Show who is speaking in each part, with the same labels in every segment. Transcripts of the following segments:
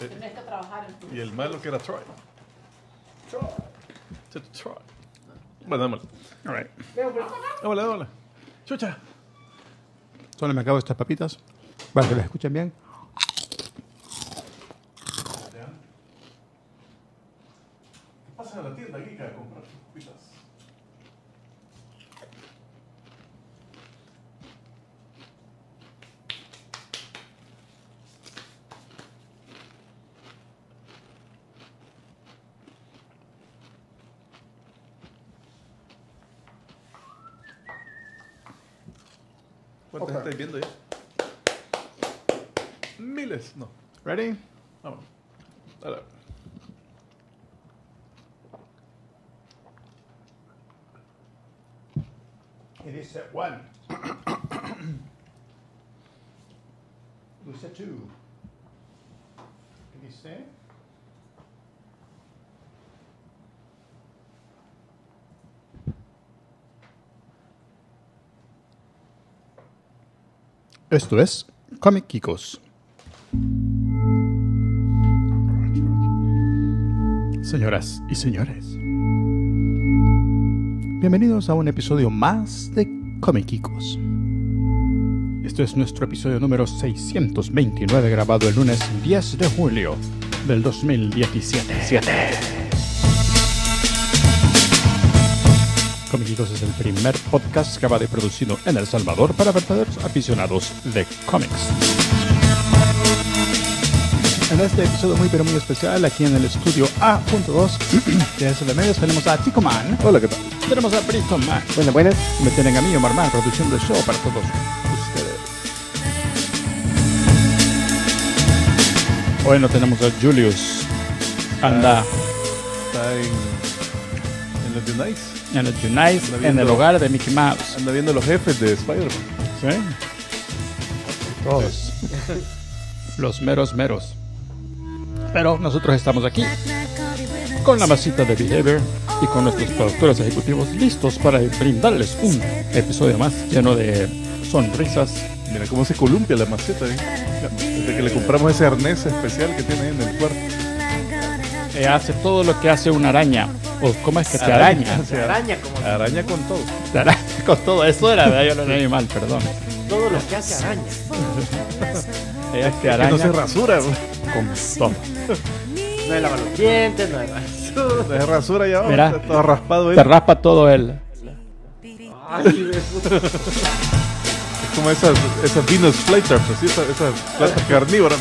Speaker 1: Eh, y el malo que era Troy. Troy. Este bueno, dámelo All right. Chucha.
Speaker 2: Solo me acabo estas papitas. Para que las escuchen bien. Esto es Comic Kikos. Señoras y señores, bienvenidos a un
Speaker 1: episodio más de
Speaker 2: Comic Kikos. Este es nuestro episodio número 629 grabado el lunes 10 de julio del 2017. Comiquitos es el primer podcast que va de producido en El Salvador para verdaderos aficionados de cómics. En este episodio muy pero muy especial, aquí en el estudio A.2 de S.L.M., Medios, tenemos a Chico Man. Hola, ¿qué tal? Tenemos a Brito Man. Buenas, buenas. Me tienen a mí, Omar Man, produciendo el show para todos ustedes. Hoy no tenemos a Julius. Anda. Ah,
Speaker 1: está en, en los Nice en el en el hogar de Mickey Mouse. Anda viendo los jefes de Spider-Man. Sí.
Speaker 2: Todos. los meros meros. Pero nosotros estamos aquí con la masita de Behavior y con nuestros productores ejecutivos listos para brindarles un
Speaker 1: episodio más lleno de sonrisas. Mira cómo se columpia la maceta. ¿eh? Desde que le compramos ese arnés especial que tiene en el cuarto. Y hace todo lo que hace una araña, o pues, ¿cómo es que se araña? Se araña como araña con todo. Se araña con todo.
Speaker 2: Eso era, de yo no animal, perdón.
Speaker 3: Todo lo que hace araña.
Speaker 2: Ella que araña. no se
Speaker 1: rasura. Con todo.
Speaker 3: No es lava los dientes, no es rasura. Es se rasura ya, ahora. está todo raspado. Él. Se ¿eh?
Speaker 1: raspa todo él. es como esas, esas Venus flytraps, sí, esas plantas carnívoras.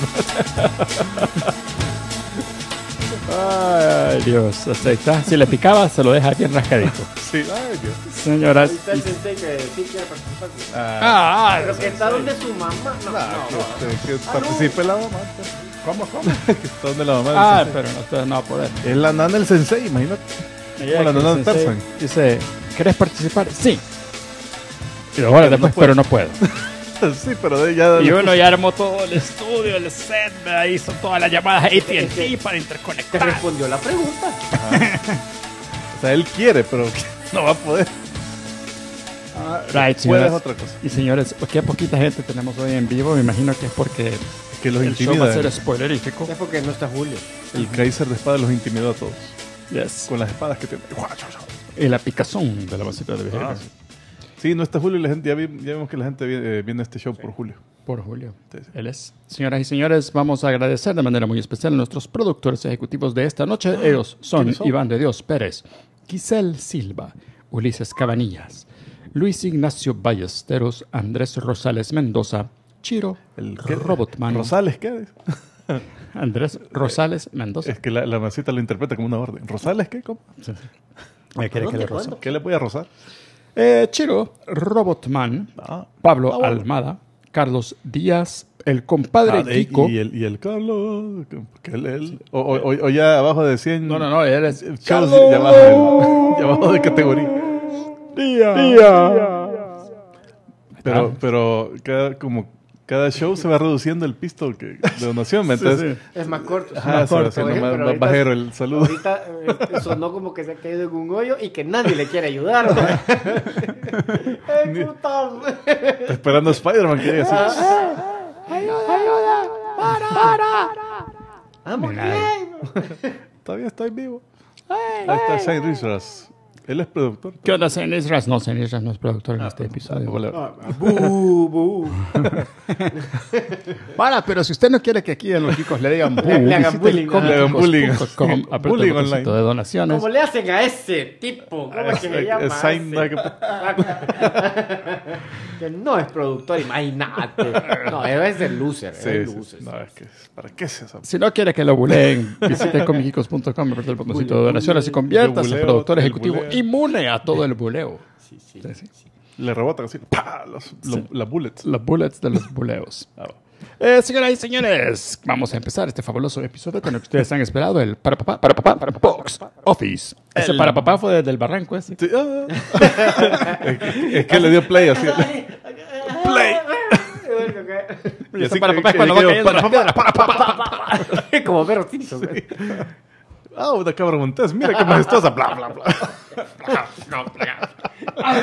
Speaker 1: Ay, Dios.
Speaker 3: O está, si le picaba, se lo deja bien rascadito. sí, ay, Dios. Señora. Ahí está el sensei que
Speaker 1: sí quiere participar. Ah, ah, ah, Pero que está donde su mamá. No,
Speaker 3: Claro, no, que, no. que
Speaker 1: ah, participe la mamá. ¿Cómo, cómo? que está donde la mamá del Ah, sensei. pero no, usted no va a poder. Es la nana del sensei, imagínate. Como la nana del Sensei Tarzan. Dice, ¿quieres participar? Sí.
Speaker 2: Y luego, después, pero no puedo.
Speaker 1: sí, pero ya. Y bueno, ya armó todo el estudio,
Speaker 2: el set, me hizo todas las llamadas ATT para interconectar. Te respondió la pregunta.
Speaker 1: O sea, él quiere, pero no va a poder. Ah, right, señores, otra cosa. Y
Speaker 2: señores, qué poquita gente tenemos hoy en vivo. Me imagino que es porque que los el intimida. show va a ser
Speaker 1: eh. spoilerífico. Es porque no está Julio. El Kaiser de espada los intimidó a todos. Yes. Con las espadas que tiene. Y la picazón de la masita de ah, Vegeta. Sí, no está Julio, la gente, ya, vemos que la gente eh, viene, a este show por Julio. Por Julio. Él es. Señoras y
Speaker 2: señores, vamos a agradecer de manera muy especial a nuestros productores ejecutivos de esta noche. Ah, Ellos son, Iván de Dios Pérez, Giselle Silva, Ulises Cabanillas, Luis Ignacio Ballesteros, Andrés Rosales Mendoza, Chiro, el Robotman. ¿Rosales
Speaker 1: qué? Andrés Rosales Mendoza. Es que la, la, lo interpreta como una orden. ¿Rosales qué? ¿Cómo? Sí. ¿Qué, le voy a rozar? Eh, Chiro,
Speaker 2: Robotman, ah. Pablo ah, Almada, Carlos Díaz, el compadre Chico ah, Kiko.
Speaker 1: Y el, Carlos. Que o, ya abajo de 100. No, no, no, él es. Carlos, ya abajo, de, categoría.
Speaker 4: Día. Día.
Speaker 1: Pero, pero queda como cada show se va reduciendo el pisto que, de donación. Entonces, Es más corto. Es más corto. no, más, bajero el saludo. Ahorita
Speaker 3: eh, sonó como que se ha caído en un hoyo y que nadie le quiere ayudar.
Speaker 1: ¡Eh, esperando a Spider-Man que llegue ah.
Speaker 4: ¡Ayuda! ¡Ayuda! ¡Para! ¡Para!
Speaker 1: ¡Vamos ah, bien! Todavía estoy vivo.
Speaker 3: Ahí está Saint
Speaker 2: Richard's. Él es productor. ¿Qué onda, Zen No, Zen no es productor en ah, este pues, episodio. Ah, pues, ah, bu,
Speaker 4: bu. pero
Speaker 2: si usted no quiere que aquí en los chicos le digan bu, le, hagan bullying. Le hagan bullying. bullying online. De donaciones. Como le
Speaker 3: hacen a ese tipo. ¿Cómo es que le llama? que no es productor, imagínate. No, él es el loser. el loser. No, es que, ¿para qué es eso? Si no quiere que lo buleen, visite
Speaker 2: comijicos.com, el botoncito de donaciones y conviértase en productor ejecutivo inmune a todo el buleo. Sí, sí.
Speaker 1: Le rebotan así, ¡pah! las bullets. Las bullets de los buleos.
Speaker 2: Ah, eh, señoras y señores, vamos a empezar este fabuloso episodio con el que ustedes han esperado, el para papá, para papá, para papá, box office. Ese para papá fue desde el barranco ese. Sí, ah, ah. es, que, le dio
Speaker 1: play así. play. y así para papá es cuando va para papá, para papá, Como perro tinto. Ah, oh, de cabra Montes, mira qué majestuosa, bla, bla, bla. bla, no, bla. Ay,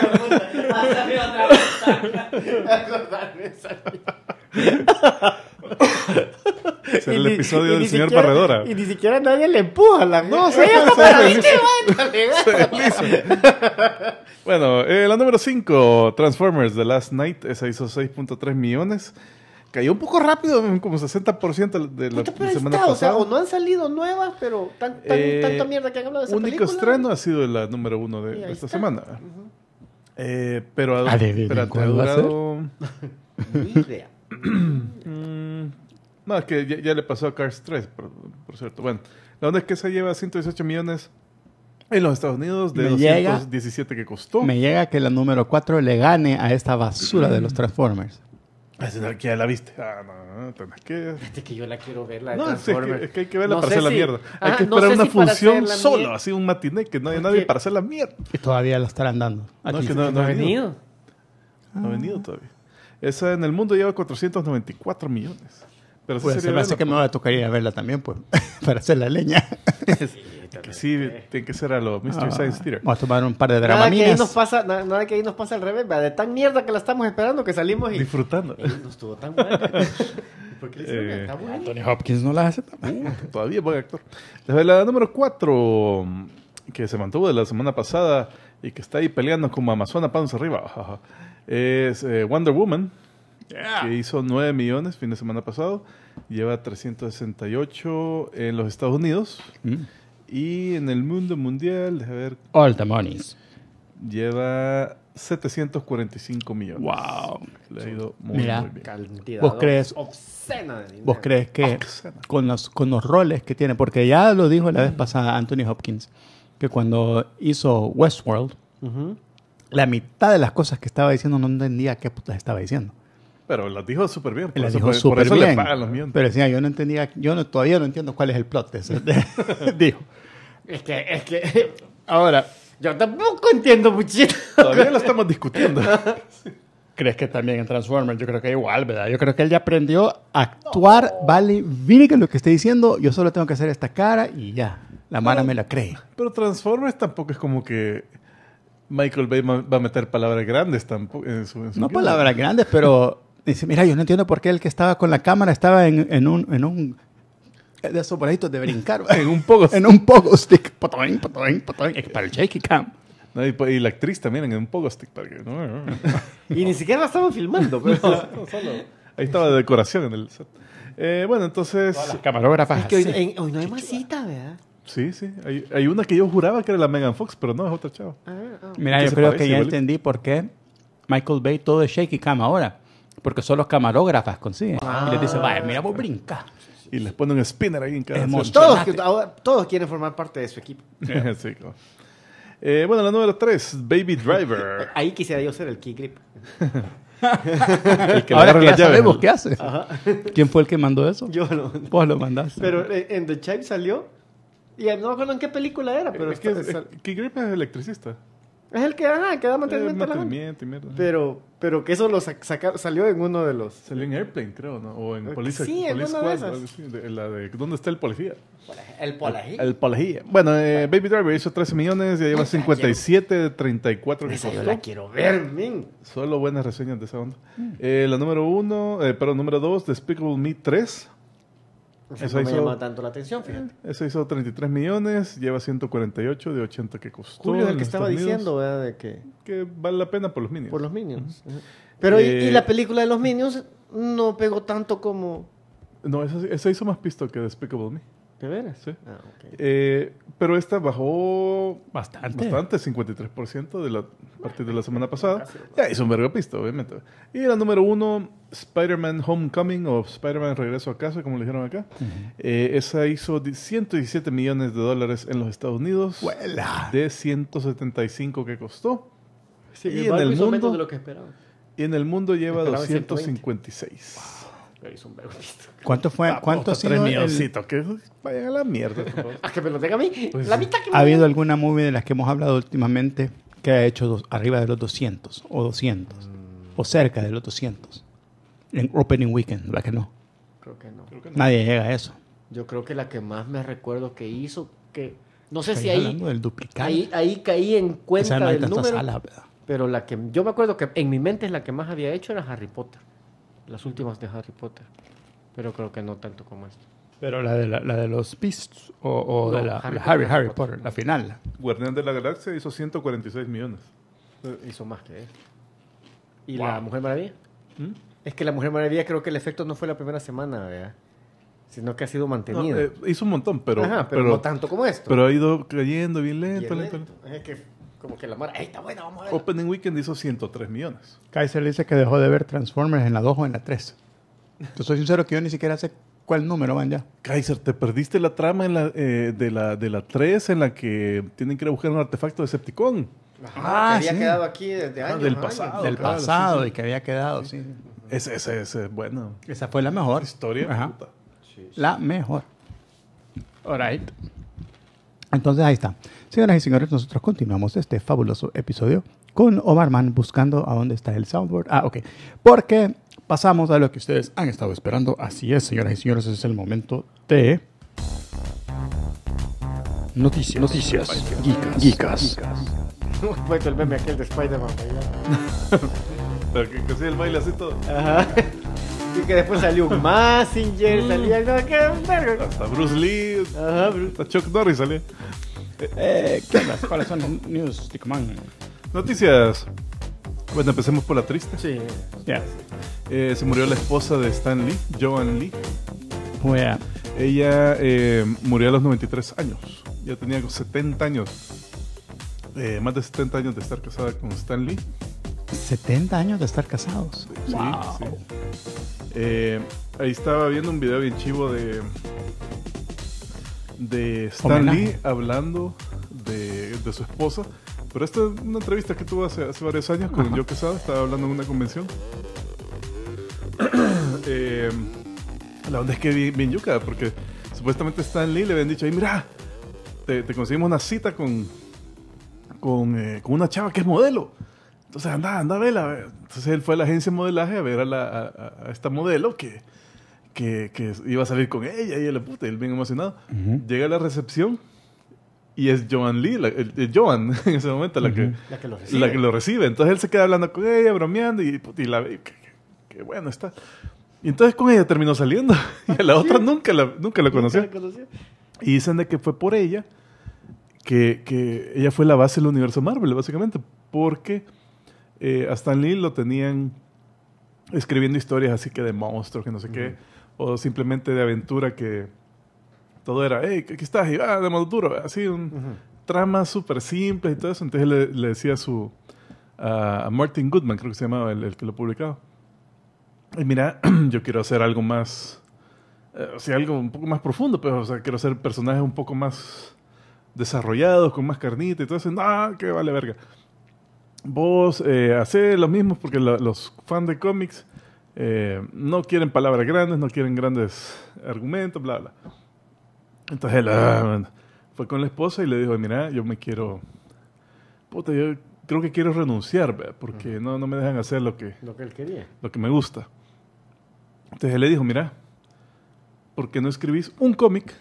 Speaker 1: es el episodio del señor siquiera, Barredora. Y
Speaker 3: ni siquiera nadie le empuja la No, ella está
Speaker 1: Bueno, eh, la número 5, Transformers The Last Night, esa hizo 6.3 millones cayó un poco rápido, como 60% de la, semana pasada. O no
Speaker 3: han salido nuevas, pero eh, tanta mierda que han hablado de esa único estreno
Speaker 1: ha sido la número uno de, esta semana. Eh, pero ha, ah, durado... Mm, no, es que ya, le pasó a Cars 3, por, cierto. Bueno, la onda es que se lleva 118 millones en los Estados Unidos de me 217 que costó. Me
Speaker 2: llega que la número 4 le gane a esta basura de los mm. Transformers
Speaker 1: no, que ya la viste. Ah, no, no, no. que. Fíjate que yo la quiero ver, la de no, Es que, es que hay que verla para hacer la mierda. hay ah, que esperar una función solo, así un matiné que no hay nadie para hacer la mierda. Y todavía la estarán dando. No, es que no, ha venido. No ha venido todavía. Esa en el mundo lleva 494 millones. Pero pues se me hace que me va a tocar ir a verla también, pues, para hacer la leña. sí. que Sí, tiene que ser a los Mystery ah. Science Theater. Vamos a tomar un par de dramaminas. Nada que, nos
Speaker 3: pasa, nada, que ahí nos pasa al revés, de tan mierda que la estamos esperando que salimos y... Disfrutando. no estuvo tan buena. ¿Por qué le hicieron eh,
Speaker 1: Hopkins no la hace tan uh, Todavía buen actor. La número cuatro que se mantuvo de la semana pasada y que está ahí peleando como Amazona Panza arriba, es eh, Wonder Woman. que hizo 9 millones fin de semana pasado, lleva 368 en los Estados Unidos. Mm. Y en el mundo mundial, déjame ver. All the monies. Lleva 745 millones. ¡Wow! Le ha ido muy, bien. ¿Vos crees, ¿Vos
Speaker 3: crees que
Speaker 2: con los, con los roles que tiene? Porque ya lo dijo la vez mm. pasada Anthony Hopkins, que cuando hizo Westworld, la mitad de las cosas que estaba diciendo no entendía qué putas estaba diciendo
Speaker 1: pero las dijo súper bien. las dijo súper bien. Pero
Speaker 2: decía, yo no entendía, yo todavía no entiendo cuál es el plot dijo. Es que, es que,
Speaker 3: ahora, yo tampoco entiendo muchísimo. Todavía lo estamos discutiendo.
Speaker 2: ¿Crees que también en Transformers? Yo creo que igual, ¿verdad? Yo creo que él ya aprendió a actuar, vale, vale, que lo que estoy diciendo, yo solo tengo que hacer esta cara y
Speaker 1: ya. La mano me la cree. Pero Transformers tampoco es como que Michael Bay va a meter palabras grandes en su No palabras grandes, pero
Speaker 2: dice, mira, yo no entiendo por qué el que estaba con la cámara estaba en, en un, en un
Speaker 1: de esos bolitos de brincar. en un poco En un poco stick. para el shaky cam. y, la actriz también en un poco stick. No, y ni siquiera la estaban filmando. Pues. Ahí estaba de decoración en el set. Eh, bueno, entonces... Camarógrafa. Es que hoy, no hay más cita, ¿verdad? Sí, sí. Hay, una que yo juraba que era la Megan Fox, pero no, es otra chava. Ah, ah. Mira, yo creo que ya entendí por qué
Speaker 2: Michael Bay todo es shaky cam ahora. Porque son los camarógrafas consiguen. Y les dicen, ah. vaya, mira,
Speaker 3: vos brinca.
Speaker 1: Y les ponen un spinner ahí en cada todos, todos quieren formar parte de su equipo. Eh, bueno, la número 3, Baby Driver. Eh, ahí quisiera yo ser el key grip.
Speaker 3: Ahora que ya sabemos qué hace. ¿Quién fue el
Speaker 1: que mandó eso? Yo lo Vos lo mandaste. Pero
Speaker 3: eh, en The Chime salió. Y no me acuerdo en qué película era, pero... Es que, es,
Speaker 1: electricista.
Speaker 3: Es el que, ajá, que da mantenimiento, a
Speaker 1: la Pero pero que eso lo saca, salió en uno de los. Salió en Airplane, creo, ¿no? O en eh, Policía. Sí, en uno de esas. la de ¿Dónde está el policía? El policía. El, Polajía. Eh, bueno, Baby Driver hizo 13 millones, ya lleva 57 de 34 que costó. Yo la quiero ver, min. Solo buenas reseñas de esa onda. Mm. Eh, la número uno, eh, pero número dos, Despicable Me 3 eso hizo, llama tanto la atención, eh, fíjate. Eso hizo 33 millones, lleva 148 de 80 que costó. Julio, el que estaba diciendo, ¿verdad? De que, que vale la pena por los Minions. Por los Minions. Pero y, eh, la película
Speaker 3: de los Minions no pegó tanto como...
Speaker 1: No, esa, hizo más pisto que Despicable Me.
Speaker 3: Ah,
Speaker 1: eh, pero esta bajó bastante, bastante 53% de la, a partir de la semana pasada. Ya hizo un verga pista, obviamente. Y la número uno, Spider-Man Homecoming o Spider-Man Regreso a Casa, como le dijeron acá. Eh, esa hizo 117 millones de dólares en los Estados Unidos. ¡Huela! De 175 que costó. y en el mundo, de lo que esperaba. Y en el mundo lleva 256. Wow hizo un ¿Cuánto fue? ¿Cuánto ha sido a la mierda. que me lo a
Speaker 3: mí. Pues ¿Ha habido
Speaker 2: alguna movie de las que hemos hablado últimamente que ha hecho arriba de los 200 o 200 mm. o cerca de los 200? En Opening Weekend, ¿verdad que no?
Speaker 3: Creo que no. Nadie llega a eso. Yo creo que la que más me recuerdo que hizo, que no sé si ahí, del ahí caí en cuenta del número. pero la que yo me acuerdo que en mi mente es la que más había hecho era Harry Potter. Las últimas de Harry Potter. Pero creo que no
Speaker 1: tanto como esto.
Speaker 2: Pero la de, la, de los Beasts o, de la, Harry, Harry, Potter, la final.
Speaker 1: Guardián de la Galaxia hizo 146 millones. Eh, hizo más que eso.
Speaker 3: ¿Y la Mujer Maravilla? ¿Mm? Es que la Mujer Maravilla creo que el efecto no fue la primera semana, ¿verdad?
Speaker 1: Sino que ha sido mantenido. Eh, hizo un montón, pero, pero, no tanto como esto. Pero ha ido cayendo bien lento, lento. lento. Es que como que la mara, ¡ay, está buena, vamos a ver! Opening Weekend hizo 103 millones. Kaiser dice que dejó de ver Transformers en la 2 o en la 3. Yo soy sincero que yo ni siquiera sé cuál número van ya. Kaiser, te perdiste la trama eh, de, la, de la 3 en la que tienen que ir buscar un artefacto de Septicón Ajá, ah, que había quedado aquí
Speaker 3: desde ah, años. del pasado. Del pasado y
Speaker 1: que había quedado, sí. Ese, ese, bueno. Esa fue la mejor. Historia.
Speaker 2: La mejor. All right. Entonces ahí está. Señoras y señores, nosotros continuamos este fabuloso episodio con Omar Mann buscando a dónde está el soundboard. Ah, ok. Porque pasamos a lo que ustedes han estado esperando. Así es, señoras y señores, es el momento de... Noticias. Noticias. Geekas.
Speaker 3: Geekas. el meme aquel de Spider-Man.
Speaker 1: Pero que el todo. Ajá. Y que después salió un Massinger, mm. salía. No, qué verga. Hasta Bruce Lee. Ajá, Hasta Chuck Norris salió. Eh, ¿qué ¿Cuáles son los news, Noticias. Bueno, empecemos por la triste. Sí. Ya. Eh, se murió la esposa de Stan Lee, Joan Lee. Ella eh, murió a los 93 años. Ya tenía 70 años. más de 70 años de estar casada con Stan Lee.
Speaker 2: 70 años de estar casados.
Speaker 1: Eh, ahí estaba viendo un video bien chivo de de Stan Lee hablando de, su esposa. Pero esta es una entrevista que tuvo hace, hace varios años con Joe Yo Quesada, estaba hablando en una convención. Eh, la onda es que bien, porque supuestamente Stan Lee le habían dicho, ay, mira, te, conseguimos una cita con, con eh, una chava que es modelo. Entonces, anda, anda, vela. Entonces él fue a la agencia de modelaje a ver a, esta modelo que, que, iba a salir con ella y él puta, él bien emocionado. Llega a la recepción y es Joan Lee, Joan en ese momento, la, que, la, que lo recibe. Entonces él se queda hablando con ella, bromeando y, y la ve, qué bueno está. Y entonces con ella terminó saliendo y la ah, otra nunca la, nunca la conoció. Y dicen de que fue por ella que, que ella fue la base del universo Marvel, básicamente, porque eh, a Stan Lee lo tenían escribiendo historias así que de monstruos, que no sé qué, o simplemente de aventura que todo era, hey, aquí estás, y ah, de modo duro, así, un, trama super simple súper y todo eso. Entonces le, decía a su, a, Martin Goodman, creo que se llamaba el, que lo publicaba, y mira, yo quiero hacer algo más, o eh, sea, algo un poco más profundo, pero, pues, o sea, quiero hacer personajes un poco más desarrollados, con más carnita y todo eso. No, ¡Qué vale verga vos eh, lo mismo porque los fans de cómics eh, no quieren palabras grandes, no quieren grandes argumentos, bla, bla. Entonces él ah, fue con la esposa y le dijo, mira, yo me quiero, puta, yo creo que quiero renunciar, porque no, no me dejan hacer lo que, lo que él quería. Lo que me gusta. Entonces él le dijo, mira, ¿por qué no escribís un cómic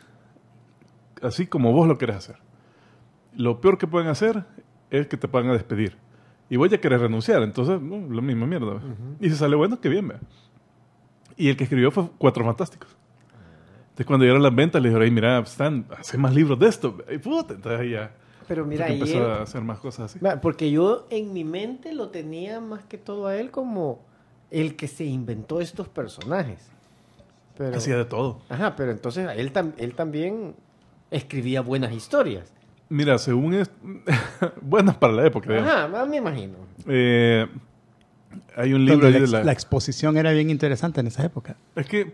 Speaker 1: así como vos lo querés hacer? Lo peor que pueden hacer es que te van a despedir. Y voy a querer renunciar. Entonces, lo mismo mierda. Y si sale bueno, qué bien, vea. Y el que escribió fue Cuatro Fantásticos. Entonces, cuando llegaron las ventas, le dije, oye mira, están, hace más libros de esto. Y puta, entonces ya. Pero mira, empezó a hacer más cosas
Speaker 3: así. Porque yo en mi mente lo tenía más que todo a él como el que se inventó estos personajes. Pero, Hacía de todo. Ajá, pero entonces él, él también escribía buenas historias.
Speaker 1: Mira, según es. Buenas para la época. Ajá, me imagino. Eh, hay un libro la, de la...
Speaker 2: exposición era bien interesante en esa época.
Speaker 1: Es que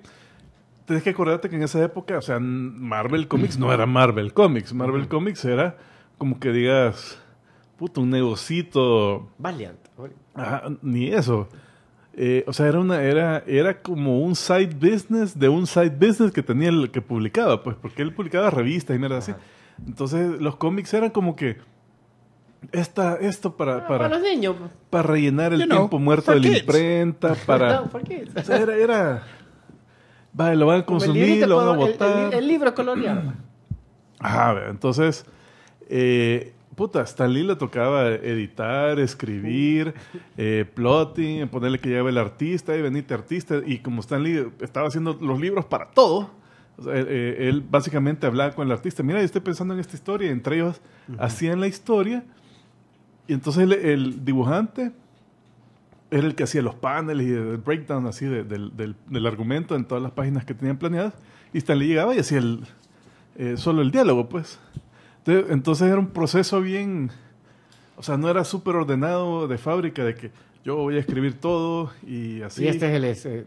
Speaker 1: tenés que acordarte que en esa época, o sea, Marvel Comics no era Marvel Comics. Marvel Comics era como que digas, puto, un negocito. Valiant. Ajá, ni eso. Eh, o sea, era una, era, era como un side business de un side business que tenía el que publicaba, pues, porque él publicaba revistas y mierda así. Entonces, los cómics eran como que. Esta, esto para, ah, para, los niños. Pues". para rellenar el tiempo muerto de la imprenta, para... No,
Speaker 3: o sea, era,
Speaker 1: era... lo van a consumir, lo van a botar.
Speaker 3: El, libro colonial.
Speaker 1: Ah, entonces, eh, puta, Stan Lee le tocaba editar, escribir, eh, plotting, ponerle que lleve el artista y venirte artista. Y como Stan estaba haciendo los libros para todo, eh, eh, él básicamente hablaba con el artista, mira, yo estoy pensando en esta historia, entre ellos hacían la historia, y entonces el, dibujante era el que hacía los paneles y el breakdown así del, argumento en todas las páginas que tenían planeadas, y le llegaba y hacía el, eh, solo el diálogo, pues. Entonces, era un proceso bien, o sea, no era súper ordenado de fábrica, de que yo voy a escribir todo y así. Y este es el...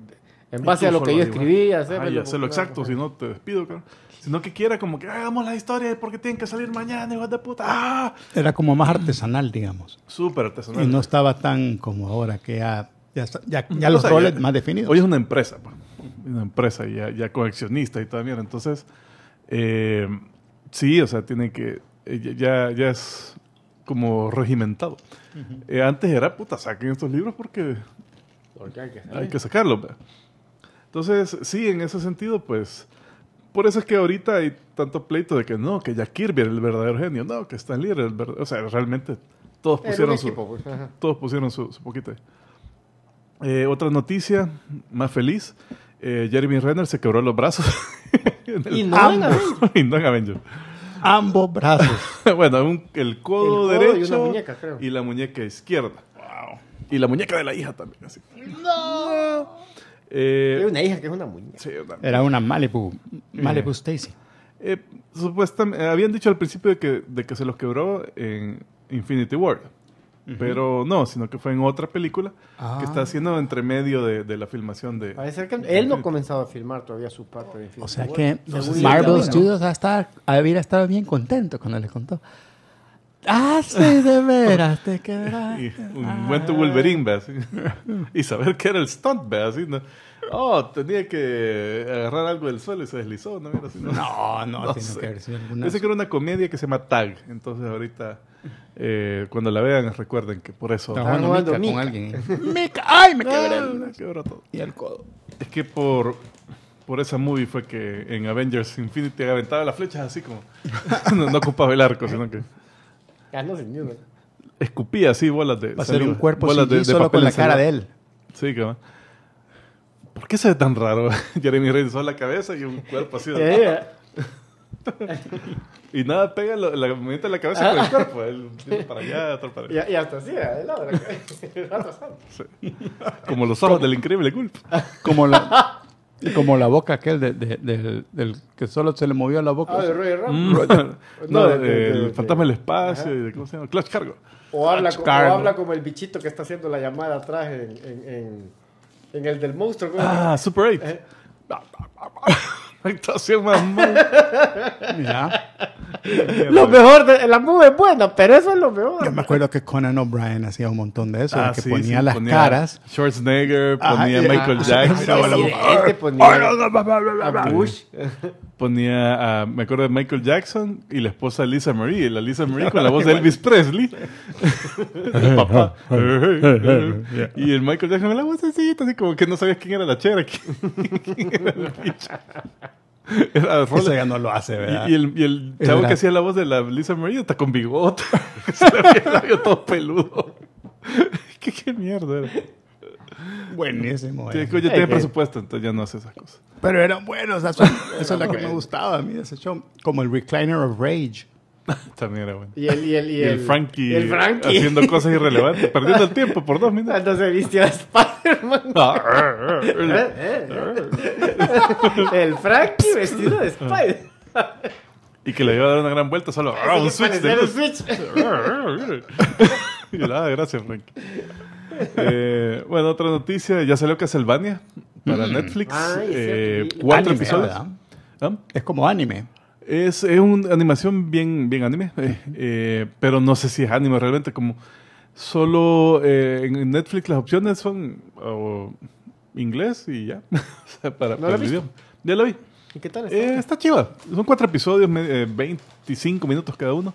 Speaker 1: En base a lo que yo escribí, hacerlo. hacerlo exacto, si no te despido, claro. Sino que quiera como que ah, hagamos la historia porque tienen que salir mañana, hijos de puta. ¡Ah!
Speaker 2: Era como más artesanal, digamos.
Speaker 1: Súper artesanal. Y no
Speaker 2: estaba tan como ahora, que ya, ya, ya, los roles más definidos.
Speaker 1: Hoy es una empresa, pues. una empresa ya, ya coleccionista y también. Entonces, eh, sí, o sea, tiene que. Eh, ya, ya es como regimentado. Eh, antes era puta, saquen estos libros porque. hay que, hay que sacarlos. Pues. Entonces, sí, en ese sentido, pues, por eso es que ahorita hay tanto pleito de que no, que Jack Kirby era el verdadero genio, no, que está Lee el verdadero, o sea, realmente todos pusieron su, pues, todos pusieron su, poquito. Eh, otra noticia más feliz, eh, Jeremy Renner se quebró los brazos. y, no Avengers y en Avenger. Ambos brazos. bueno, el, codo derecho y, la muñeca izquierda. Wow. Y la muñeca de la hija también.
Speaker 3: No.
Speaker 1: Eh, una hija que es una muñeca. Era una Malibu. Malibu eh, Stacy. Eh, supuestamente, habían dicho al principio de que, de que se los quebró en Infinity War. Pero no, sino que fue en otra película que está ah. haciendo entre medio de, de la filmación de... Parece que él no
Speaker 3: ha comenzado a filmar todavía su parte de Infinity O sea que Marvel Studios
Speaker 2: ha estado bien contento cuando le contó. Ah, sí, de veras, te quebraste. un buen Wolverine,
Speaker 1: Y saber que era el stunt, Así, Oh, tenía que agarrar algo del suelo y se deslizó, ¿no? no, no, no, no que era una comedia que se llama Tag. Entonces, ahorita, eh, cuando la vean, recuerden que por eso. Estaba ah, jugando con alguien. ¡Ay, me quebré! Ah, me quebró todo. Y el codo. Es que por por esa movie fue que en Avengers Infinity aventaba las flechas así como. no ocupaba el arco, sino que. Escupía así bolas de. Va a ser un cuerpo sin solo con la cara de él. Sí, cabrón. ¿Por qué se ve tan raro? Jeremy Reyes, solo la cabeza y un cuerpo así de. y nada, pega la, de la cabeza con el ah. cuerpo. Él para allá, otro para allá. Y, hasta así, de lado la
Speaker 4: cabeza.
Speaker 1: Como los ojos del increíble culpa. Como la. Como la boca aquel de, del que solo se le movió la boca. Ah, de Roger Rabbit. Mm. no, de fantasma del espacio, ¿cómo se llama? Clutch Cargo. O habla,
Speaker 3: como el bichito que está haciendo la llamada atrás en, el del monstruo. Ah, Super 8. Eh. Ahí está haciendo más mal. Ya lo mejor, de, la música es bueno pero eso es lo mejor. Yo
Speaker 2: me acuerdo que Conan O'Brien hacía un montón de eso, ah, que ponía las ponía caras.
Speaker 1: Schwarzenegger, ponía Michael ah, Jackson Jackson. Este Bush. Ponía, ah, me acuerdo de Michael Jackson y la esposa Lisa Marie, la Lisa Marie con la voz de Elvis Presley. papá. y el Michael Jackson con la voz así como que no sabías quién era la chera, era Era Eso ya no lo hace, ¿verdad? Y, y, el, y chavo que hacía la voz de la Lisa Marie está con bigote. Se le el todo peludo. ¿Qué, ¿Qué, mierda era? Buenísimo. Sí, ya tiene eh. presupuesto, entonces ya no hace esa cosa. Pero eran buenos. esa
Speaker 2: es la que me gustaba a mí ese show. Como el Recliner of Rage. También era bueno. Y el,
Speaker 3: y el, Frankie, haciendo cosas irrelevantes, perdiendo
Speaker 1: el tiempo por dos minutos. Cuando se vistió a Spider-Man. Ah, eh, eh,
Speaker 3: eh, el Frankie
Speaker 4: vestido de Spider-Man.
Speaker 1: Y que le iba a dar una gran vuelta solo. Ah, un switch! De y gracias, Frankie. bueno, otra noticia. Ya salió Castlevania para mm. Netflix. cuatro episodios. ¿Ah? Es como anime. Es, es una animación bien, bien anime, eh, eh, pero no sé si es anime realmente, como solo eh, en Netflix las opciones son inglés y ya, para, ¿No Ya lo vi. ¿Y qué tal? Está, está chiva, son cuatro episodios, 25 minutos cada uno.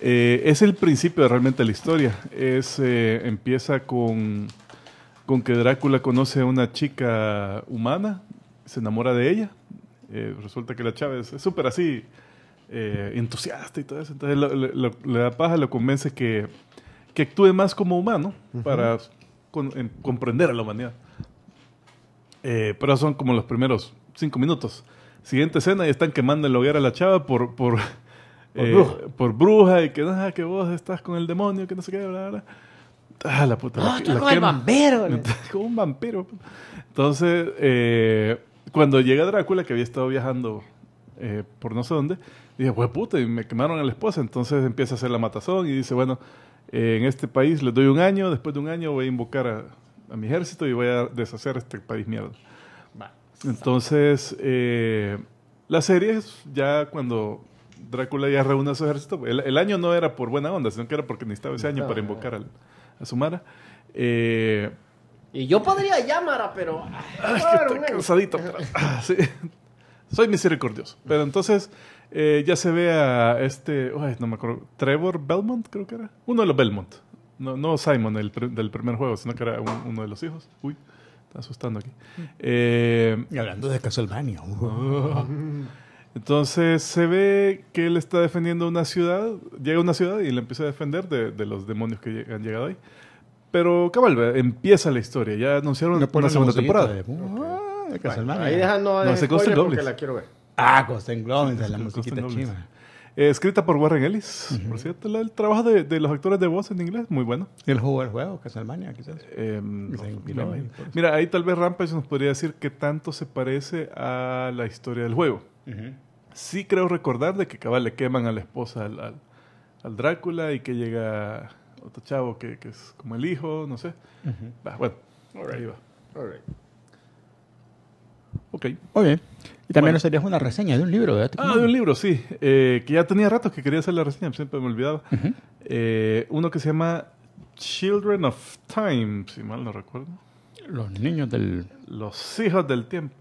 Speaker 1: es el principio de realmente la historia, es, empieza con, con que Drácula conoce a una chica humana, se enamora de ella, eh, resulta que la chava es súper así, eh, entusiasta y todo eso. Entonces le la paja lo convence que, que actúe más como humano para comprender a la humanidad. Eh, pero son como los primeros cinco minutos. Siguiente escena y están quemando el hogar a la chava por, por, bruja. y que, nada ah, que vos estás con el demonio, que no sé qué, bla, ah, la puta. Ah, el vampiro. Como un vampiro. Pues. Entonces, eh, cuando llega Drácula, que había estado viajando eh, por no sé dónde, dije, pues puta, y me quemaron a la esposa. Entonces empieza a hacer la matazón y dice, bueno, eh, en este país les doy un año, después de un año voy a invocar a, mi ejército y voy a deshacer este país mierda. Entonces, eh, la serie es ya cuando Drácula ya reúne a su ejército. El, año no era por buena onda, sino que era porque necesitaba ese año para invocar a a Sumara. Eh, y yo podría
Speaker 3: llamar, pero... Ah, estoy cansadito.
Speaker 1: Ah, Soy misericordioso. Pero entonces eh, ya se ve a este... no me acuerdo. Trevor Belmont, creo que era. Uno de los Belmont. No, no Simon, del primer juego, sino que era uno de los hijos. Uy, está asustando aquí. Eh, y hablando de Castlevania. Uh. Entonces se ve que él está defendiendo una ciudad, llega a una ciudad y le empieza a defender de los demonios que han llegado ahí. Pero cabal, empieza la historia. Ya anunciaron pues, la segunda temporada. De... Ah, ahí deja, no, no se porque la quiero ver. Ah, ah Costen Globes, la musiquita escrita por Warren Ellis, por cierto. El, trabajo de, los actores de voz en inglés, muy bueno. el juego, el juego, Casalmania, quizás? Em, mira, ahí tal vez Rampage nos podría decir qué tanto se parece a la historia del juego. Sí creo recordar de que cabal le queman a la esposa al Drácula y que llega otro chavo que, que es como el hijo, no sé. bueno, ahí va. Ok.
Speaker 2: Muy bien. Y también nos harías
Speaker 1: una reseña de un libro, ¿verdad? Ah, de un libro, sí. Eh, que ya tenía ratos que quería hacer la reseña, siempre me olvidaba. Eh, uno que se llama Children of Time, si mal no recuerdo. Los niños del... Los hijos del tiempo.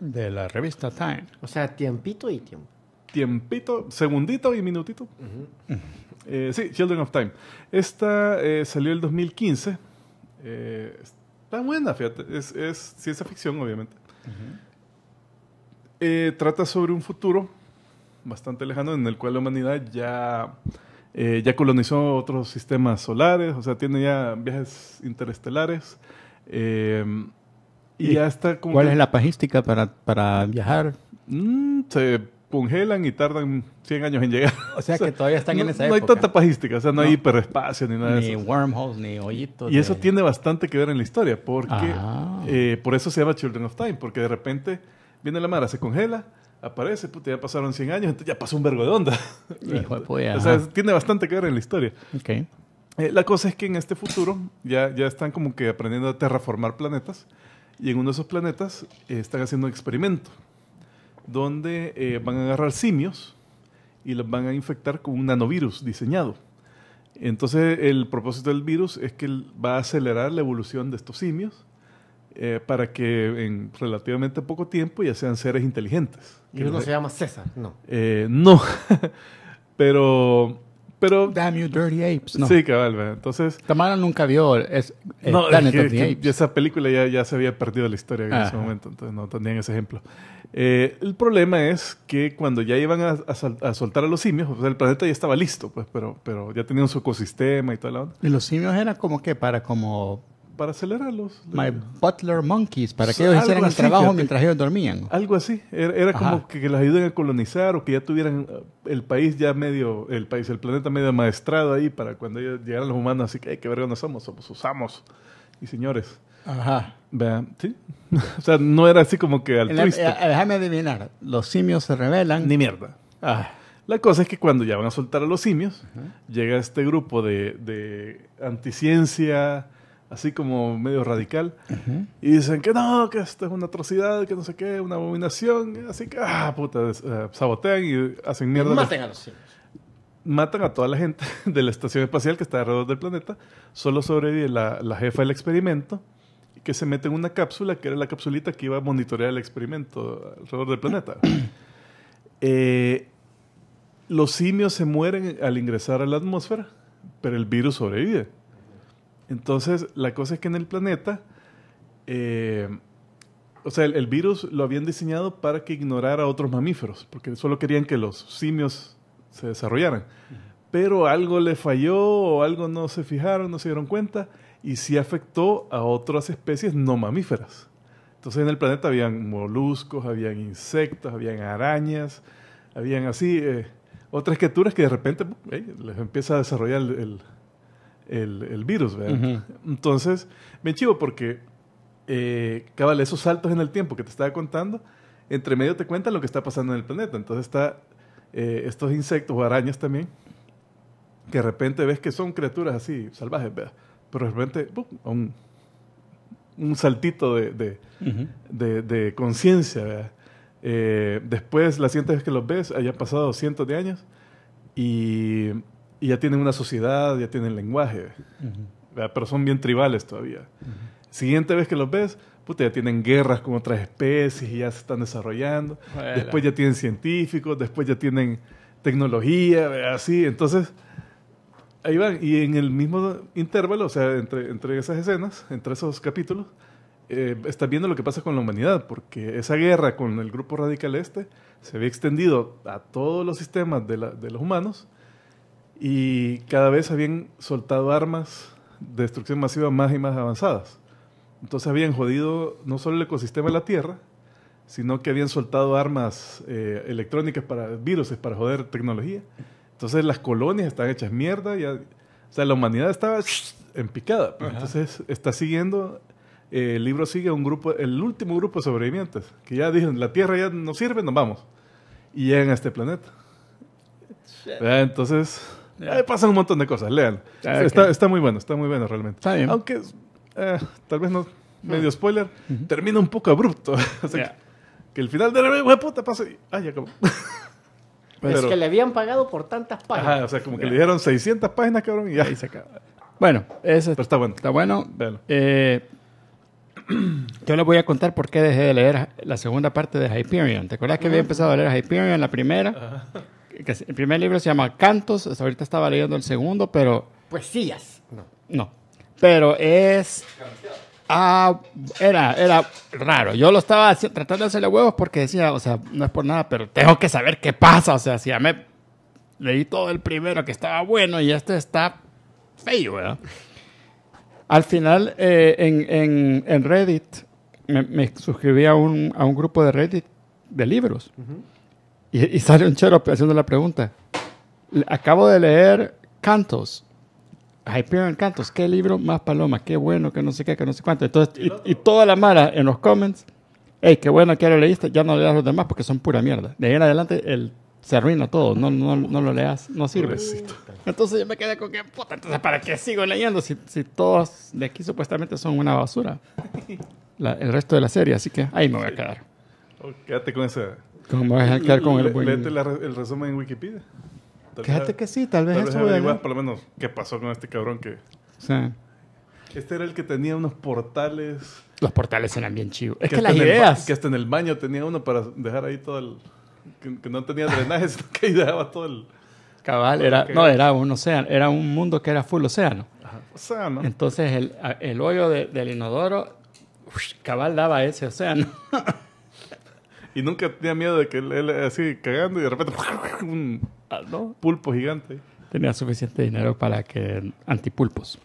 Speaker 1: De la revista Time. O sea, tiempito y tiempo. Tiempito, segundito y minutito. Eh, sí, Children of Time. Esta eh, salió el 2015. Eh, está buena, fíjate. Es, es ciencia ficción, obviamente. Eh, trata sobre un futuro bastante lejano en el cual la humanidad ya, ya colonizó otros sistemas solares, o sea, tiene ya viajes interestelares. y, ya está ¿Cuál es la pagística para, para viajar? Mm, se congelan y tardan 100 años en llegar. O sea, que todavía están en esa época. No hay tanta pajística, o sea, no, hay hiperespacio ni nada de eso. Ni wormholes, ni hoyitos. Y eso tiene bastante que ver en la historia, porque ah. eh, por eso se llama Children of Time, porque de repente viene la mara, se congela, aparece, puta, ya pasaron 100 años, entonces ya pasó un vergo de onda. O sea, tiene bastante que ver en la historia. Eh, la cosa es que en este futuro ya, ya están como que aprendiendo a terraformar planetas y en uno de esos planetas eh, están haciendo un experimento donde eh, van a agarrar simios y los van a infectar con un nanovirus diseñado. Entonces el propósito del virus es que va a acelerar la evolución de estos simios eh, para que en relativamente poco tiempo ya sean seres inteligentes. Y uno se llama César, ¿no? Eh, no, pero pero, Damn
Speaker 2: you dirty apes. Sí,
Speaker 1: cabal, Entonces.
Speaker 2: Tamara nunca vio eh, eh, es, el no, Planet
Speaker 1: esa película ya, ya se había perdido la historia en ese momento, entonces no tenían ese ejemplo. Eh, el problema es que cuando ya iban a, soltar a los simios, el planeta ya estaba listo, pues, pero, pero ya tenía su ecosistema y toda la onda. Y los simios eran como que para como para acelerarlos. My
Speaker 2: Butler Monkeys, para que ellos hicieran el trabajo mientras ellos dormían.
Speaker 1: Algo así. Era, como que, que ayuden a colonizar o que ya tuvieran eh, el país ya medio, el país, el planeta medio maestrado ahí para cuando ellos llegaran los humanos. Así que, hay qué verga dónde somos, somos usamos. Y señores. Ajá. Vean, ¿sí? o sea, no era así como que al La, eh, déjame adivinar. Los simios se rebelan. Ni mierda. Ah. La cosa es que cuando ya van a soltar a los simios, llega este grupo de, de anticiencia así como medio radical, y dicen que no, que esto es una atrocidad, que no sé qué, una abominación, así que, ah, puta, eh, sabotean y hacen mierda. a los Matan a toda la gente de la estación espacial que está alrededor del planeta, solo sobrevive la, jefa del experimento, que se mete en una cápsula, que era la capsulita que iba a monitorear el experimento alrededor del planeta. Eh, los simios se mueren al ingresar a la atmósfera, pero el virus sobrevive. Entonces, la cosa es que en el planeta, eh, o sea, el, virus lo habían diseñado para que ignorara a otros mamíferos, porque solo querían que los simios se desarrollaran. Pero algo le falló o algo no se fijaron, no se dieron cuenta, y sí afectó a otras especies no mamíferas. Entonces en el planeta habían moluscos, habían insectos, habían arañas, habían así eh, otras criaturas que de repente les empieza a desarrollar el el, virus, ¿verdad? Entonces, me chivo porque, eh, cabal, esos saltos en el tiempo que te estaba contando, entre medio te cuentan lo que está pasando en el planeta. Entonces, está eh, estos insectos o arañas también, que de repente ves que son criaturas así, salvajes, ¿verdad? Pero de repente, ¡pum! Un, saltito de, de, conciencia, eh, después, la siguiente vez que los ves, haya pasado cientos de años y y ya tienen una sociedad, ya tienen lenguaje, pero son bien tribales todavía. Siguiente vez que los ves, ya tienen guerras con otras especies y ya se están desarrollando. Después ya tienen científicos, después ya tienen tecnología, así. Entonces, ahí van. Y en el mismo intervalo, o sea, entre, entre esas escenas, entre esos capítulos, eh, estás viendo lo que pasa con la humanidad, porque esa guerra con el grupo radical este se había extendido a todos los sistemas de los humanos y cada vez habían soltado armas de destrucción masiva más y más avanzadas. Entonces habían jodido no solo el ecosistema de la Tierra, sino que habían soltado armas eh, electrónicas para virus, para joder tecnología. Entonces las colonias están hechas mierda, o sea, la humanidad estaba en picada. Pues. entonces está siguiendo, eh, el libro sigue un grupo, el último grupo de sobrevivientes, que ya dijeron, la Tierra ya no sirve, nos vamos. Y llegan a este planeta. Entonces eh, pasan un montón de cosas, lean. está, está, muy bueno, está muy bueno realmente. Aunque eh, tal vez no, medio ah. spoiler, termina un poco abrupto. o sea, que, el final de la web puta pasa y... ¡Ay, ah, acabó! Pues es que
Speaker 3: le habían pagado por tantas páginas.
Speaker 1: Ajá, o sea, como que le dieron 600 páginas, cabrón, y ya. Ahí se acaba. Bueno, eso Pero está bueno. Está bueno. Eh,
Speaker 2: yo les voy a contar por qué dejé de leer la segunda parte de Hyperion. ¿Te acuerdas que había ah. empezado a leer Hyperion, la primera? Ajá el primer libro se llama Cantos, ahorita estaba leyendo el segundo, pero...
Speaker 3: Poesías. No.
Speaker 2: No. Pero es... Ah, era, era raro. Yo lo estaba tratando de hacerle huevos porque decía, o sea, no es por nada, pero tengo que saber qué pasa. O sea, si ya me leí todo el primero que estaba bueno y este está feo, ¿verdad? Al final, eh, en, en, en, Reddit, me, suscribí a un, a un, grupo de Reddit de libros. Y, sale un chero haciendo la pregunta. Acabo de leer Cantos. Hyperion Cantos. Qué libro más paloma. Qué bueno, que no sé qué, que no sé cuánto. Entonces, y, toda la mara en los comments. Ey, qué bueno que lo leíste. Ya no leas los demás porque son pura mierda. De ahí en adelante, el se arruina todo, no, no, no lo leas, no sirve. Entonces yo me quedé con que, puta, entonces ¿para qué sigo leyendo si, si todos de aquí supuestamente son una basura? La, el resto de la serie, así que ahí me voy a quedar.
Speaker 1: Quédate con esa
Speaker 2: ¿Cómo vas a quedar con el buen...
Speaker 1: el resumen en Wikipedia. Fíjate que sí, tal vez tal eso. Igual, por lo menos qué pasó con este cabrón que... Sí. Este era el que tenía unos portales... Los portales eran bien chivos. Es que, las ideas... que hasta en el baño tenía uno para dejar ahí todo el... Que, no tenía drenaje, sino que ahí dejaba todo el... Cabal, era, no, era
Speaker 2: un océano, era un mundo que era full océano. océano. Entonces el, el
Speaker 1: hoyo del inodoro, cabal daba ese océano. Y nunca tenía miedo de que él, así cagando y de repente un ah, pulpo gigante.
Speaker 2: Tenía suficiente dinero para que antipulpos.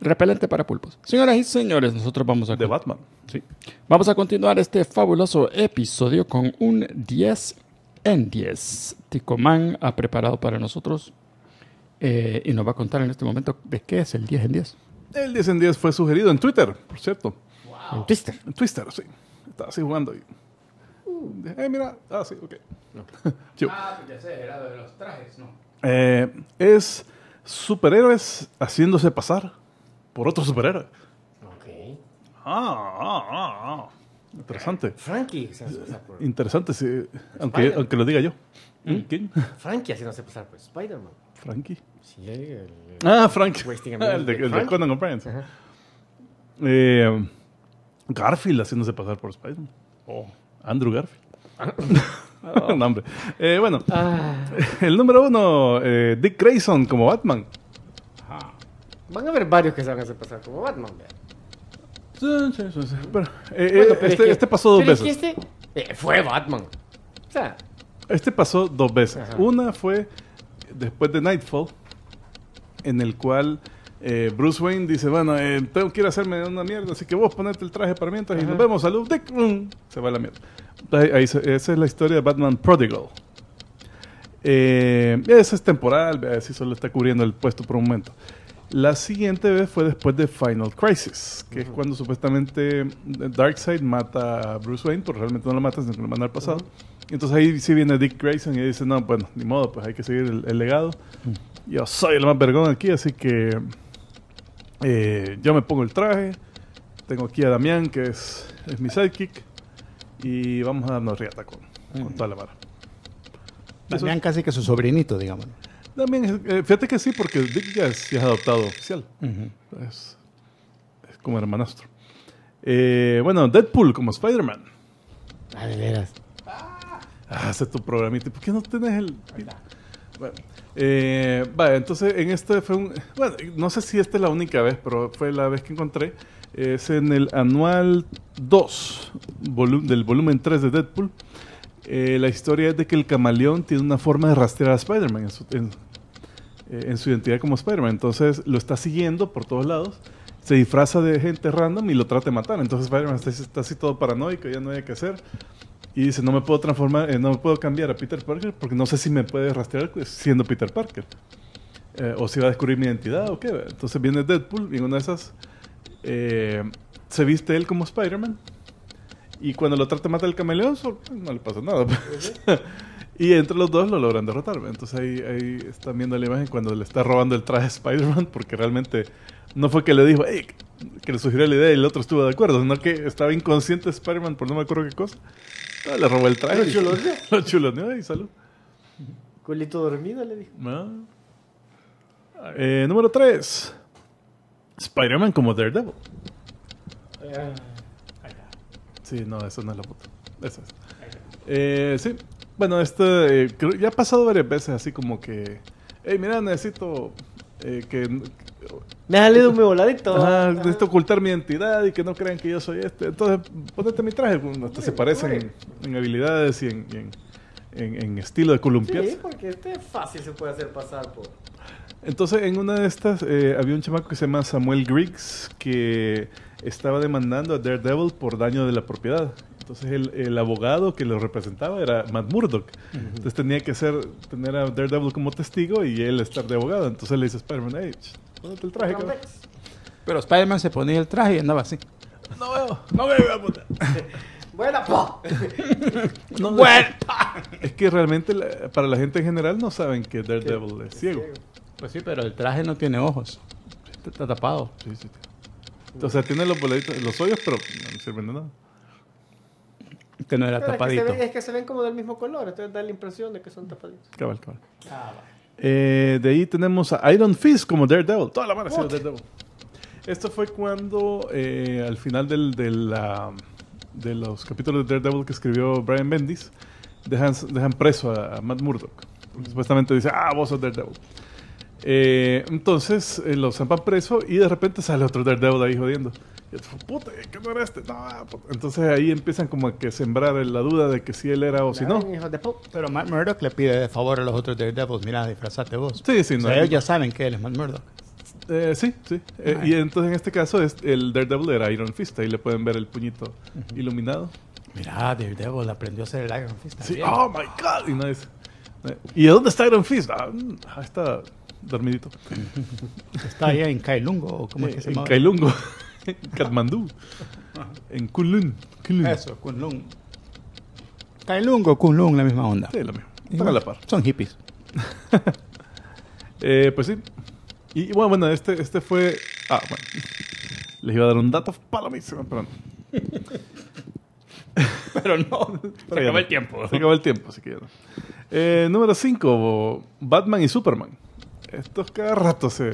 Speaker 2: Repelente para pulpos. Señoras y señores, nosotros vamos a... De Batman. Sí. Vamos a continuar este fabuloso episodio con un 10 en 10. Ticomán ha preparado para nosotros eh, y
Speaker 1: nos va a contar en este momento de qué es el 10 en 10. El 10 en 10 fue sugerido en Twitter, por cierto. En Twitter En Twitter sí. Estaba así jugando y eh, mira, ah, sí, ok. okay. ah, pues ya sé, era de los trajes, ¿no? Eh, es superhéroes haciéndose pasar por otro superhéroe. Ok. Ah, ah, ah, ah. Interesante. Frankie se pasar por. Interesante, sí. Aunque, aunque lo diga yo.
Speaker 3: Mm. ¿Quién? Frankie haciéndose pasar por Spider-Man. ¿Frankie? Sí, el,
Speaker 1: ah, Frankie. el, el de, Conan O'Brien. Eh, Garfield haciéndose pasar por Spider-Man. Oh. Andrew Garfield. Ah. no, hombre. Eh, bueno, ah. el número uno, eh, Dick Grayson como Batman.
Speaker 3: Van a haber varios que se van a hacer pasar como Batman,
Speaker 1: Sí, sí, sí, eh, bueno, este, este, pasó dos veces. este fue Batman. O sea. Este pasó dos veces. Una fue después de Nightfall, en el cual eh, Bruce Wayne dice, bueno, eh, tengo que hacerme una mierda, así que vos ponete el traje para mientras y nos vemos, salud, Dick, mm, se va la mierda. Ahí, esa es la historia de Batman Prodigal. Eh, esa es temporal, así solo está cubriendo el puesto por un momento. La siguiente vez fue después de Final Crisis, que es cuando supuestamente eh, Darkseid mata a Bruce Wayne, pero realmente no lo mata, sino que lo manda al pasado. Entonces ahí sí viene Dick Grayson y dice, no, bueno, ni modo, pues hay que seguir el, legado. Mm. Yo soy el más vergón aquí, así que eh, yo me pongo el traje. Tengo aquí a Damián, que es, mi sidekick. Y vamos a darnos riata con, con toda la vara. Damián casi que su
Speaker 2: sobrinito, digamos.
Speaker 1: Damián, eh, fíjate que sí, porque Dick ya es, adoptado oficial. es, como hermanastro. Eh, bueno, Deadpool como Spider-Man.
Speaker 3: Ah, de veras. Ah,
Speaker 1: hace tu programita. ¿Por qué no tenés el...? Bueno, eh, entonces en este fue un... no sé si esta es la única vez, pero fue la vez que encontré. Es en el anual 2 volumen del volumen 3 de Deadpool. Eh, la historia es de que el camaleón tiene una forma de rastrear a Spider-Man eh, en su, identidad como Spider-Man. Entonces lo está siguiendo por todos lados se disfraza de gente random y lo trata de matar. Entonces Spider-Man está, está, así todo paranoico, ya no hay que hacer. Y dice, no me puedo transformar, eh, no puedo cambiar a Peter Parker porque no sé si me puede rastrear siendo Peter Parker. Eh, o si va a descubrir mi identidad o qué. Entonces viene Deadpool y en una de esas eh, se viste él como Spider-Man. Y cuando lo trata más matar el camaleón, pues, no le pasa nada. Pues. y entre los dos lo logran derrotar. Entonces ahí, ahí están viendo la imagen cuando le está robando el traje a Spider-Man porque realmente no fue que le dijo, que le sugirió la idea y el otro estuvo de acuerdo, sino que estaba inconsciente Spider-Man por no me acuerdo qué cosa. Ah, le robó el traje. Lo chuloneó. Lo chuloneó y salud.
Speaker 3: Cuelito dormido le dijo.
Speaker 1: Ah. Eh, número 3. Spider-Man como Daredevil. Ah, sí, no, eso no es la puta. Eso es. Eh, sí. Bueno, este eh, ya ha pasado varias veces así como que, hey, mira, necesito eh, que, me ha salido un voladito. necesito ocultar mi identidad y que no crean que yo soy este. Entonces, ponete mi traje. Pues, hasta se parecen en, habilidades y en, estilo de columpiarse. Sí,
Speaker 3: porque este es fácil, se puede hacer pasar por.
Speaker 1: Entonces, en una de estas eh, había un chamaco que se llama Samuel Griggs que estaba demandando a Daredevil por daño de la propiedad. Entonces el, abogado que lo representaba era Matt Murdock. Entonces tenía que ser, tener a Daredevil como testigo y él estar de abogado. Entonces le dice Spider-Man, Ponete el traje, Pero Spider-Man se ponía el traje y andaba así. No veo, no veo, puta. Buena, po. no, Buena. Es que realmente para la gente en general no saben que Daredevil es ciego. Pues sí, pero el traje no tiene ojos. Está, está tapado. Sí, sí. O sea, tiene los boladitos, los hoyos, pero no sirven de nada. Este no era que tapadito. es
Speaker 3: que se ven como del mismo color, entonces da la impresión de que son tapaditos.
Speaker 1: Cabal, cabal. Ah, eh, de ahí tenemos a Iron Fist como Daredevil. Toda la mano ha Daredevil. Esto fue cuando eh, al final del, de los capítulos de Daredevil que escribió Brian Bendis, dejan, dejan preso a, Matt Murdock. Mm. Supuestamente dice, ah, vos sos Daredevil. Eh, entonces lo zampan preso y de repente sale otro Daredevil ahí jodiendo. Y puta, ¿qué no era este? Pues, entonces ahí empiezan como a que sembrar la duda de que si él era o si no.
Speaker 2: Pero Matt Murdock le
Speaker 1: pide de favor a los otros Daredevils, mira, disfrazate vos. Sí, sí, ellos ya saben que él es Matt Murdock. Eh, sí, sí. Eh, y entonces en este caso es el Daredevil era Iron Fist, ahí le pueden ver el puñito iluminado. Mirá, Daredevil aprendió a ser el Iron Fist. Sí, oh my god. Y, no es, eh, ¿Y dónde está Iron Fist? Ah, mm, ah está dormidito. está ahí
Speaker 2: en Kailungo, ¿o eh, se llama? En Kailungo.
Speaker 1: Katmandú. En Kunlun. Kunlun. Eso, Kunlun.
Speaker 2: Kailung o Kunlun, la misma onda. Sí, lo mismo. a la par. Son
Speaker 1: hippies. Eh, pues sí. Y, bueno, bueno, este, este fue. Ah, bueno. Les iba a dar un dato palomísimo, perdón. Pero no, se acabó el tiempo. Se acabó el tiempo, así que eh, número 5, Batman y Superman. Estos cada rato se,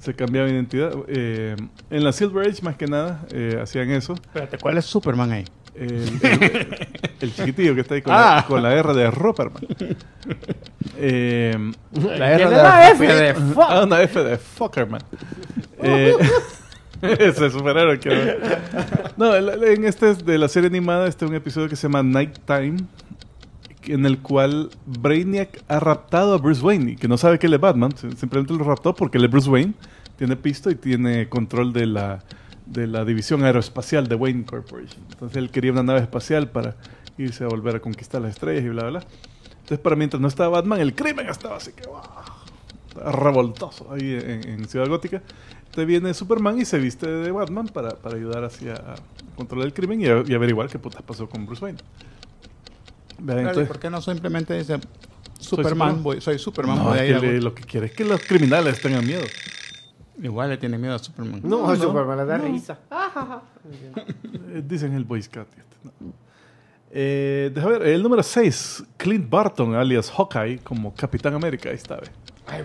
Speaker 1: se cambiaba de identidad. Eh, en la Silver Age, más que nada, eh, hacían eso. Espérate, ¿cuál es Superman ahí? El, chiquitillo que está ahí con, la, R ah. de Roperman. Eh, la R de una F de, Ah, una F Fuckerman. Eh, se superaron. No, en este de la serie animada, este un episodio que se llama Nighttime, en el cual Brainiac ha raptado a Bruce Wayne y que no sabe que él es Batman, simplemente lo raptó porque él es Bruce Wayne, tiene pisto y tiene control de la, de la división aeroespacial de Wayne Corporation. Entonces él quería una nave espacial para irse a volver a conquistar las estrellas y bla, bla, bla. Entonces, para mientras no estaba Batman, el crimen estaba así que wow, revoltoso ahí en, Ciudad Gótica. Entonces viene Superman y se viste de Batman para, para ayudar así a controlar el crimen y, y averiguar qué putas pasó con Bruce Wayne. Entonces, ¿Por qué no
Speaker 2: simplemente dice Superman, soy Superman, voy, soy Superman no, voy
Speaker 1: Lo que quiere es que los criminales tengan miedo. Igual le tiene miedo a Superman. No, no, Superman le da risa. Ah, eh, dicen el Boy Scout. Eh, deja ver, el número 6, Clint Barton, alias Hawkeye, como Capitán América, ahí está. Ve. Ay,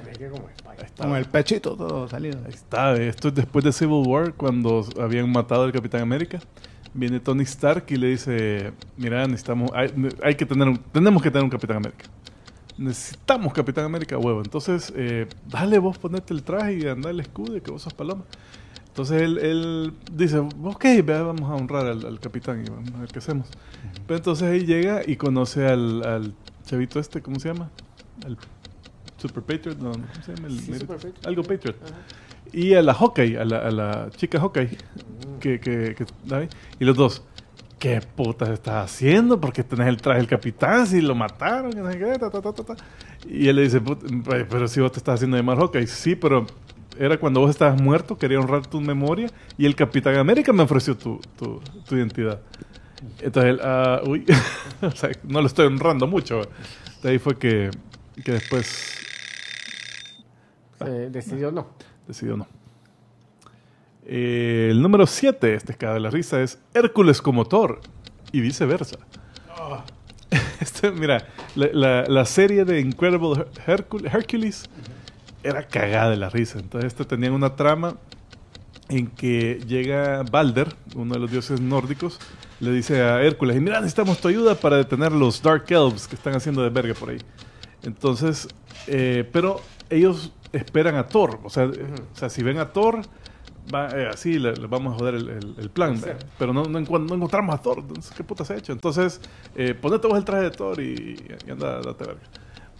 Speaker 1: como el pechito todo salido. Ahí está, esto es después de Civil War, cuando habían matado al Capitán América viene Tony Stark y le dice, mira, necesitamos, hay, que tener, tenemos que tener un Capitán América. Necesitamos Capitán América, huevo. Entonces, eh, dale vos ponerte el traje y andá el escudo que vos sos paloma. Entonces él, dice, ok, vamos a honrar al, capitán y vamos a ver qué hacemos. Pero entonces ahí llega y conoce al, chavito este, ¿cómo se llama? Al Super Patriot, no, ¿cómo se llama? El, Super Algo Patriot y a la hockey, a la, chica hockey. Que, y los dos, ¿qué putas estás haciendo? Porque tenés el traje del capitán, si lo mataron, Y él le dice, pero si vos te estás haciendo llamar hockey, sí, pero era cuando vos estabas muerto, quería honrar tu memoria y el Capitán América me ofreció tu, identidad. Entonces él, ah, uy, no lo estoy honrando mucho. De ahí fue que, después... decidió no decidió no. Eh, el número 7, este cada de la risa, es Hércules como Thor y viceversa. Este, mira, la, serie de Incredible Hercules era cagada de la risa. Entonces, esto tenía una trama en que llega Balder, uno de los dioses nórdicos, le dice a Hércules, mira, necesitamos tu ayuda para detener los Dark Elves que están haciendo de verga por ahí. Entonces, eh, pero ellos esperan a Thor. O sea, sea si ven a Thor, eh, así le, vamos a joder el, plan. Pero no, encontramos a Thor. Entonces, ¿qué puta se ha hecho? Entonces, eh, ponete vos el traje de Thor y, anda, date terapia.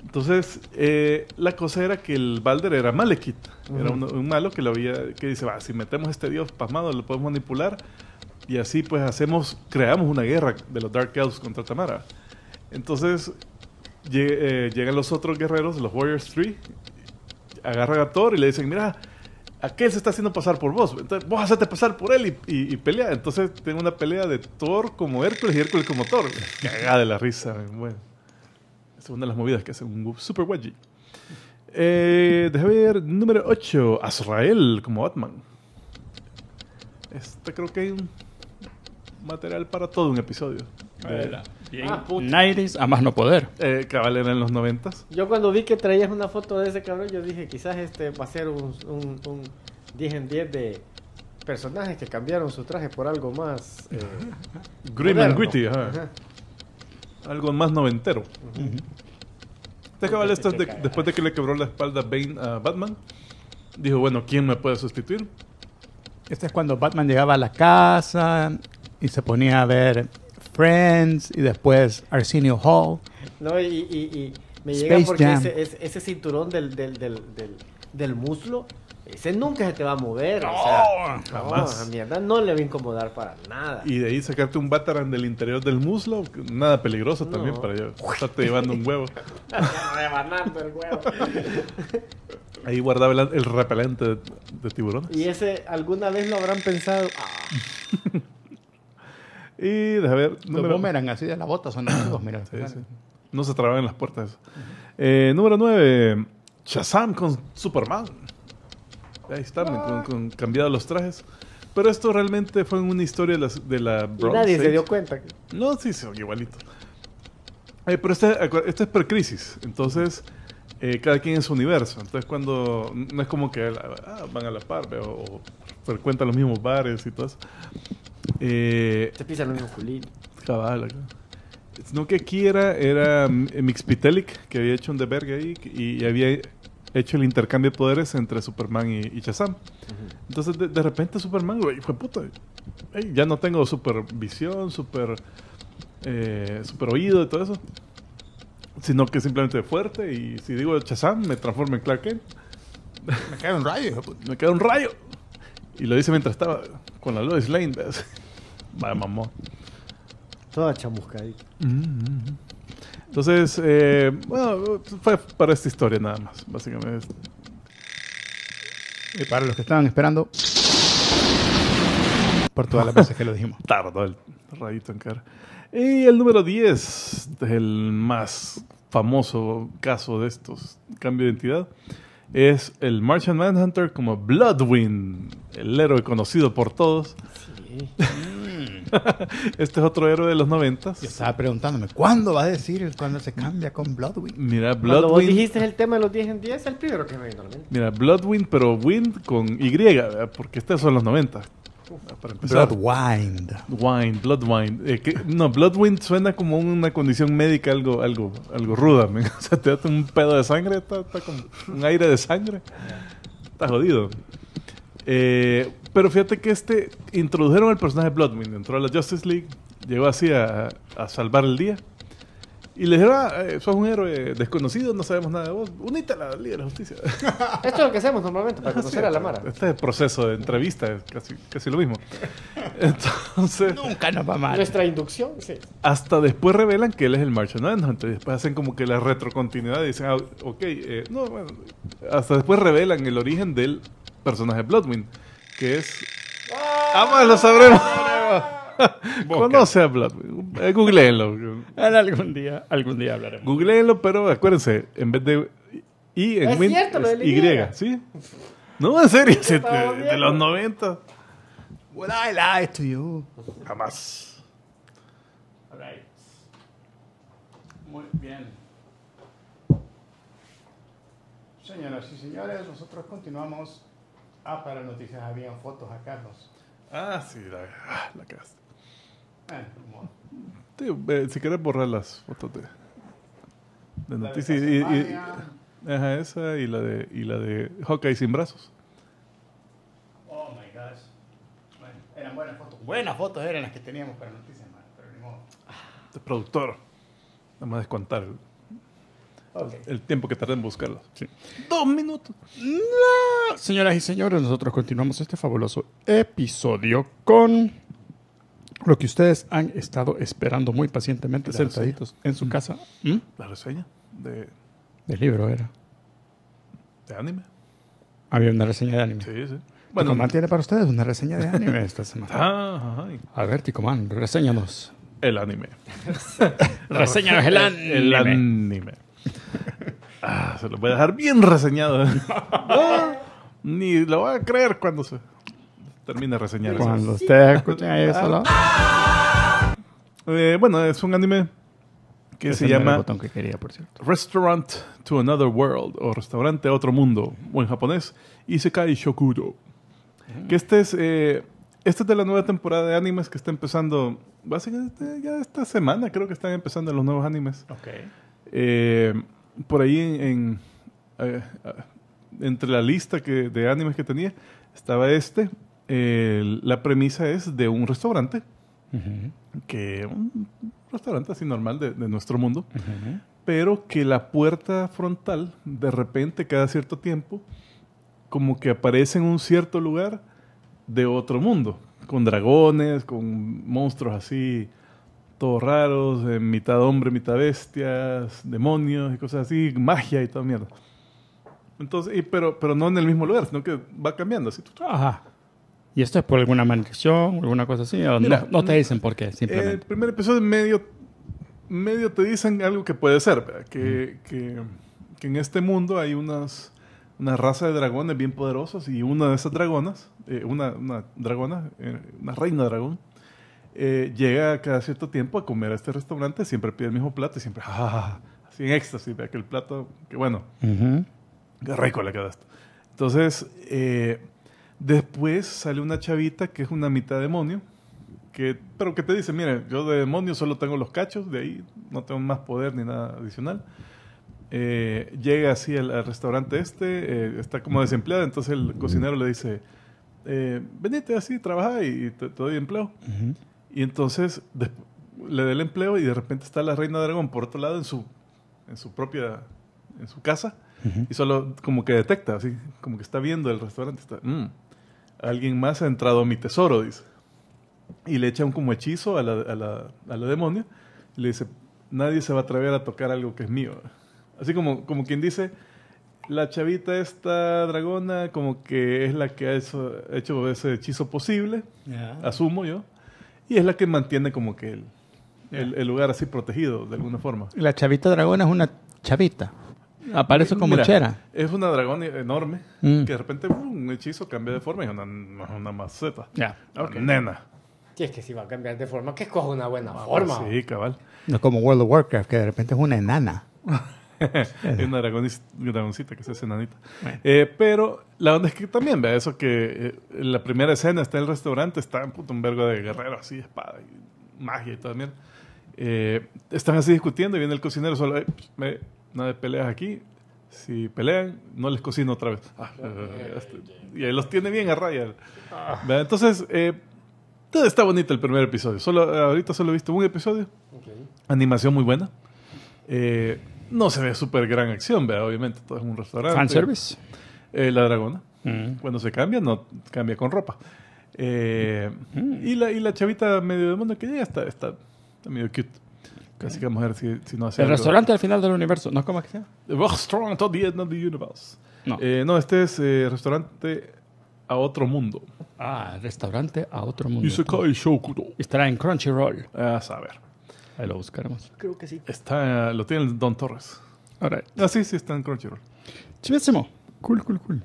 Speaker 1: Entonces, eh, la cosa era que el Balder era Malekit. Era un, malo que lo había, que dice, va, si metemos este dios pasmado, lo podemos manipular. Y así pues hacemos, creamos una guerra de los Dark Elves contra Tamara. Entonces, llegan los otros guerreros, los Warriors 3, agarran a Thor y le dicen, mira, aquel se está haciendo pasar por vos. Entonces, vos hacete pasar por él y, pelea. Entonces, tengo una pelea de Thor como Hércules y Hércules como Thor. Cagada de la risa, bueno. Es una de las movidas que hace un super wedgie. Eh, deja ver, número 8, Azrael como Batman. Este creo que hay un material para todo un episodio. De, Nairis, ah, a más no poder. Eh, cabal en los 90
Speaker 3: Yo cuando vi que traías una foto de ese cabrón, yo dije, quizás este va a ser un, un, 10 en 10 de personajes que cambiaron su traje por algo más...
Speaker 1: Eh, and witty, ajá. Algo más noventero. Este cabal, después de que le quebró la espalda Bane a Batman, dijo, bueno, ¿quién me puede sustituir?
Speaker 2: Este es cuando Batman llegaba a la casa y se ponía a ver Friends y después Arsenio Hall.
Speaker 1: No,
Speaker 3: y, y, me llega porque ese, ese, cinturón del, del, del, del, muslo, ese nunca se te va a mover. No, No, mierda no le va a incomodar para nada.
Speaker 1: Y de ahí sacarte un batarán del interior del muslo, nada peligroso también para yo. Estarte llevando un huevo.
Speaker 3: Rebanando el huevo.
Speaker 1: Ahí guardaba el, repelente de, tiburones.
Speaker 3: Y ese, alguna vez lo habrán pensado. Ah.
Speaker 1: Y déjame ver. Los
Speaker 2: así de la bota son mira.
Speaker 1: No se traban en las puertas. Eh, número 9. Shazam con Superman. Ahí están, con, ah. cambiados los trajes. Pero esto realmente fue una historia de la, Nadie se dio cuenta. No, sí, sí igualito. Eh, pero este, es per crisis. Entonces, eh, cada quien es su universo. Entonces, cuando. No es como que ah, van a la par, o frecuenta los mismos bares y todo eso. Eh, Te pisa el mismo culín. Cabal, No que aquí era, era mm, Mixpitelic, que había hecho un debergue ahí y, había hecho el intercambio de poderes entre Superman y, y Shazam. Entonces, de, repente, Superman, güey, fue puta. ya no tengo supervisión, super, eh, super oído y todo eso. Sino que simplemente fuerte. Y si digo Shazam, me transformo en Clark Kent. Me queda un rayo. me queda un rayo. Y lo dice mientras estaba con la Lois Lane. Vaya mamón. Toda ahí. Mm, mm, mm. Entonces, eh, bueno, fue para esta historia nada más, básicamente. Y para los que estaban esperando. Por todas las veces que lo dijimos. Tardó el rayito en caer. Y el número 10, el más famoso caso de estos, cambio de identidad, es el Martian Manhunter como Bloodwind, el héroe conocido por todos. este es otro héroe de los noventas. Yo estaba preguntándome, ¿cuándo
Speaker 2: va a decir cuando se cambia con Bloodwind? Mira, Bloodwind. Cuando
Speaker 1: vos dijiste
Speaker 3: el tema de los 10 en 10, el primero que me vino a la mente.
Speaker 1: Mira, Bloodwind, pero Wind con Y, porque este son los noventas empezar. Bloodwind. Bloodwind. Eh, no, Bloodwind suena como una condición médica algo, algo, algo ruda. O sea, te da un pedo de sangre, un aire de sangre. Está jodido. Eh, pero fíjate que este introdujeron el personaje Bloodwind, entró a la Justice League, llegó así a salvar el día. Y les dijeron, ah, eh, sos un héroe desconocido, no sabemos nada de vos. unita a la Liga de la Justicia. Esto es lo que hacemos normalmente para ah, conocer a la Mara. Este es el proceso de entrevista, es casi, casi lo mismo. Entonces. Nunca nos va mal. Nuestra
Speaker 3: inducción, sí.
Speaker 1: Hasta después revelan que él es el Martian entonces Después hacen como que la retrocontinuidad y dicen, ah, ok, eh, no, bueno. Hasta después revelan el origen del personaje Bloodwing que es. ¡Ah! ¡Vamos, lo sabremos! ¡Ah! Conoce a eh, googleenlo. algún día,
Speaker 2: algún día hablaremos.
Speaker 1: Googleenlo, pero acuérdense, en vez de en es y, ¿sí? No, en serio, de, los 90. Would I to Jamás.
Speaker 2: Muy bien. Señoras y señores, nosotros continuamos. Ah, para noticias habían fotos a Carlos.
Speaker 1: Ah, sí, la, ah, la eh, si querés si quieres las fotos De noticias. Y, esa y la de, y la de Hawkeye sin brazos.
Speaker 2: Oh my gosh. eran buenas fotos. Buenas fotos eran las que teníamos para noticias, pero ni modo.
Speaker 1: El productor. Nada más descontar el, tiempo que tardé en buscarlo. Dos minutos.
Speaker 2: Señoras y señores, nosotros continuamos este fabuloso episodio con lo que ustedes han estado esperando muy pacientemente sentaditos en su mm. casa.
Speaker 1: La reseña de...
Speaker 2: Del libro era. ¿De anime? Había una reseña de anime. Sí, sí. Bueno, tiene para ustedes una reseña de anime esta semana. Ah, a ver,
Speaker 1: Ticomán, reseñanos. El anime. reseñanos el anime. El anime. Ah, se lo voy a dejar bien reseñado. Ni lo voy a creer cuando se... Termina de reseñar eso. eso, eh, bueno, es un anime que se llama Restaurant to Another World o Restaurante a Otro Mundo, o en japonés, Isekai Shokuro. Que este es, eh, este de la nueva temporada de animes que está empezando, básicamente ya esta semana creo que están empezando los nuevos animes. Ok. Eh, por ahí entre la lista que, de animes que tenía estaba este, la premisa es de un restaurante, que un restaurante así normal de, nuestro mundo, pero que la puerta frontal, de repente, cada cierto tiempo, como que aparece en un cierto lugar de otro mundo, con dragones, con monstruos así, todos raros, mitad hombre, mitad bestias, demonios y cosas así, magia y todo mierda. Entonces, pero, pero no en el mismo lugar, sino que va cambiando así.
Speaker 2: Ajá. ¿Y esto es por alguna maldición, alguna cosa así? no, te dicen por qué, simplemente. El
Speaker 1: primer episodio medio, medio te dicen algo que puede ser, Que, que, que, en este mundo hay unas, una raza de dragones bien poderosos y una de esas dragonas, eh, una, una, dragona, eh, una reina dragón, eh, llega cada cierto tiempo a comer a este restaurante, siempre pide el mismo plato y siempre, así en éxtasis, vea Que el plato, que bueno, qué rico le queda esto. Entonces, Después sale una chavita que es una mitad demonio, que, pero que te dice, mire, yo de demonio solo tengo los cachos, de ahí no tengo más poder ni nada adicional. Eh, llega así al, restaurante este, eh, está como desempleada, entonces el cocinero le dice, eh, venite así, trabaja y, te, doy empleo. Y entonces le da el empleo y de repente está la reina dragón por otro lado en su, en su propia, en su casa y solo como que detecta, así, como que está viendo el restaurante, está, mm, alguien más ha entrado a mi tesoro, dice. Y le echa un como hechizo a la, a demonia le dice, nadie se va a atrever a tocar algo que es mío. Así como, como quien dice, la chavita esta dragona como que es la que ha hecho, ese hechizo posible, asumo yo, y es la que mantiene como que el, el, lugar así protegido de alguna forma.
Speaker 2: La chavita dragona es una chavita. Aparece como chera.
Speaker 1: Es una dragón enorme mm. que de repente un hechizo cambia de forma y es una, una maceta. Ya. Nena. Y es que si va a cambiar de forma, que escoja una buena ah, pues forma. Sí, cabal. No
Speaker 2: como World of Warcraft, que de repente es una enana.
Speaker 1: es una dragoncita que se hace enanita. Eh, pero la onda es que también vea eso que eh, la primera escena está en el restaurante, está en puto un vergo de guerrero así, espada y magia y todo. Mierda. Eh, están así discutiendo y viene el cocinero solo, pues, me, nada de peleas aquí. Si pelean, no les cocino otra vez. Ah, y ahí los tiene bien a raya. Ah. Entonces, eh, todo está bonito el primer episodio. Solo, ahorita solo he visto un episodio. Animación muy buena. Eh, no se ve súper gran acción, obviamente. Todo es un restaurante. Fan service. Eh, la dragona. Mm. Cuando se cambia, no cambia con ropa. Mm. y, la, chavita medio de mundo que llega está, está medio cute. Casi que mujer, si, no El restaurante al final del universo. ¿No es que se llama? The restaurant at the end of the universe. No. Eh, no, este es eh, restaurante a otro mundo. Ah, restaurante a otro mundo. Isekai Estará en Crunchyroll. Ah, a saber. Ahí lo buscaremos. Creo que sí. Está, lo tiene el Don Torres. Ah, sí, sí, está en Crunchyroll. Chivísimo. Cool, cool, cool.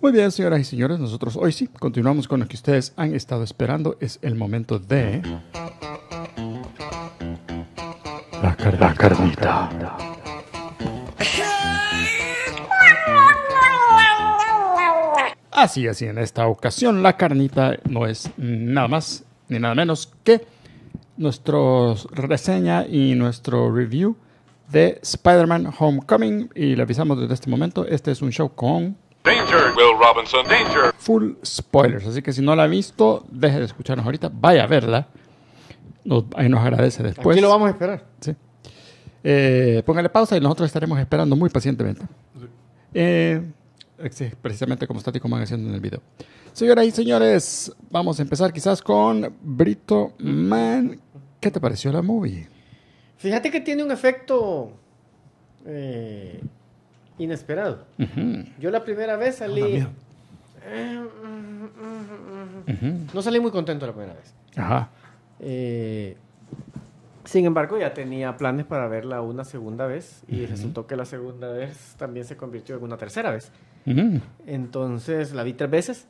Speaker 1: Muy bien,
Speaker 2: señoras y señores, nosotros hoy sí continuamos con lo que ustedes han estado esperando. Es el momento de. La carnita. Así es, en esta ocasión la carnita no es nada más ni nada menos que nuestra reseña y nuestro review de Spider-Man Homecoming. Y le avisamos desde este momento, este es un show con...
Speaker 4: Danger, Will Robinson, danger.
Speaker 2: Full spoilers, así que si no la ha visto, deje de escucharnos ahorita, vaya a verla. Nos, ahí nos agradece después. Aquí lo vamos a esperar. Sí. Eh, póngale pausa y nosotros estaremos esperando muy pacientemente. Eh, precisamente como está van haciendo en el video. Señoras y señores, vamos a empezar quizás con Brito Man. ¿Qué te pareció la movie?
Speaker 3: Fíjate que tiene un efecto eh, inesperado. Yo la primera vez salí... Eh, mm, mm, mm, no salí muy contento la primera vez. Ajá. Eh, sin embargo, ya tenía planes para verla una segunda vez y resultó que la segunda vez también se convirtió en una tercera vez. Entonces la vi tres veces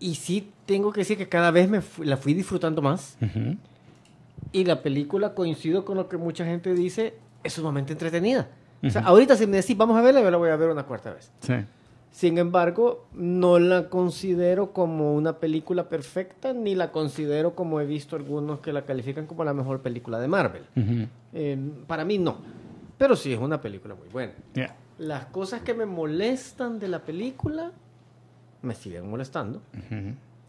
Speaker 3: y sí tengo que decir que cada vez me la fui disfrutando más. Y la película, coincido con lo que mucha gente dice, es sumamente entretenida. ahorita si me decís, vamos a verla, yo la voy a ver una cuarta vez. Sí. Sin embargo, no la considero como una película perfecta, ni la considero como he visto algunos que la califican como la mejor película de Marvel. Em, para mí no, pero sí es una película muy buena. Las cosas que me molestan de la película me siguen molestando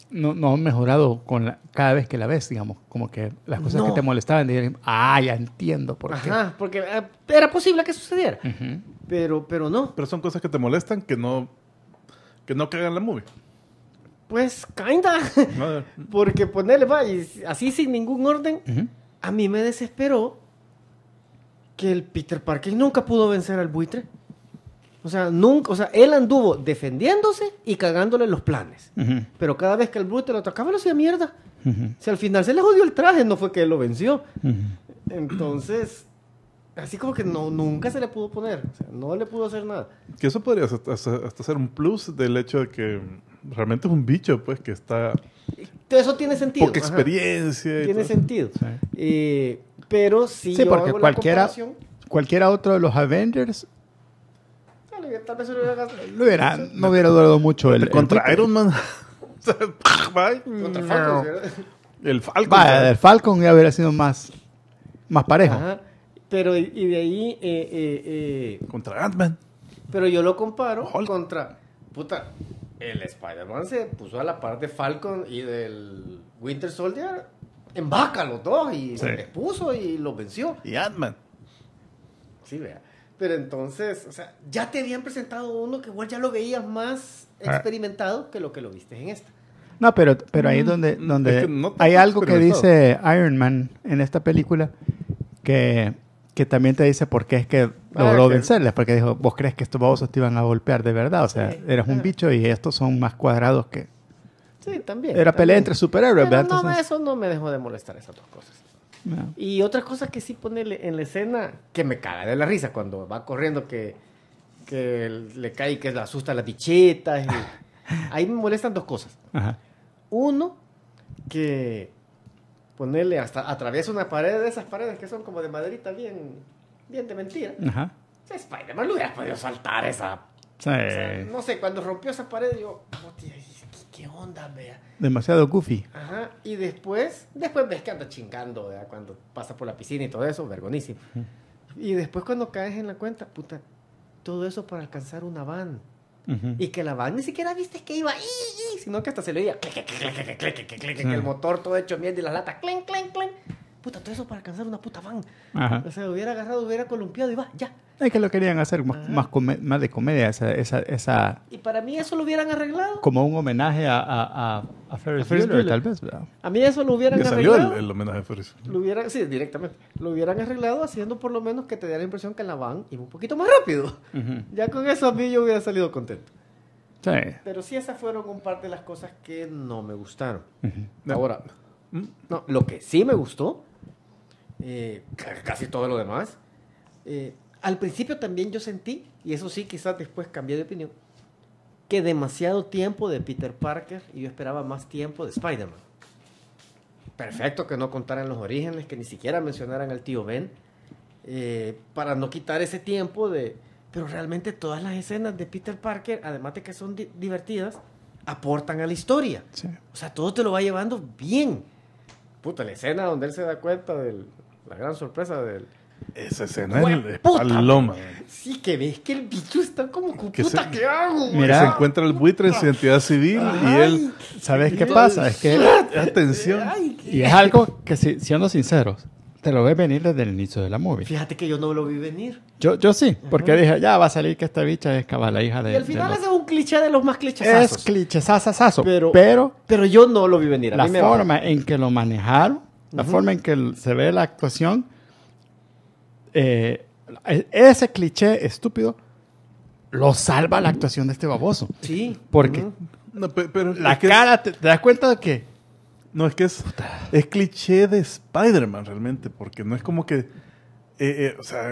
Speaker 2: no, no han mejorado con cada vez que la ves, digamos, como que las cosas que te molestaban, de ah, ya entiendo por qué.
Speaker 3: Ajá, porque ah, era posible que sucediera, pero, pero no. Pero son cosas que te molestan que no,
Speaker 1: que no cagan la movie.
Speaker 3: Pues, kinda. porque ponerle, y así sin ningún orden, a mí me desesperó que el Peter Parker nunca pudo vencer al buitre. O sea, nunca, o sea, él anduvo defendiéndose y cagándole los planes. Pero cada vez que el Brute lo atacaba, lo hacía mierda. Si al final se le jodió el traje, no fue que él lo venció. Entonces, así como que no, nunca se le pudo poner. no le pudo hacer nada.
Speaker 1: Que eso podría hasta, ser un plus del hecho de que realmente es un bicho, pues, que está. Eso tiene sentido. Porque experiencia. tiene sentido. pero sí, porque cualquiera, cualquiera
Speaker 2: otro de los Avengers no hubiera durado mucho el. Contra Iron Man.
Speaker 3: contra El Falcon. el
Speaker 2: Falcon ya hubiera sido más, más parejo.
Speaker 3: Pero y de ahí. Eh, eh, eh, contra Ant-Man. Pero yo lo comparo contra. Puta, el Spider-Man se puso a la par de Falcon y del Winter Soldier en vaca los dos y se les puso y lo venció. Y Ant-Man. Sí, vea. Pero entonces, o sea, ya te habían presentado uno que igual ya lo veías más ah. experimentado que lo que lo viste en esta.
Speaker 2: No, pero, pero ahí es mm. donde, donde hay algo que dice Iron Man en esta película que, que también te dice por qué es que ah, logró vencerles. Porque dijo, vos crees que estos babosos te iban a golpear de verdad. O sea, eras eres un bicho y estos son más cuadrados que...
Speaker 3: Sí, también. Era pelea entre superhéroes, pero ¿verdad? No, eso no me dejó de molestar esas dos cosas. Y otra cosa que sí pone en la escena, que me caga de la risa cuando va corriendo, que, que le cae y que le asusta la bicheta. Ahí me molestan dos cosas. Uno, que ponerle hasta atraviesa una pared de esas paredes que son como de maderita bien, bien de mentira. Ajá. Spider-Man lo hubiera podido saltar esa. no sé, cuando rompió esa pared, yo, ¿qué onda, vea?
Speaker 2: Demasiado goofy.
Speaker 3: Ajá, y después, después ves que andas chingando, ¿verdad? cuando pasa por la piscina y todo eso, vergonísimo. Y después cuando caes en la cuenta, puta, todo eso para alcanzar una van. Y que la van ni siquiera viste que iba, ahí sino que hasta se le oía, clic, el motor todo hecho mierda y la lata, clen, clen, clen puta, todo eso para alcanzar una puta van. se O sea, hubiera agarrado, hubiera columpiado y va, ya.
Speaker 2: Es que lo querían hacer más, más, de comedia, esa, esa, esa,
Speaker 3: Y para mí eso lo hubieran arreglado.
Speaker 2: Como un homenaje a, a, a, a Ferris, tal vez. A
Speaker 3: mí eso lo hubieran arreglado. Salió el, homenaje a lo hubieran, Sí, directamente. Lo hubieran arreglado haciendo por lo menos que te diera la impresión que en la van iba un poquito más rápido. Ya con eso a mí yo hubiera salido contento. Pero sí, esas fueron un par de las cosas que no me gustaron. Ahora, ¿Mm? no, lo que sí me gustó eh, casi todo lo demás. Eh, al principio también yo sentí, y eso sí, quizás después cambié de opinión, que demasiado tiempo de Peter Parker y yo esperaba más tiempo de Spider-Man. Perfecto que no contaran los orígenes, que ni siquiera mencionaran al tío Ben, eh, para no quitar ese tiempo de... Pero realmente todas las escenas de Peter Parker, además de que son divertidas, aportan a la historia. O sea, todo te lo va llevando bien. Puta, la escena donde él se da cuenta del, la gran sorpresa de ese escenario
Speaker 1: paloma.
Speaker 3: Sí, que ves que el bicho está como que puta, ¿qué hago? Mira, se
Speaker 1: encuentra el buitre en su entidad civil y él. ¿Sabes qué pasa? Es que. Atención. y es
Speaker 3: algo
Speaker 2: que, si, siendo sinceros, te lo ves venir desde el inicio de la movie.
Speaker 3: Fíjate que yo no lo vi venir.
Speaker 2: Yo, yo sí, porque dije, ya va a salir que esta bicha es cabal, la hija de. Y al final es
Speaker 3: un cliché de los más clichés. Es
Speaker 2: clichésazazazo. Pero, pero, pero yo no lo vi venir. la forma en que lo manejaron la forma en que se ve la actuación, eh, e-, ese cliché estúpido lo salva la actuación de este baboso. Sí.
Speaker 1: Porque pero, la cara, te, das cuenta de que... No, es que es, es cliché de Spider-Man realmente, porque no es como que... Eh, eh, o sea,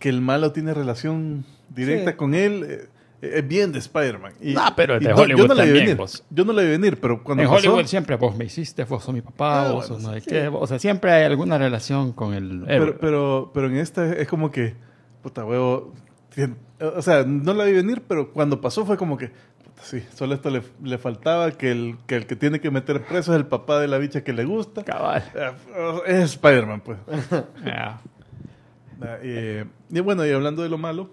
Speaker 1: que el malo tiene relación directa con él es eh, eh, bien de Spider-Man. Ah, pero de Hollywood yo no vi venir. Yo no la vi venir, pero cuando En Hollywood siempre vos me hiciste, vos sos mi papá, ah, vos sos no qué. O sea, siempre hay alguna relación con el... Pero, pero, pero en esta es como que, puta huevo, o sea, no la vi venir, pero cuando pasó fue como que, Sí, solo esto le, le, faltaba que el, que el que tiene que meter preso es el papá de la bicha que le gusta. Cabal. Eh, es Spider-Man, pues. Ah, y, bueno, y hablando de lo malo,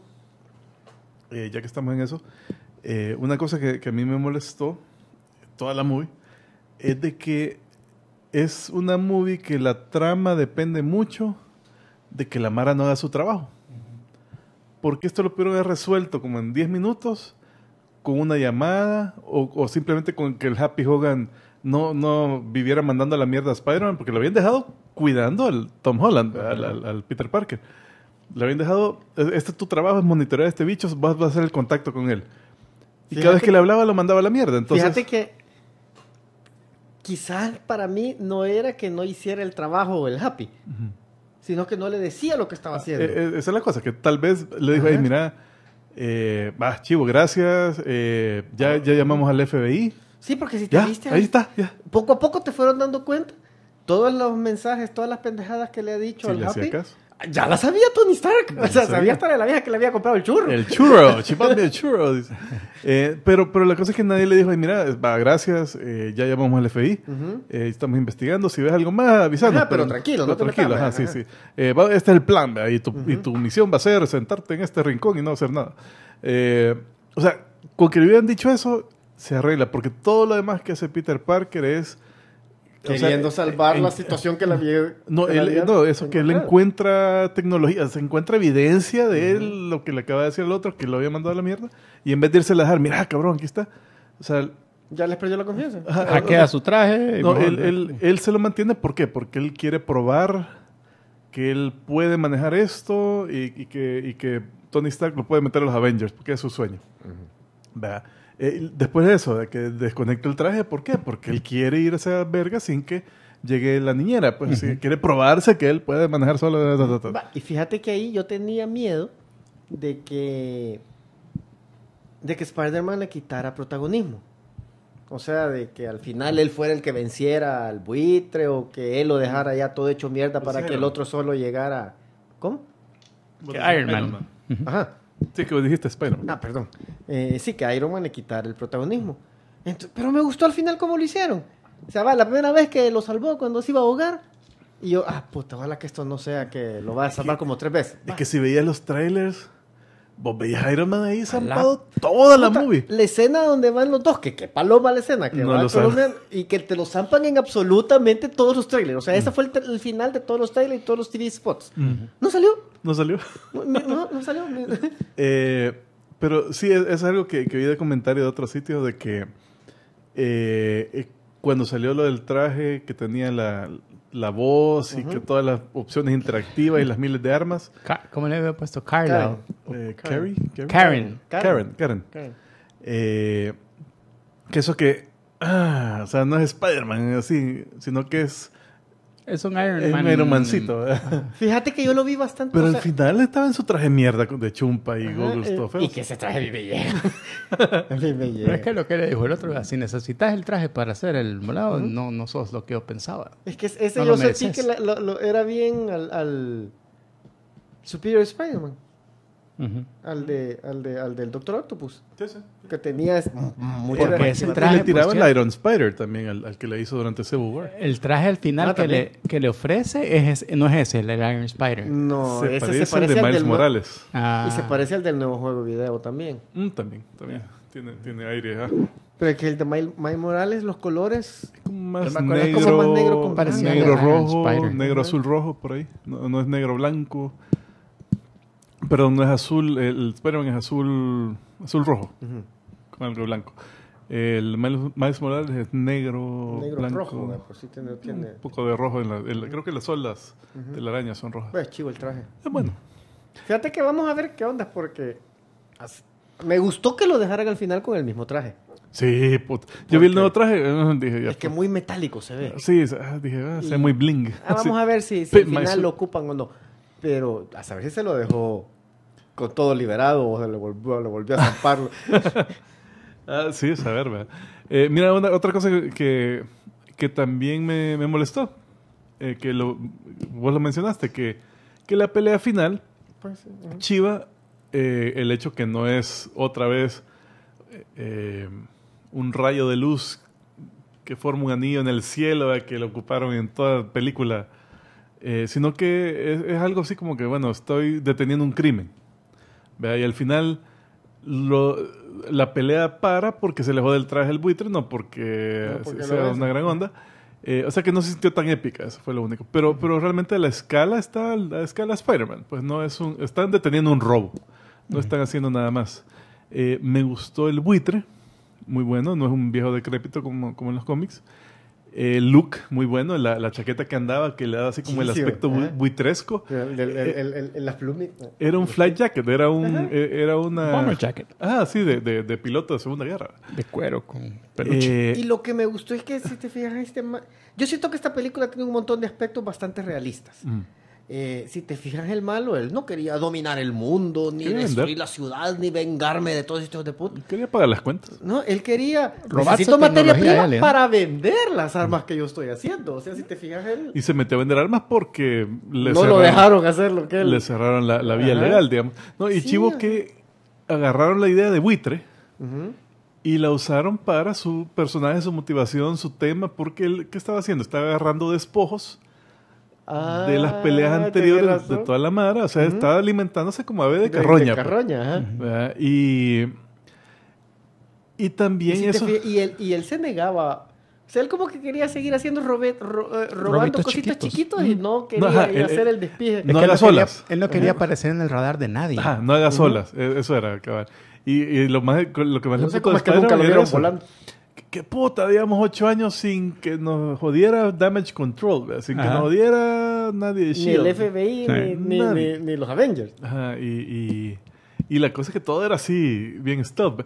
Speaker 1: eh, ya que estamos en eso, eh, una cosa que, a mí me molestó, toda la movie, es de que es una movie que la trama depende mucho de que la Mara no haga su trabajo. Porque esto lo pudieron haber resuelto como en 10 minutos, con una llamada, o, simplemente con que el Happy Hogan no, no viviera mandando a la mierda a Spider-Man, porque lo habían dejado cuidando al Tom Holland, al Peter Parker. Le habían dejado, este es tu trabajo es monitorear a este bicho, vas, a hacer el contacto con él. Y cada vez que, le hablaba lo mandaba a la mierda. Entonces... Fíjate
Speaker 3: que quizás para mí no era que no hiciera el trabajo el happy, sino que no le decía lo que estaba ah, haciendo. E, e, esa es
Speaker 1: la cosa, que tal vez le dijo, mira, eh, chivo, gracias, eh, ya, ya llamamos al FBI.
Speaker 3: Sí, porque si te ya, viste... Ahí, está, ya. Poco a poco te fueron dando cuenta. Todos los mensajes, todas las pendejadas que le ha dicho al happy... Ya la sabía Tony Stark. O sea, sabía hasta de la vieja que le había comprado el churro. El churro, chipame el
Speaker 1: churro. Eh, pero, pero la cosa es que nadie le dijo, mira, va, gracias, eh, ya llamamos al FBI, eh, estamos investigando, si ves algo más, avísanos. pero, tranquilo, no te tranquilo, sí, sí. Eh, este es el plan, ¿verdad? Y, tu, y tu misión va a ser sentarte en este rincón y no hacer nada. o sea, con que le hubieran dicho eso, se arregla, porque todo lo demás que hace Peter Parker es Queriendo salvar la situación que la había... No, eso, que él encuentra tecnología, se encuentra evidencia de lo que le acaba de decir al otro, que lo había mandado a la mierda, y en vez de irse a dejar, mira, cabrón, aquí está. O sea. Ya les perdió la confianza. Hackea su traje. No, él, se lo mantiene, ¿por qué? Porque él quiere probar que él puede manejar esto y, que, que Tony Stark lo puede meter a los Avengers, porque es su sueño. Eh, después de eso, de que desconectó el traje, ¿por qué? Porque él quiere ir a esa verga sin que llegue la niñera. Pues quiere probarse que él puede manejar solo.
Speaker 3: Y fíjate que ahí yo tenía miedo de que. de que Spider-Man le quitara protagonismo. O sea, de que al final él fuera el que venciera al buitre o que él lo dejara ya todo hecho mierda para que el otro solo llegara. ¿Cómo? Iron Man. Ajá. Sí, que vos dijiste Spider-Man. Ah, perdón. Eh, sí, que a Iron Man le quitar el protagonismo. pero me gustó al final cómo lo hicieron. O sea, va, la primera vez que lo salvó cuando se iba a ahogar. Y yo, ah, puta, ojalá que esto no sea que lo va a salvar como tres veces. Es que si veías los trailers, Vos veías Iron Man ahí zampado toda la movie. La escena donde van los dos, que qué paloma la escena, que y que te lo zampan en absolutamente todos los trailers. O sea, ese mm. fue el, final de todos los trailers y todos los TV spots. Mm. ¿No salió?
Speaker 1: ¿No salió? No,
Speaker 3: no, salió.
Speaker 1: Eh, pero sí, es, algo que, que, vi de comentario de otro sitio, de que eh, eh, cuando salió lo del traje que tenía la, la voz y que todas las opciones interactivas y las miles de armas. ¿Cómo le
Speaker 2: había puesto? Carla. Oh, eh, Karen. Karen. Karen.
Speaker 1: Eh, que eso que... Ah, o sea, no es Spider-Man así, sino que es es un Iron es Man. Un Iron Mancito.
Speaker 3: Fíjate que yo lo vi bastante. Pero al
Speaker 1: final estaba en su traje mierda de chumpa y Gustavo. Eh, ¿eh? Y que ese traje vive
Speaker 3: llega.
Speaker 2: Pero es que lo que le dijo el otro, ah, si necesitas el traje para hacer el molado, no, no sos lo que yo pensaba. Es que ese yo sentí que
Speaker 3: era bien al, al Superior Spider-Man al, de, al, de, al del Doctor Octopus. Que tenía. Mm, mm,
Speaker 2: Porque ese traje. Le pues, tiraba el
Speaker 1: Iron Spider también al, que le hizo durante ese War. El traje al final ah, que, le,
Speaker 2: que, le, ofrece es, no es ese, el Iron Spider. No, ese se parece al de Miles
Speaker 1: Morales. Ah. Y se
Speaker 3: parece al del nuevo juego video también. Mm, también, también. Tiene, tiene aire, Pero que el de Miles Morales, los colores. Es como más negro, como negro, rojo, negro azul
Speaker 1: rojo por ahí. no es negro blanco. Pero no es azul, el spider es azul, azul rojo, con algo blanco. El Miles Morales es negro, blanco, rojo, un poco de rojo. En la, creo que las olas de la araña son rojas.
Speaker 3: Pues chivo el traje. Es eh, bueno. Fíjate que vamos a ver qué onda, porque me gustó que lo dejaran al final con el mismo traje.
Speaker 1: Sí, Yo vi el nuevo traje. Eh, dije, ya, es que muy metálico se ve. Sí, ah, dije, ah, muy bling. Ah, vamos a ver si, si al final lo
Speaker 3: ocupan o no pero a saber si se lo dejó
Speaker 1: con todo liberado o se lo volvió, volvió a zamparlo. ah, sí, a ver, eh, mira, otra cosa que, que también me, molestó, eh, que vos lo mencionaste, que, la pelea final, pues, Chiva, eh, el hecho que no es otra vez eh, un rayo de luz que forma un anillo en el cielo que lo ocuparon en toda película eh, sino que es, algo así como que, bueno, estoy deteniendo un crimen. Y al final la pelea para porque se le jode el traje el buitre, no porque, no, porque sea una gran onda. Eh, o sea que no se sintió tan épica, eso fue lo único. Pero, pero realmente la escala está la escala Spider-Man. Pues no es un. Están deteniendo un robo. No están haciendo nada más. Eh, me gustó el buitre. Muy bueno. No es un viejo decrépito como, como en los cómics el eh, look muy bueno, la, chaqueta que andaba, que le daba así como el aspecto muy buitresco. Eh,
Speaker 3: eh,
Speaker 1: era un flight jacket, era un... era una... Bomber jacket. Ah, sí, de, de, piloto de Segunda Guerra. De cuero con peluche. y
Speaker 3: lo que me gustó es que, si te fijas, este yo siento que esta película tiene un montón de aspectos bastante realistas. Mm. Eh, si te fijas, el malo, él no quería dominar el mundo, ni destruir la ciudad, ni vengarme de todos estos de puta. Quería
Speaker 1: pagar las cuentas.
Speaker 3: No, él quería. Robar necesito materia prima ¿eh? para vender las armas que yo estoy haciendo. O sea, si te fijas,
Speaker 1: él. Y se metió a vender armas porque. Le no lo dejaron hacer lo que él. Le cerraron la, vía legal, digamos. No, y chivo que agarraron la idea de buitre. Y la usaron para su personaje, su motivación, su tema, porque él, ¿qué estaba haciendo? Estaba agarrando despojos de las ah, peleas anteriores de toda la madre. O sea, estaba alimentándose como ave de carroña. De, carroña, pues. Y, y
Speaker 3: también eso... y, él, y él se negaba o sea, él como que quería seguir haciendo robet, eh,
Speaker 2: robando cositas chiquitos. y no quería hacer el despide. no hagas olas. él no quería
Speaker 1: aparecer en el radar de nadie. Ajá, no hagas olas. E, eso era, Y, lo, más, lo que más le sé es que volando que puta, digamos, ocho años sin que nos jodiera Damage Control, sin que nos jodiera nadie de Ni el FBI, ni, los Avengers. Ajá, y, y, la cosa es que todo era así, bien stop.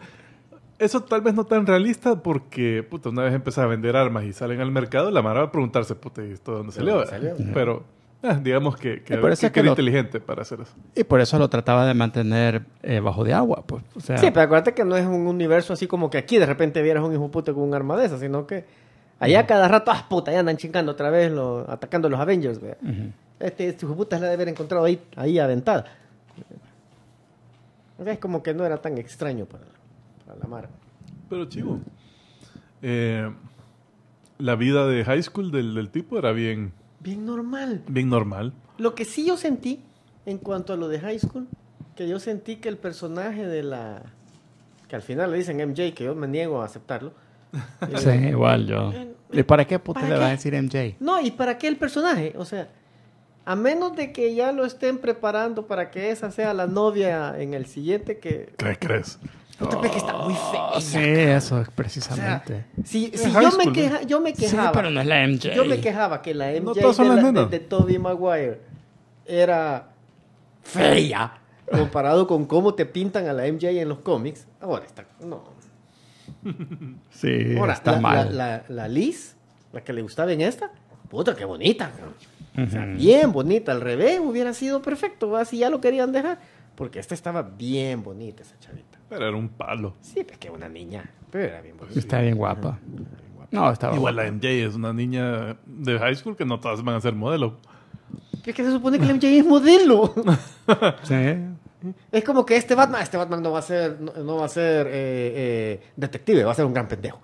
Speaker 1: Eso tal vez no tan realista porque, puta, una vez empezás a vender armas y salen al mercado, la mara va a preguntarse, puta, ¿y esto dónde salió? Pero Ah, digamos que, era inteligente para hacer eso.
Speaker 3: Y por eso
Speaker 2: lo trataba de mantener eh, bajo de agua. Pues. sí,
Speaker 3: pero acuérdate que no es un universo así como que aquí de repente vieras un hijo puto con un arma de esa, sino que allá cada rato, ah, puta, ya andan chingando otra vez, lo atacando los Avengers. Este, este hijo puta la de haber encontrado ahí, ahí aventada. es como que no era tan extraño para, la mar. Pero
Speaker 1: chivo, eh, la vida de high school del, del tipo era bien bien normal. Bien normal.
Speaker 3: Lo que sí yo sentí en cuanto a lo de High School, que yo sentí que el personaje de la... que al final le dicen MJ, que yo me niego a aceptarlo. Eh, igual yo. Eh,
Speaker 2: ¿Y para qué puta le va a decir MJ?
Speaker 3: No, ¿y para qué el personaje? O sea, a menos de que ya lo estén preparando para que esa sea la novia en el siguiente que...
Speaker 1: ¿Crees, crees que está muy feo. Oh, sí, eso,
Speaker 3: precisamente. si, yo, me yo, me quejaba. Sí, pero no es la MJ. Yo me quejaba que la MJ de, Toby Maguire era fea comparado con cómo te pintan a la MJ en los cómics. Ahora está. No.
Speaker 1: Sí, Ahora, está la, mal.
Speaker 3: La, Liz, la que le gustaba en esta, puta, qué bonita. bien bonita. Al revés, hubiera sido perfecto. Así ya lo querían dejar. Porque esta estaba bien bonita, esa chavita. Pero era un palo. Sí, es pues, que una niña. Pero era bien
Speaker 2: bonita. Está bien guapa. No, Igual
Speaker 1: la MJ es una niña de high school que no todas van a ser modelo.
Speaker 3: Es que se supone que la MJ es modelo. sí. Es como
Speaker 1: que este Batman, este Batman no va a
Speaker 3: ser, no, va a ser eh, eh, detective,
Speaker 1: va a ser un gran pendejo.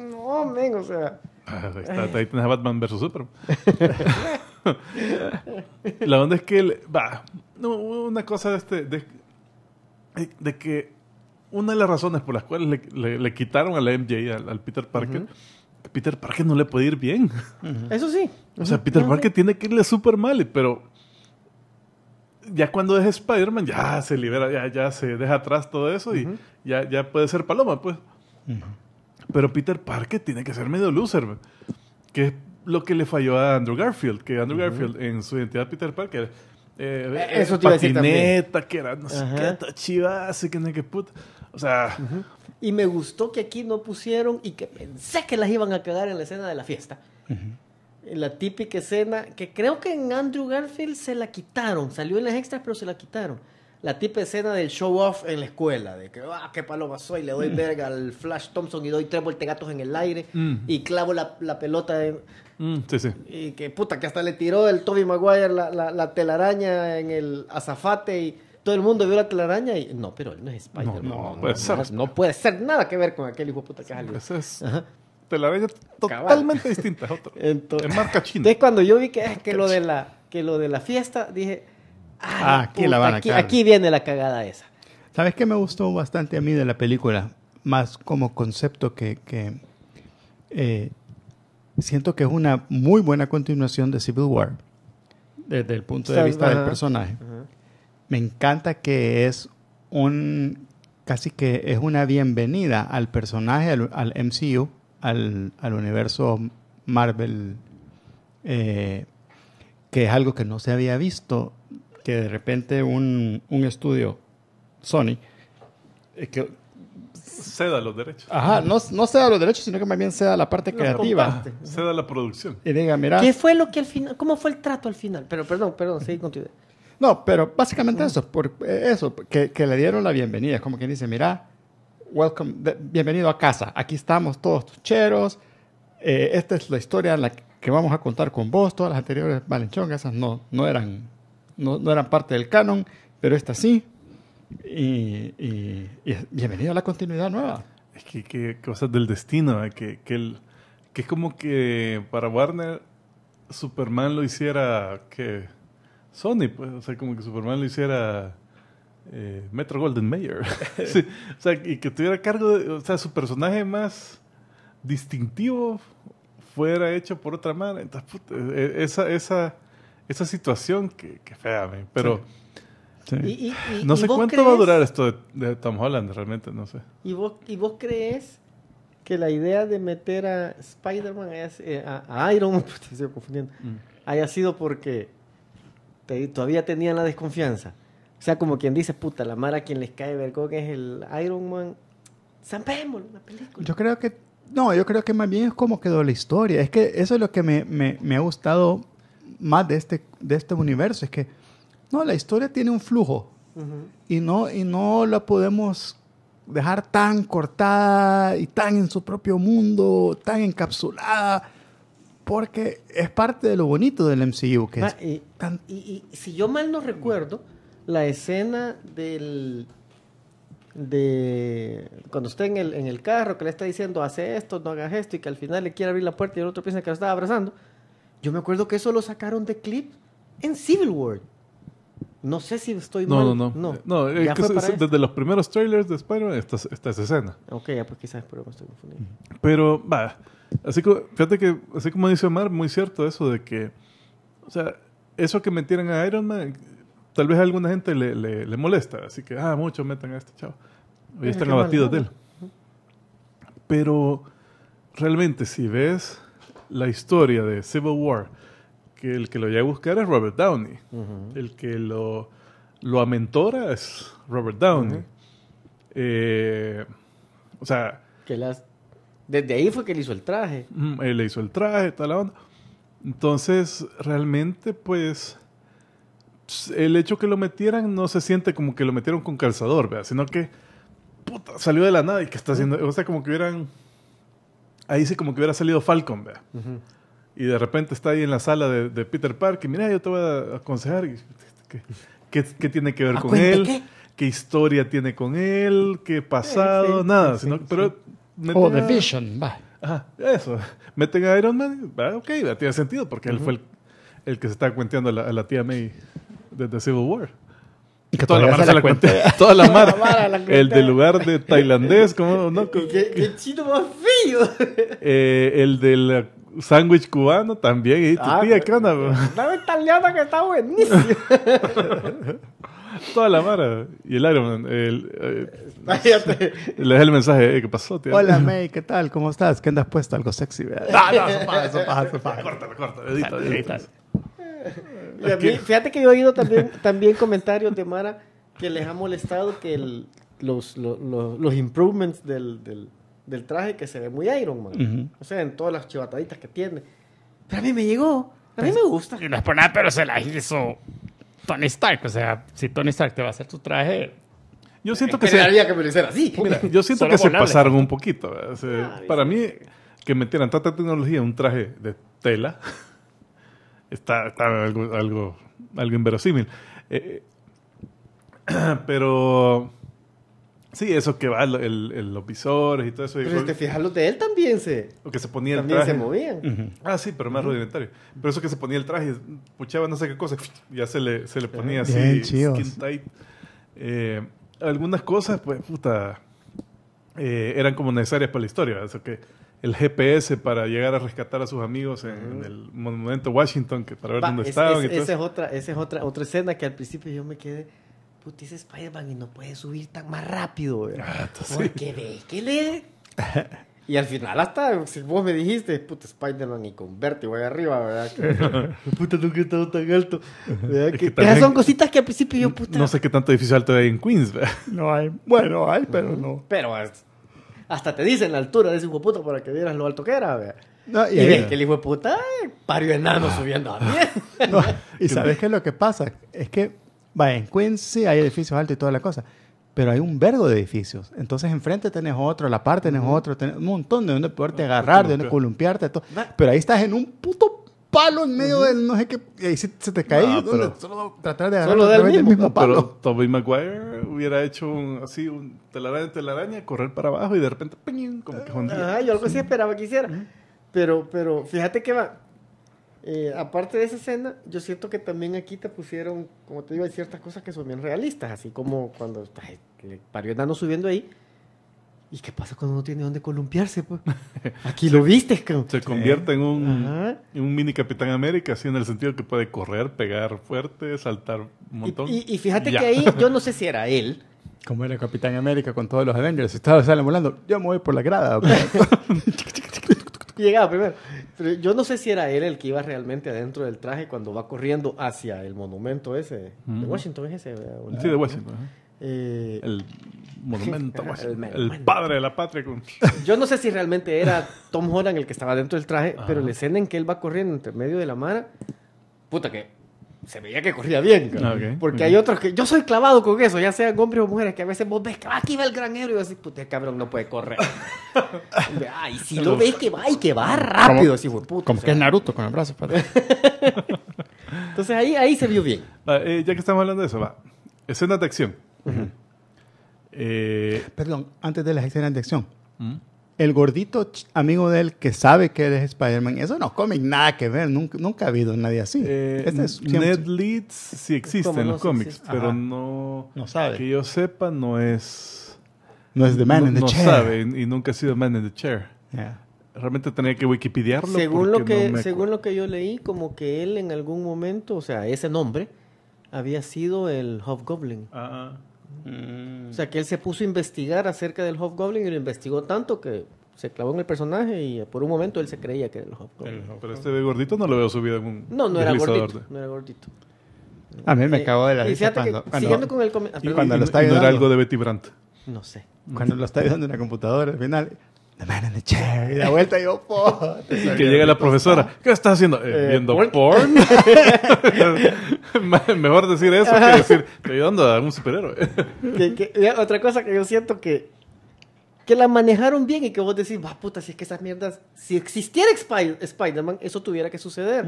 Speaker 3: No, men, o sea. Ah, ahí, está,
Speaker 1: ahí tenés a Batman versus Superman. la onda es que, va, una cosa de este, eh, de que una de las razones por las cuales le, le, quitaron a la MJ, al, Peter Parker, Peter Parker no le puede ir bien. Eso sí. O sea, Peter Parker tiene que irle súper mal, pero ya cuando es Spider-Man, ya se libera, ya, ya se deja atrás todo eso y ya, ya puede ser Paloma, pues. Pero Peter Parker tiene que ser medio loser, que es lo que le falló a Andrew Garfield, que Andrew Garfield en su identidad Peter Parker eh, eh, eso que era que no que O sea... Y me gustó que aquí no pusieron y que pensé
Speaker 3: que las iban a cagar en la escena de la fiesta. en La típica escena que creo que en Andrew Garfield se la quitaron. Salió en las extras, pero se la quitaron la tipa escena del show off en la escuela, de que, ah, qué paloma soy, le doy mm. verga al Flash Thompson y doy tres voltegatos en el aire mm. y clavo la, pelota. Mm, sí, sí. Y que puta, que hasta le tiró el Toby Maguire la, telaraña en el azafate y todo el mundo vio la telaraña y no, pero él no es Spider-Man. No, no, puede ser. puede ser nada que ver con aquel hijo puta que pues es pues la telaraña totalmente distinta. Otro. marca china. Entonces, cuando yo vi que, eh, que, lo de la, que lo de la fiesta, dije Ah, aquí aquí, viene la cagada esa.
Speaker 2: ¿Sabes qué me gustó bastante a mí de la película? Más como concepto que, eh, siento que es una muy buena continuación de Civil War desde el punto de vista del personaje. Me encanta que es un casi que es una bienvenida al personaje, al, MCU, al, universo Marvel, eh, que es algo que no se había visto que de repente un, estudio, Sony,
Speaker 1: eh, que ceda los derechos. Ajá, no,
Speaker 2: no ceda los derechos, sino que más bien ceda la parte creativa.
Speaker 1: Ceda la producción.
Speaker 2: Y diga, ¿Qué fue lo que al final, cómo fue el trato al final? Pero perdón, perdón, seguí contigo. No, pero básicamente eso, por, eh, eso, que, le dieron la bienvenida. Es como quien dice, mira, welcome, bienvenido a casa. Aquí estamos todos tus cheros. Eh, esta es la historia en la que vamos a contar con vos. Todas las anteriores Valenchongas, esas no, no eran no, eran parte del canon, pero esta sí.
Speaker 1: Y, y, bienvenido a la continuidad nueva. Es que, cosas del destino, ¿eh? que, que, que, es como que para Warner Superman lo hiciera que Sony, pues, o sea, como que Superman lo hiciera eh, Metro Golden Mayer. o sea, y que tuviera cargo, de, o sea, su personaje más distintivo fuera hecho por otra mano. Entonces, e, esa, esa esa situación que, fea, pero... no sé cuánto va a durar esto de, Tom Holland, realmente, no sé.
Speaker 3: ¿Y vos, y vos crees que la idea de meter a Spider-Man, eh, a, Iron Man, estoy confundiendo, mm. haya sido porque todavía tenían la desconfianza? O sea, como quien dice, puta, la mara quien les cae ver que es el Iron Man. Pedro una
Speaker 2: película. Yo creo que. No, yo creo que más bien es como quedó la historia. Es que eso es lo que me, me, me ha gustado más de este, de este universo, es que no, la historia tiene un flujo y, no, y no la podemos dejar tan cortada y tan en su propio mundo, tan encapsulada, porque es parte de lo bonito del MCU. Que ah,
Speaker 3: y, si yo mal no recuerdo, la escena del de cuando usted en el, en el carro que le está diciendo hace esto, no hagas esto y que al final le quiere abrir la puerta y el otro piensa que lo está abrazando yo me acuerdo que eso lo sacaron de clip en Civil War. No sé si estoy no, mal. No, no, no. no eh, desde
Speaker 1: los primeros trailers de Spider-Man está, esa escena. Ok, ya pues quizás
Speaker 3: pero me estoy confundiendo.
Speaker 1: Pero, va, así que fíjate que, así como dice Omar, muy cierto eso de que, o sea, eso que metieran a Iron Man, tal vez a alguna gente le, le, molesta. Así que, ah, mucho metan a este chavo. Y están abatidos de él. Pero, realmente, si ves la historia de Civil War, que el que lo llega a buscar es Robert Downey. El que lo, lo amentora es Robert Downey. Eh, o sea... Que las, desde ahí fue que le hizo el traje. Él le hizo el traje, tal la onda. Entonces, realmente, pues, el hecho que lo metieran no se siente como que lo metieron con calzador, ¿verdad? Sino que, puta, salió de la nada y que está haciendo, o sea, como que hubieran ahí sí como que hubiera salido Falcon, vea. Y de repente está ahí en la sala de, de Peter y mira, yo te voy a aconsejar qué, qué, tiene que ver con él, qué? historia tiene con él, qué pasado, nada. sino, pero oh, The Vision, va. eso. Meten a Iron Man, va, ok, tiene sentido, porque él fue el, que se está cuenteando a la, tía May desde Civil War. Y que toda la mara se la cuenta. Toda la el del lugar de tailandés, como no. ¿Qué, qué, chido eh, el del sándwich cubano también. Y tu ah, tía, ¿qué onda?
Speaker 3: La italiana que está buenísimo
Speaker 1: Toda la mara. Y el Iron El, eh, le dejé el mensaje. Eh, ¿Qué pasó, tío? Hola,
Speaker 2: May. ¿Qué tal? ¿Cómo estás? ¿Qué andas puesto? Algo sexy, No, ah, no, eso pasa,
Speaker 1: eso pasa, eso pasa.
Speaker 3: fíjate que yo he oído también, también comentarios de Mara que les ha molestado que los, los, los, los improvements del, del del traje que se ve muy Iron Man. O sea, en todas las chivataditas que tiene. Pero a mí me llegó. A mí pues, me gusta. Y
Speaker 2: no es por nada, pero se la hizo Tony Stark. O sea, si Tony Stark te va a hacer tu traje, yo siento que se... que me hiciera así. yo siento que se pasaron
Speaker 1: un poquito. Ah, para mí, que metieran tanta tecnología en un traje de tela está, algo, algo, inverosímil. Eh, pero Sí, eso que va, el, los visores y todo eso. Pero si te fijas, los
Speaker 3: de él también se... O que se ponía el También se movían. Ah, sí, pero más rudimentario.
Speaker 1: Pero eso que se ponía el traje, puchaba no sé qué cosa, ya se le, se le ponía así, skin tight. Eh, algunas cosas, pues, puta, eh, eran como necesarias para la historia. Eso que el GPS para llegar a rescatar a sus amigos en, el monumento Washington, que para ver dónde estaban. esa es,
Speaker 3: otra, esa es otra, otra escena que al principio yo me quedé puta, es Spider-Man y no puede subir tan más rápido, ¿verdad? Ah, Porque ve que le... Y al final hasta, si vos me dijiste, puta, Spider-Man y con voy arriba, ¿verdad? puta, nunca he estado tan alto. esas son cositas que al principio yo, puta...
Speaker 1: No sé qué tanto difícil alto hay en Queens, ¿verdad? No hay. Bueno, hay, pero
Speaker 3: no. Pero hasta te dicen la altura de ese hijo de puta para que vieras lo alto que era, ¿verdad? y, ves que el hijo de puta eh, parió enano subiendo a mí. No, y sabes
Speaker 2: qué es lo que pasa es que va, en Quincy hay edificios altos y toda la cosa, pero hay un vergo de edificios. Entonces enfrente tenés otro, a la par tenés otro, tenés un montón de donde poderte ah, agarrar, de donde columpiarte, todo. pero ahí estás en un puto palo en medio de del no sé qué y ahí se, te cae solo
Speaker 1: tratar de agarrar del mismo, palo. Pero Tobey Maguire hubiera hecho así un telaraña telaraña correr para abajo y de repente ¡ping!
Speaker 3: como que ah, yo algo así esperaba que hiciera. Pero pero fíjate que va eh, aparte de esa escena, yo siento que también aquí te pusieron, como te digo, hay ciertas cosas que son bien realistas, así como cuando parió dando subiendo ahí.
Speaker 1: ¿Y qué pasa cuando no
Speaker 3: tiene dónde columpiarse? Pues?
Speaker 1: Aquí lo viste, Se convierte en un, mini Capitán América, así en el sentido que puede correr, pegar fuerte, saltar un montón. Y, fíjate que ahí yo no sé si era él. Como era Capitán América con todos los Avengers,
Speaker 2: estaba sale volando, yo me voy por la grada.
Speaker 3: llegaba primero. Pero yo no sé si era él el que iba realmente adentro del traje cuando va corriendo hacia el monumento ese. De Washington ese. Sí, de Washington. Eh, el monumento, El, padre de la patria. Yo no sé si realmente era Tom Holland el que estaba dentro del traje, pero la escena en que él va corriendo entre medio de la mara, puta que se veía que corría bien. Ah, Porque hay otros que. Yo soy clavado con eso, ya sean hombres o mujeres, que a veces vos ves que va aquí va el gran héroe y vos decís, decir, puta, este cabrón no puede correr. Ay, y si lo ves que va y que va rápido, así fue
Speaker 1: puto. Como que
Speaker 2: es Naruto con el brazo, padre.
Speaker 1: Entonces ahí, ahí se vio bien. Ah, eh, ya que estamos hablando de eso, va. Escena de acción. Eh,
Speaker 2: Perdón, antes de las escenas de acción. ¿Mm? el gordito amigo de él que sabe que él es Spider-Man, eso no cómic, nada que ver, nunca, nunca, ha habido nadie así. Eh, este Ned Leeds
Speaker 1: sí existe en los cómics, pero no, no sabe. Que yo sepa, no es. No es The Man in the Chair. No sabe y, nunca ha sido Man in the Chair. Realmente tenía que wikipediarlo. Según, lo que,
Speaker 3: según lo que yo leí, como que él en algún momento, o sea, ese nombre había sido el Hobgoblin. Ah. Mm. O sea, que él se puso a investigar acerca del Hobgoblin y lo investigó tanto que se clavó en el personaje y por un momento él se creía que era el
Speaker 1: Hobgoblin. pero este gordito no lo veo subido en un. No, no era gordito.
Speaker 3: No era gordito. A mí me eh, acabó de la risa siguiendo con el y, cuando lo está ayudando, era algo
Speaker 2: de Betty Brandt. No sé. Cuando lo está ayudando en la computadora, al final The Man in the Chair. Y vuelta yo, por. Que llega la profesora. ¿Qué estás haciendo? Eh, eh, ¿Viendo
Speaker 1: porn? Mejor decir eso que decir, ¿te ayudando a un superhéroe.
Speaker 3: otra cosa que yo siento que que la manejaron bien y que vos decís, va puta, si es que esas mierdas, si existiera Spider-Man, eso tuviera que suceder.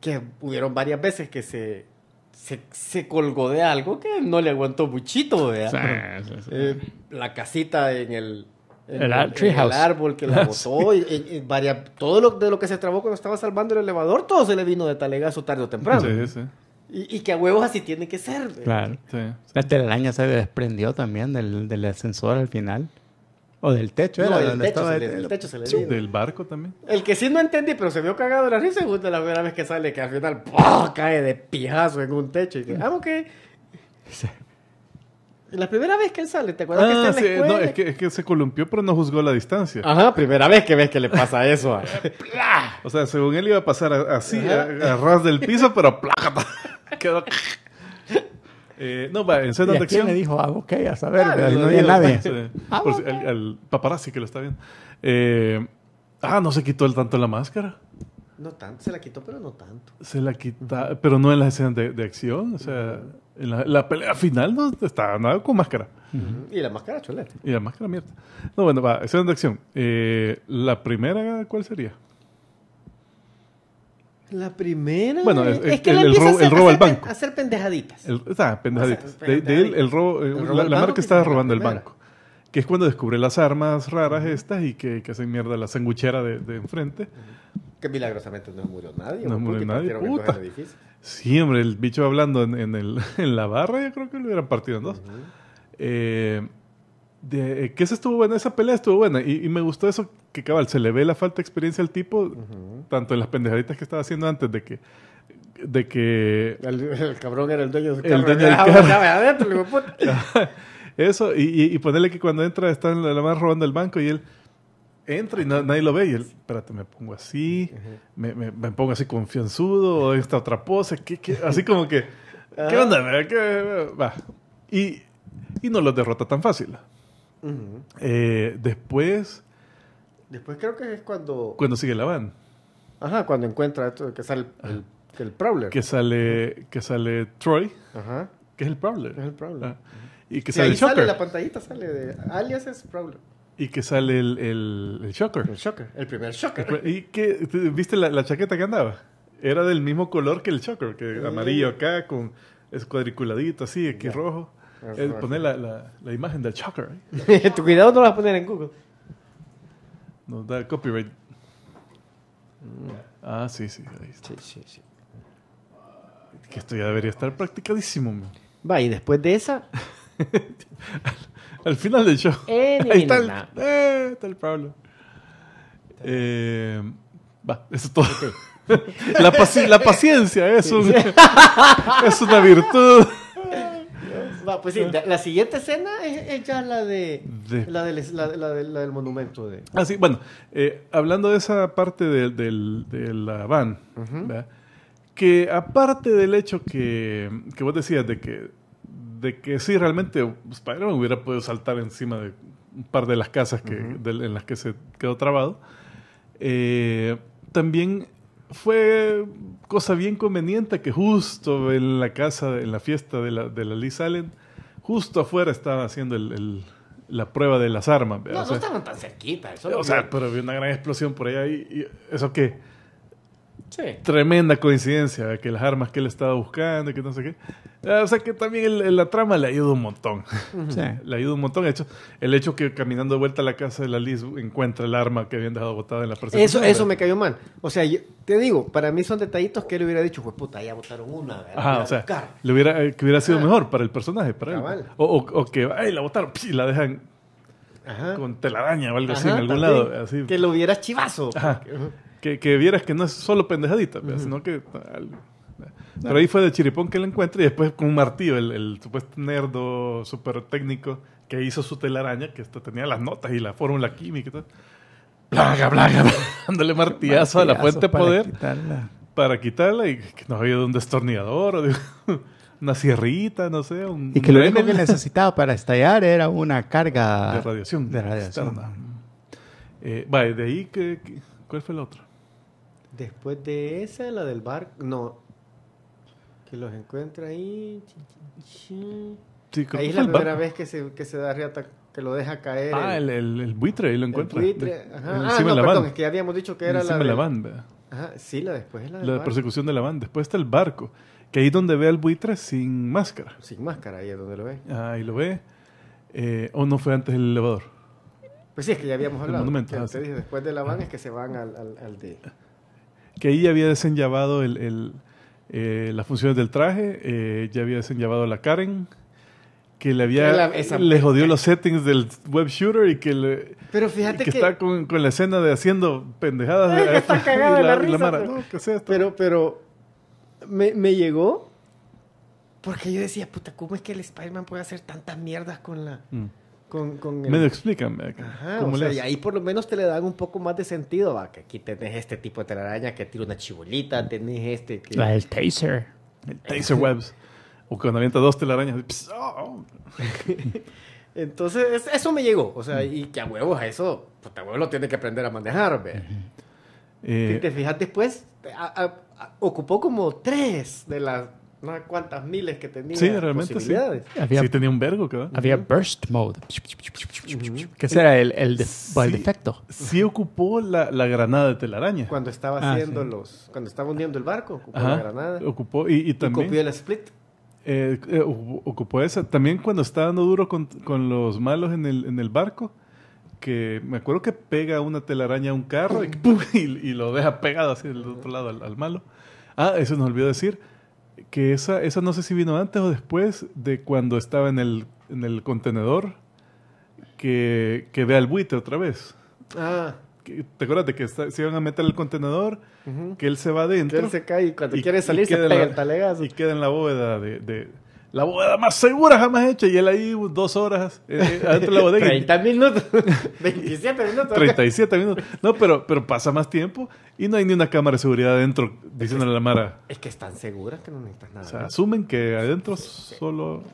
Speaker 3: Que hubieron varias veces que se, se, colgó de algo que no le aguantó muchito, Eh, la casita en el, el, árbol que la botó. Y, varia, todo lo, de lo que se trabó cuando estaba salvando el elevador, todo se le vino de talegazo tarde o temprano. Sí, sí. Y, que a huevos así tiene que ser.
Speaker 2: Claro. la telaraña se desprendió también del, del ascensor al final. O del techo, no, techo
Speaker 3: techo se le Del barco también. El que sí no entendí, pero se vio cagado la risa justo la primera vez que
Speaker 1: sale, que al final
Speaker 3: cae de pijazo en un techo. Y que, ah, ok. La primera vez que él sale, ¿te acuerdas que ah, está en No, es
Speaker 1: que, se columpió, pero no juzgó la distancia. Ajá, primera vez que ves que le pasa eso. o sea, según él iba a pasar así, a, ras del piso, pero Quedó... Eh, no, va, en escena de
Speaker 3: acción. le dijo? Ah, ok, a saber. Ah,
Speaker 1: no, hay nadie. Ah, paparazzi que lo está viendo. Eh, ah, no se quitó el tanto la máscara.
Speaker 3: No tanto, se la quitó, pero no
Speaker 1: tanto. Se la quitó, pero no en las escenas de, acción. O sea la, pelea final ¿no? está nada con máscara. Y la máscara chuleta. Y la máscara mierda. No, bueno, va, esa es de acción. Eh, la primera, ¿cuál sería? La primera. Bueno, es, que el, robo, el al banco. Hacer pendejaditas. está, pendejaditas. De, él, el robo, la, marca estaba robando el banco. Que es cuando descubre las armas raras estas y que, que hacen mierda la sanguchera de, enfrente.
Speaker 3: Que milagrosamente no murió nadie. No murió nadie. Puta.
Speaker 1: Sí, hombre, el bicho hablando en, en, el, en la barra, yo creo que lo hubieran partido en dos. Eh, de, eh, ¿Qué se estuvo buena? Esa pelea estuvo buena. Y, me gustó eso que cabal, se le ve la falta de experiencia al tipo, tanto en las pendejaditas que estaba haciendo antes de que de que el,
Speaker 3: cabrón era el dueño del carro. El dueño ah,
Speaker 1: Eso, y, y, ponerle que cuando entra está en la, robando el banco y él entra y nadie lo ve. Y él, espérate, me pongo así, me, me, pongo así confianzudo, esta otra pose, así como que, ah. ¿qué onda? Va. Y, y, no lo derrota tan fácil. Eh, después.
Speaker 3: Después creo que es cuando. Cuando sigue la van. Ajá,
Speaker 1: cuando encuentra esto, que sale el, el Prowler. Que sale, que sale Troy. Ajá. Que es el Prowler. Es el Prowler. Ah. Y que sale ahí sale la
Speaker 3: pantallita, sale de alias es Prowler.
Speaker 1: Y que sale el, el, Shocker. El Shocker, el primer Shocker. ¿Y que ¿Viste la, chaqueta que andaba? Era del mismo color que el Shocker, que amarillo acá, con cuadriculadito así, aquí rojo. Eh, poner la, imagen del Shocker.
Speaker 3: ¿eh? tu cuidado no la vas a
Speaker 1: poner en Google. Nos da copyright. Mm. Ah, sí, sí, Sí, sí, sí. Que esto ya debería estar practicadísimo. Va, y después de esa. Al final del show. Eh, Ahí eh, está el, Pablo. Eh, va, eso es todo. la, la, paciencia es, es una virtud.
Speaker 3: pues sí, ah. la siguiente escena es, ya la de, La, del, monumento. De...
Speaker 1: Ah, sí, bueno, hablando de esa parte del de la van, que aparte del hecho que, que vos decías de que de que sí, realmente pues, Spider-Man hubiera podido saltar encima de un par de las casas que, en las que se quedó trabado. Eh, también fue cosa bien conveniente que justo en la casa, en la fiesta de la, de la Liz Allen, justo afuera estaba haciendo la prueba de las armas. No, no estaban tan cerquita. Eso o sea, pero había una gran explosión por ahí. y eso que Tremenda coincidencia, que las armas que él estaba buscando y que no sé qué. Ah, o sea que también la trama le ayuda un montón. Sí. Le ayuda un montón. El hecho, el hecho que caminando de vuelta a la casa de la Liz encuentra el arma que habían dejado botada en la persona Eso, eso me
Speaker 3: cayó mal. O sea, te digo, para mí son detallitos que él hubiera dicho, pues puta, ya botaron una. o sea,
Speaker 1: le hubiera, eh, que hubiera sido ah. mejor para el personaje, para él. O, o, que, la botaron, y la dejan con telaraña o algo así en algún lado. Así. Que lo hubiera chivazo que, vieras que no es solo pendejadita, pues, sino que... pero ahí fue de chiripón que la encuentra y después con un martillo, el, supuesto nerdo súper técnico que hizo su telaraña, que esto tenía las notas y la fórmula química y todo. Blaga, blaga, dándole martillazo, a la fuente de poder. Quitarla. Para quitarla. y que no había un destornillador, o de, una sierrita, no sé. Un, y que lo único que
Speaker 2: necesitaba para estallar era una carga de radiación. De radiación.
Speaker 1: Eh, vale, de ahí, que, ¿cuál fue el otro?
Speaker 3: Después de esa, la del barco. No. Que los encuentra ahí. ahí es la primera vez que se, que se da reata, que lo deja caer. Ah, el,
Speaker 1: el, buitre, ahí lo encuentra. El buitre, ajá. ah, no, la perdón, van. es que ya habíamos dicho que era encima la. De, la banda.
Speaker 3: Ajá, sí, la después es la La persecución
Speaker 1: de la banda. Después está el barco. Que ahí es donde ve al buitre sin máscara. Sin máscara, ahí es donde lo ve. Ah, Ahí lo ve. Eh, ¿O no fue antes el elevador?
Speaker 3: Pues sí, es que ya habíamos hablado. El monumento. Ah, dije, después de la van es que se van al, al, al
Speaker 1: que ahí ya había desenllavado el, eh, las funciones del traje, eh, ya había desenllavado la Karen, que le había le jodió los settings del web shooter y que le
Speaker 3: pero fíjate que, que está
Speaker 1: con, la escena de haciendo pendejadas de, la,
Speaker 3: Pero, pero, me, llegó porque yo decía puta cómo es que el Spider-Man puede hacer tantas mierdas con la mm. Con, con Me lo explican, Ajá, o sea, y ahí por lo menos te le dan un poco más de sentido, va, que aquí tenés este tipo de telaraña que tira una chibolita, tenés este... Que... taser.
Speaker 1: El taser webs. O cuando avienta dos telarañas. Oh, oh.
Speaker 3: Entonces, eso me llegó. O sea, y que a huevos a eso, pues a huevos lo tiene que aprender a manejar, ¿ve? si eh, te fijas después, ocupó como tres de las no cuántas miles que tenía. Sí, realmente sí.
Speaker 1: tenía un vergo, que Había burst mode. Que el, el, defecto. Sí ocupó la, granada de telaraña. Cuando estaba ah, haciendo
Speaker 3: los... Cuando estaba hundiendo el barco,
Speaker 1: ocupó la granada. Ocupó y, también... Ocupó el split. Eh, eh, ocupó esa. También cuando estaba dando duro con, los malos en el, en el barco que me acuerdo que pega una telaraña a un carro y, lo deja pegado hacia el otro lado al, al, malo. Ah, eso nos olvidó decir que esa, esa no sé si vino antes o después de cuando estaba en el, en el contenedor, que, que ve al buitre otra vez. Ah. ¿Te acuerdas de que se iban a meter el contenedor? Que él se va adentro. Que él se cae y cuando quiere salir se pega el talegazo. Y queda en la bóveda de la boda más segura jamás hecha. Y él ahí dos horas eh, eh, adentro de la bodega. 30 minutos. 27 minutos. 37 minutos. No, pero, pero pasa más tiempo y no hay ni una cámara de seguridad adentro diciéndole a la Mara.
Speaker 3: Es que están seguras que no necesitas nada. O sea,
Speaker 1: asumen que adentro solo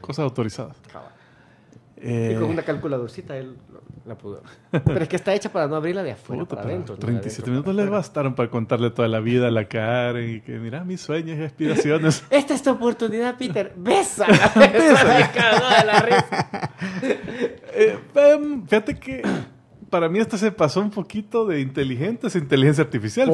Speaker 1: cosas autorizadas y con eh, una
Speaker 3: calculadorcita él la pudo. Pero es que está hecha para no abrirla de afuera, para 37
Speaker 1: minutos le bastaron para contarle toda la vida a la Karen y que, mira, mis sueños y aspiraciones. Esta es tu oportunidad, Peter. besa eh, em, fíjate que para mí esto se pasó un poquito de inteligente, es inteligencia artificial,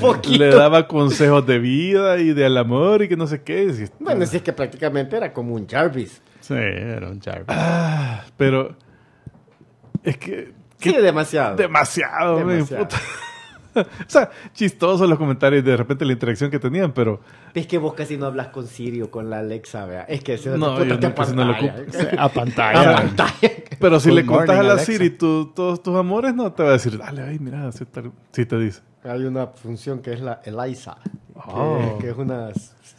Speaker 1: porque le daba consejos de vida y del amor y que no sé qué. bueno, si es que prácticamente era como un Jarvis. Sí, era un ah, pero es que... demasiado. Demasiado, o sea, chistosos los comentarios y de repente la interacción que tenían, pero...
Speaker 3: Es que vos casi no hablas con Siri o con la Alexa, vea. Es que no, yo lo a pantalla. A pantalla. Pero si le contás a la Siri
Speaker 1: todos tus amores, no te va a decir, dale, ay, mira, si te dice. Hay una función que es la Eliza,
Speaker 3: que, oh. es una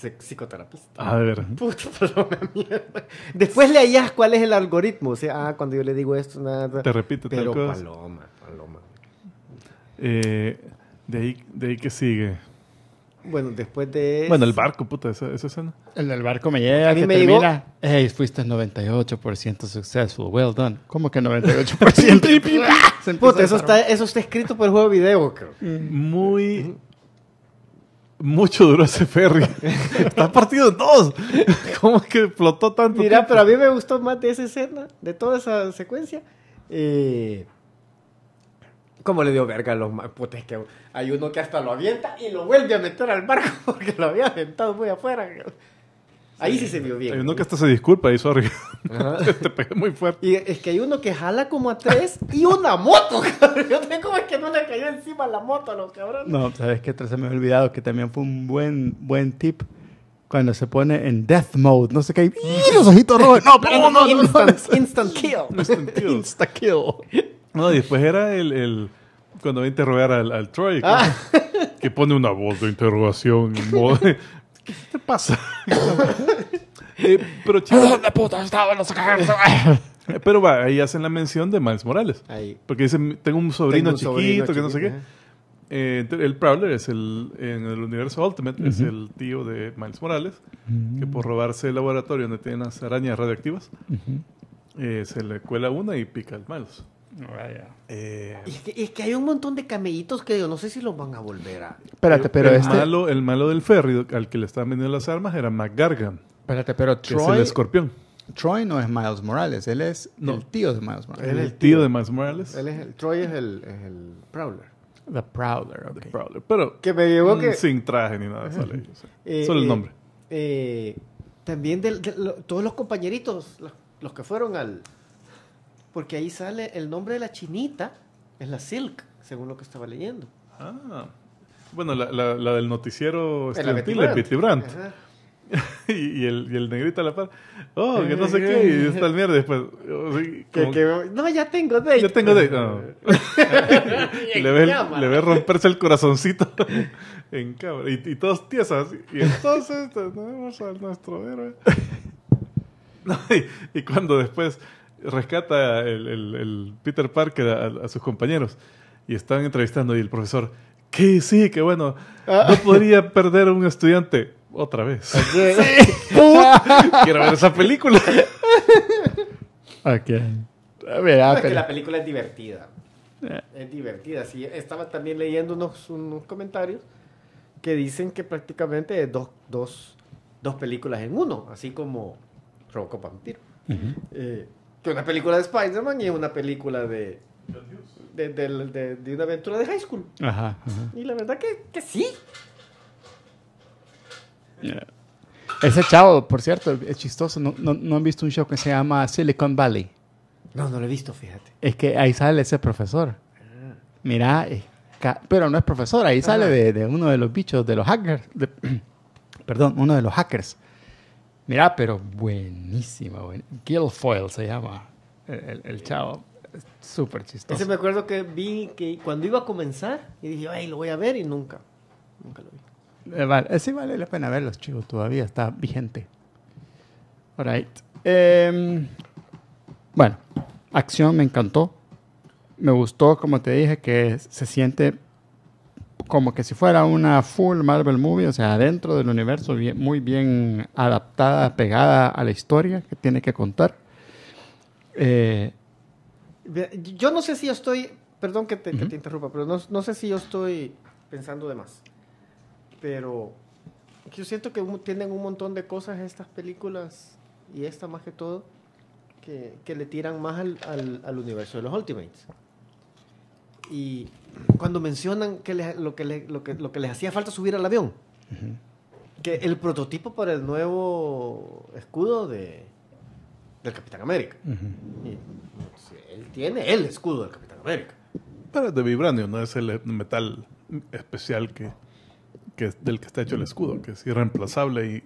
Speaker 3: psicoterapista. A ver. Puta, paloma, pues, mierda. Después le hallas cuál es el algoritmo. O sea, ah, cuando yo le digo esto, nada. Te repito, pero tal cosa.
Speaker 1: paloma, paloma. Eh, de, ahí, de ahí que sigue.
Speaker 3: Bueno, después de. Bueno, el barco,
Speaker 1: puta, esa, esa escena.
Speaker 2: El del barco me llega. A que me termina. fuiste 98% successful. Well done. ¿Cómo que 98%?
Speaker 3: puta, eso está, eso está escrito por el juego de video, creo. Muy
Speaker 1: mucho duró ese ferry. Está partido en dos. ¿Cómo que explotó tanto? Mira, pero a mí me
Speaker 3: gustó más de esa escena, de toda esa secuencia.
Speaker 1: Eh,
Speaker 3: ¿Cómo le dio verga a los putes que hay uno que hasta lo avienta y lo vuelve a meter al barco porque lo había aventado muy afuera. Ahí sí se vio bien. Hay uno que hasta
Speaker 1: se disculpa, y sorry.
Speaker 3: Te pegué muy fuerte. Y es que hay uno que jala como a tres y una moto, cabrón. Yo tengo como es que no le cayó encima la moto a los cabrones.
Speaker 2: No, sabes que se me había olvidado que también fue un buen, buen tip. Cuando se pone en death mode, no sé qué, y los ojitos
Speaker 1: rojos. No, no, no, instant, kill. Instant kill. kill. No, después era el, el cuando va a interrogar al, Troy, ah. que, pone una voz de interrogación en ¿Qué te pasa? eh, pero chicos, la puta estaba? No eh, Pero va, ahí hacen la mención de Miles Morales. Porque dicen, tengo un sobrino, chiquito, que no sé qué. Eh, el Prowler es el, en el universo Ultimate, es el tío de Miles Morales, mm. que por robarse el laboratorio donde tienen las arañas radioactivas, eh, se le cuela una y pica al Miles y eh,
Speaker 3: Es, que, hay un montón de camellitos que yo no sé si los van a volver a.
Speaker 1: Espérate, pero el, este- malo, el malo del ferry al que le estaban vendiendo las armas era McGargan. Espérate, pero Troy. es el escorpión. Troy no es Miles Morales, él es el tío de Miles Morales. el tío de Miles Morales.
Speaker 3: Troy es el, el Prowler. The Prowler, Pero que me mm, que... sin traje ni nada, eh, solo el eh, nombre. también de, todos los compañeritos, los que fueron al, porque ahí sale el nombre de la chinita, es la Silk, según lo que estaba leyendo. Ah,
Speaker 1: bueno, la, del noticiero estudiantil, la Betty Brandt. y, el, y el negrito a la par, oh, que no sé qué, y está el mierda pues, después. que que,
Speaker 3: no, ya tengo date. Ya tengo date.
Speaker 1: le, ve le romperse el corazoncito en Y, todos tiesas. Y entonces tenemos este, al nuestro héroe. y, cuando después rescata el, el, el Peter Parker a, sus compañeros y están entrevistando y el profesor, que sí, que bueno, ah. no podría perder a un estudiante otra vez. Quiero ver esa película. Ah, a ver,
Speaker 3: la película es divertida. Es divertida. Sí, estaba también leyendo unos, unos comentarios que dicen que prácticamente dos, dos, dos películas en uno, así como Robocop Vampiro. Uh que una película de Spider-Man y una película de de, de, de, una aventura de high school. Y la verdad que, sí.
Speaker 2: Ese chavo, por cierto, es chistoso. No, han visto un show que se llama Silicon Valley?
Speaker 3: No, no lo he visto, fíjate.
Speaker 2: Es que ahí sale ese profesor. Ah. Mira, eh, pero no es profesor, ahí sale de, uno de los bichos, de los hackers. perdón, uno de los hackers. Mirá, pero buenísimo. Guilfoyle se llama el, chavo. Súper chistoso. Ese
Speaker 3: me acuerdo que vi que cuando iba a comenzar, y dije, ay, lo voy a ver y nunca. Nunca lo vi.
Speaker 2: Eh, vale, eh, sí vale la pena verlos, chicos. Todavía está vigente. All right. Em, bueno, acción me encantó. Me gustó, como te dije, que se siente como que si fuera una full Marvel movie, o sea, dentro del universo, muy bien adaptada, pegada a la historia que tiene que contar. Eh,
Speaker 3: yo no sé si yo estoy, perdón que te, interrumpa, pero no, sé si yo estoy pensando de más, pero yo siento que tienen un montón de cosas estas películas y esta más que todo, que, le tiran más al universo de los Ultimates y cuando mencionan que lo, que les, lo, que, lo, hacía falta subir al avión, que el prototipo para el nuevo escudo del
Speaker 1: Capitán América.
Speaker 3: él tiene el escudo
Speaker 1: del Capitán América. Pero es de vibranio, no es el metal especial que, que del que está hecho el escudo, que es irreemplazable y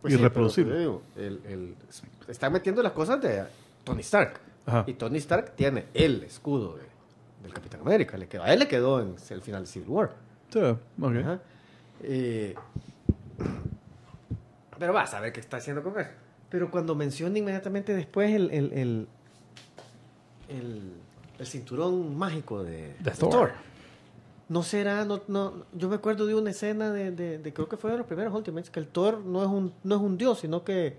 Speaker 1: pues irreproducible.
Speaker 3: está metiendo las cosas de Tony Stark. Y Tony Stark tiene el escudo de el Capitán América. Le quedó, a él le quedó en el final de Civil War. Sí, eh, pero vas a ver qué está haciendo con eso. Pero cuando menciona inmediatamente después el, el, cinturón mágico de, Thor. No será, yo me acuerdo de una escena de, creo que fue de los primeros Ultimates, que el Thor no es un, no es un dios, sino que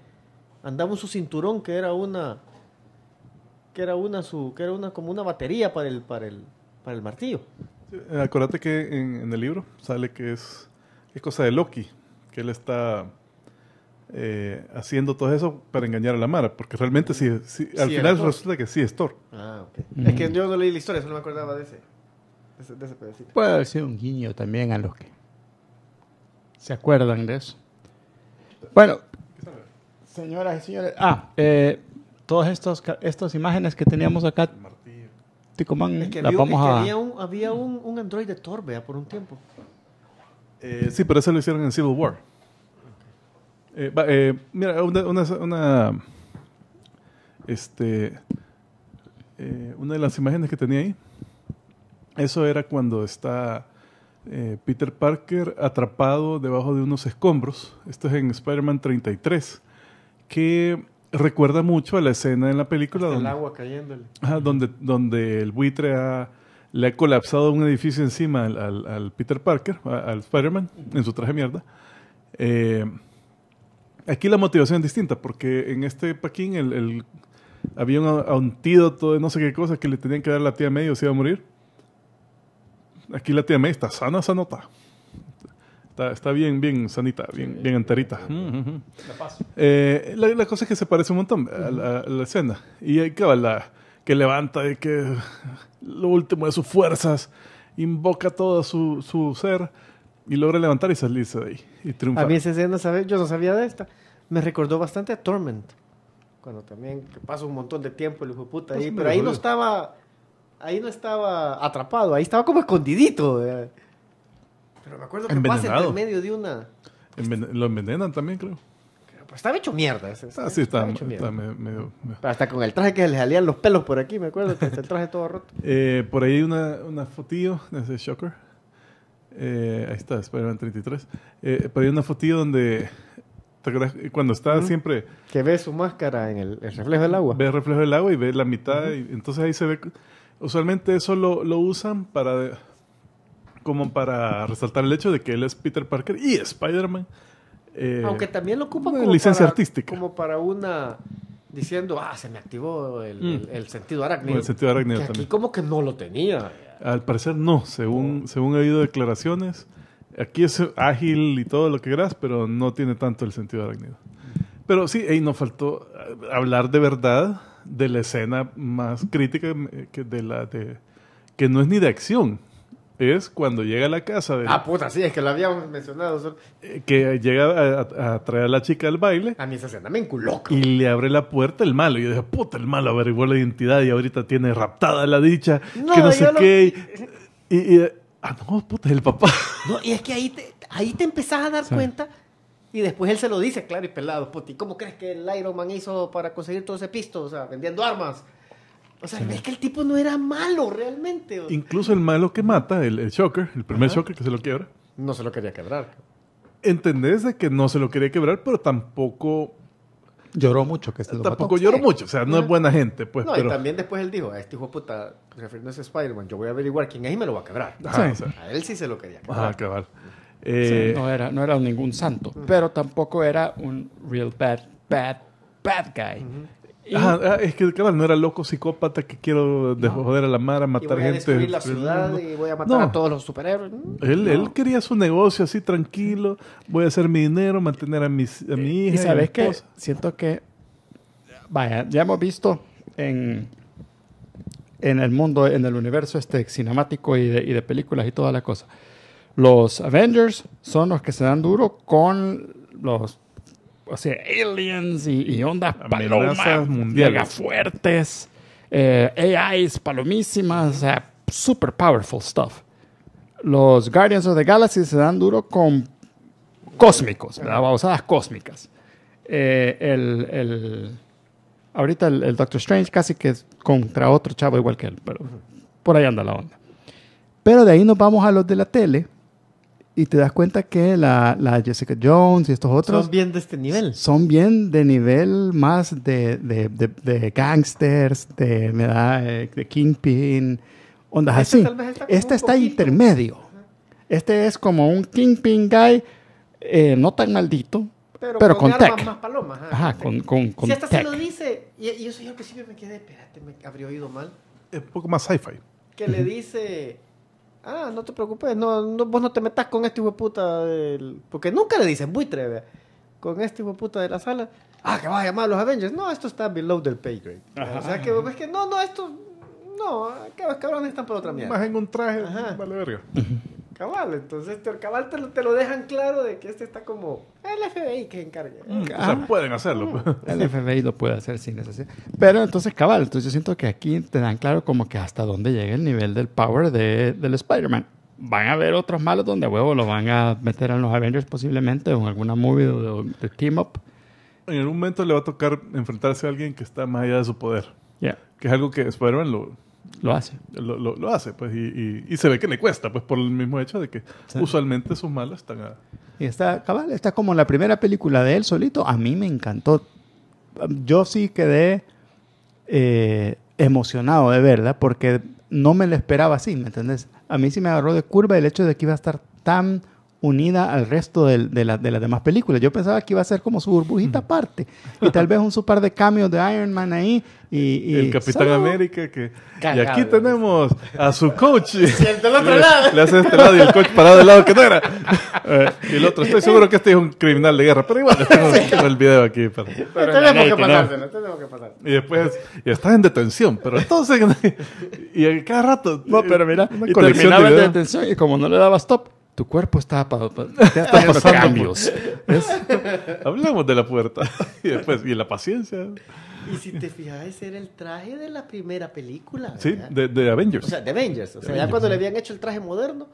Speaker 3: andaba en su cinturón, que era una, que era una su, que era una como una batería para el, para
Speaker 1: para el martillo. Sí, eh, acuérdate que en, el libro sale que es, cosa de Loki, que él está eh, haciendo todo eso para engañar a la Mara, porque realmente sí, al final resulta que sí es Thor.
Speaker 3: Ah, Es que yo no leí la historia, solo me acordaba de ese, pedacito. Puede
Speaker 1: haber sido un guiño también a los que
Speaker 2: se acuerdan de eso. Bueno,
Speaker 3: señoras y señores, ah,
Speaker 2: eh, todas estas, estas imágenes que teníamos acá, Ticomán,
Speaker 3: había, un, Android de torbea por un tiempo. Eh, sí, pero
Speaker 1: eso lo hicieron en Civil War. Eh, eh, mira, una, este, una de las imágenes que tenía ahí, eso era cuando está Peter Parker atrapado debajo de unos escombros. Esto es en Spider-Man 33, que recuerda mucho a la escena en la película donde, el agua cayéndole. donde, donde el buitre le ha colapsado un edificio encima al, Peter Parker, al Spider-Man, en su traje mierda. Eh, aquí la motivación es distinta, porque en este Paquín el, había un antídoto de no sé qué cosas que le tenían que dar a la tía May o se iba a morir. Aquí la tía May está sana, sanota. Está, bien, bien sanita, bien, bien enterita. Mm, mm, mm. eh, la, cosa es que se parece un montón a la, escena. Y hay que la que levanta y que lo último de sus fuerzas invoca todo su, su ser y logra levantar y salirse de ahí y triunfar. A mí esa escena, ¿sabes? yo no sabía de esta. Me recordó bastante a Torment.
Speaker 3: Cuando también pasa un montón de tiempo el hijo puta ahí, pero ahí no estaba ahí no estaba atrapado, ahí estaba como escondidito. Eh. Pero me acuerdo que Envenenado. pasa en medio de una.
Speaker 1: lo envenenan también, creo.
Speaker 3: Pues estaba hecho mierda. Ese, ah, sí, está,
Speaker 1: está,
Speaker 3: Hasta con el traje que les salían los pelos por aquí, me acuerdo, que el traje todo roto.
Speaker 1: Eh, por ahí una, una fotillo de ese Shocker. Eh, ahí está, Spider-Man 33. Eh, por ahí una fotillo donde... ¿Te acuerdas? Eh, cuando está siempre... Que ve su máscara en el, reflejo del agua. Ve el reflejo del agua y ve la mitad. y entonces ahí se ve... Usualmente eso lo usan para como para resaltar el hecho de que él es Peter Parker y Spider-Man. Eh, Aunque
Speaker 3: también lo ocupa como licencia artística. Como para una diciendo, ah, se me activó el, mm. sentido arácnido. El sentido arácnido también. aquí como que no lo tenía.
Speaker 1: Al parecer no, según, según ha habido declaraciones. Aquí es ágil y todo lo que quieras, pero no tiene tanto el sentido arácnido. Pero sí, ahí nos faltó eh, hablar de verdad de la escena más crítica eh, de la que no es ni de acción, es cuando llega a la casa de... Ah, puta,
Speaker 3: sí, es que lo habíamos mencionado.
Speaker 1: Eh, que llega a, traer a la chica al baile. A mí esa escena me Y le abre la puerta el malo. Y yo dije, puta, el malo averiguó la identidad y ahorita tiene raptada la dicha, que no sé qué. Y, ah, no, puta, es el papá.
Speaker 3: y es que ahí te, ahí te empezás a dar cuenta y después él se lo dice, claro y pelado, y ¿cómo crees que el Iron Man hizo para conseguir todo ese pisto? O sea, vendiendo armas. O sea, es que el tipo no era malo realmente.
Speaker 1: Incluso el malo que mata, el, Shocker, el primer Shocker que se lo quiebra. No se lo quería quebrar. Entendés de que no se lo quería quebrar, pero tampoco... Lloró mucho que se este lo Tampoco lloró mucho, o sea, no es buena gente. Pues, no, y también
Speaker 3: después él dijo, a este hijo de puta, refiriéndose a Spider-Man, yo voy a averiguar quién es y me lo va a quebrar. a él sí se lo quería quebrar. Ajá,
Speaker 1: cabal. Eh... no, era,
Speaker 2: no era ningún santo, pero tampoco era un real bad, bad, bad guy.
Speaker 1: Ah, es que cabal no era loco psicópata que quiero no. joder a la mara, matar y voy a gente. la ciudad y voy a matar a todos los superhéroes. Él, quería su negocio así tranquilo, voy a hacer mi dinero, mantener a, mis, mi hija. Y sabes qué siento que,
Speaker 2: vaya, ya hemos visto en, en el mundo, en el universo este cinemático y de, y de películas y toda la cosa. Los Avengers son los que se dan duro con los o sea, aliens y, ondas palomas, mega fuertes, eh, AIs palomísimas, super powerful stuff. Los Guardians of the Galaxy se dan duro con cósmicos, ¿verdad? Bausadas cósmicas. Eh, el, ahorita el, Doctor Strange casi que contra otro chavo igual que él, pero por ahí anda la onda. Pero de ahí nos vamos a los de la tele y te das cuenta que la, la, Jessica Jones y estos otros... Son bien de este nivel. Son bien de nivel más de, de, de, gangsters, de, eh, de kingpin, ondas este así. este está intermedio. Este es como un kingpin guy eh, no tan maldito,
Speaker 3: pero, pero con, tech. más palomas. Ajá, con, con, Si hasta se lo dice, y, y, eso yo al principio me quedé, espérate, me habría oído mal. Es un poco más sci-fi. Que le dice ah, no te preocupes, no, no vos no te metas con este hueputa del... Porque nunca le dicen buitre, trevia, Con este hijo de la sala, ah, que vas a llamar a los Avengers. No, esto está below del pay grade. o sea, que ves que no, no, esto... No, cabrones están por otra mierda. Más en un traje, de vale verga. Cabal, entonces te, cabal te lo, dejan claro de que este está como el FBI que encarga. Mm, ah. pueden
Speaker 1: hacerlo. Mm. Pues. el
Speaker 2: FBI lo puede hacer sin necesidad. Pero entonces, cabal, entonces yo siento que aquí te dan claro como que hasta dónde llega el nivel del power de, del Spider-Man. Van a haber otros malos donde a huevo lo van a meter a los Avengers posiblemente o en alguna movie de, de team up.
Speaker 1: En algún momento le va a tocar enfrentarse a alguien que está más allá de su poder. Ya, Que es algo que Spider-Man lo, lo hace. Lo, lo, hace, pues, y, se ve que le cuesta, pues, por el mismo hecho de que usualmente sus malas están... A... Y
Speaker 2: está, cabal, está como la primera película de él solito. A mí me encantó. Yo sí quedé eh, emocionado de verdad, porque no me lo esperaba así, ¿me entendés? A mí sí me agarró de curva el hecho de que iba a estar tan unida al resto de, de, de, las demás películas. Yo pensaba que iba a ser como su burbujita aparte. Y tal vez un su par de cambios de Iron Man ahí. Y, el Capitán América
Speaker 1: que... Y aquí tenemos a su coach. del otro lado. Le, hace este lado y el coach parado del lado que no era. Eh, y el otro. Estoy seguro que este es un criminal de guerra. Pero igual, tengo el video aquí. Pero... tenemos, que pasárselo, no. que pasar. Y después... Y estás en detención. Pero entonces... y cada rato... No, pero mira. y terminaba en detención y como no le daba stop tu cuerpo está, pasando cambios. Hablamos de la puerta y después y la paciencia.
Speaker 3: Y si te fijas, era el traje de la primera película. Sí,
Speaker 1: de, Avengers. O sea, de Avengers. O sea, ya cuando le
Speaker 3: habían hecho el traje moderno,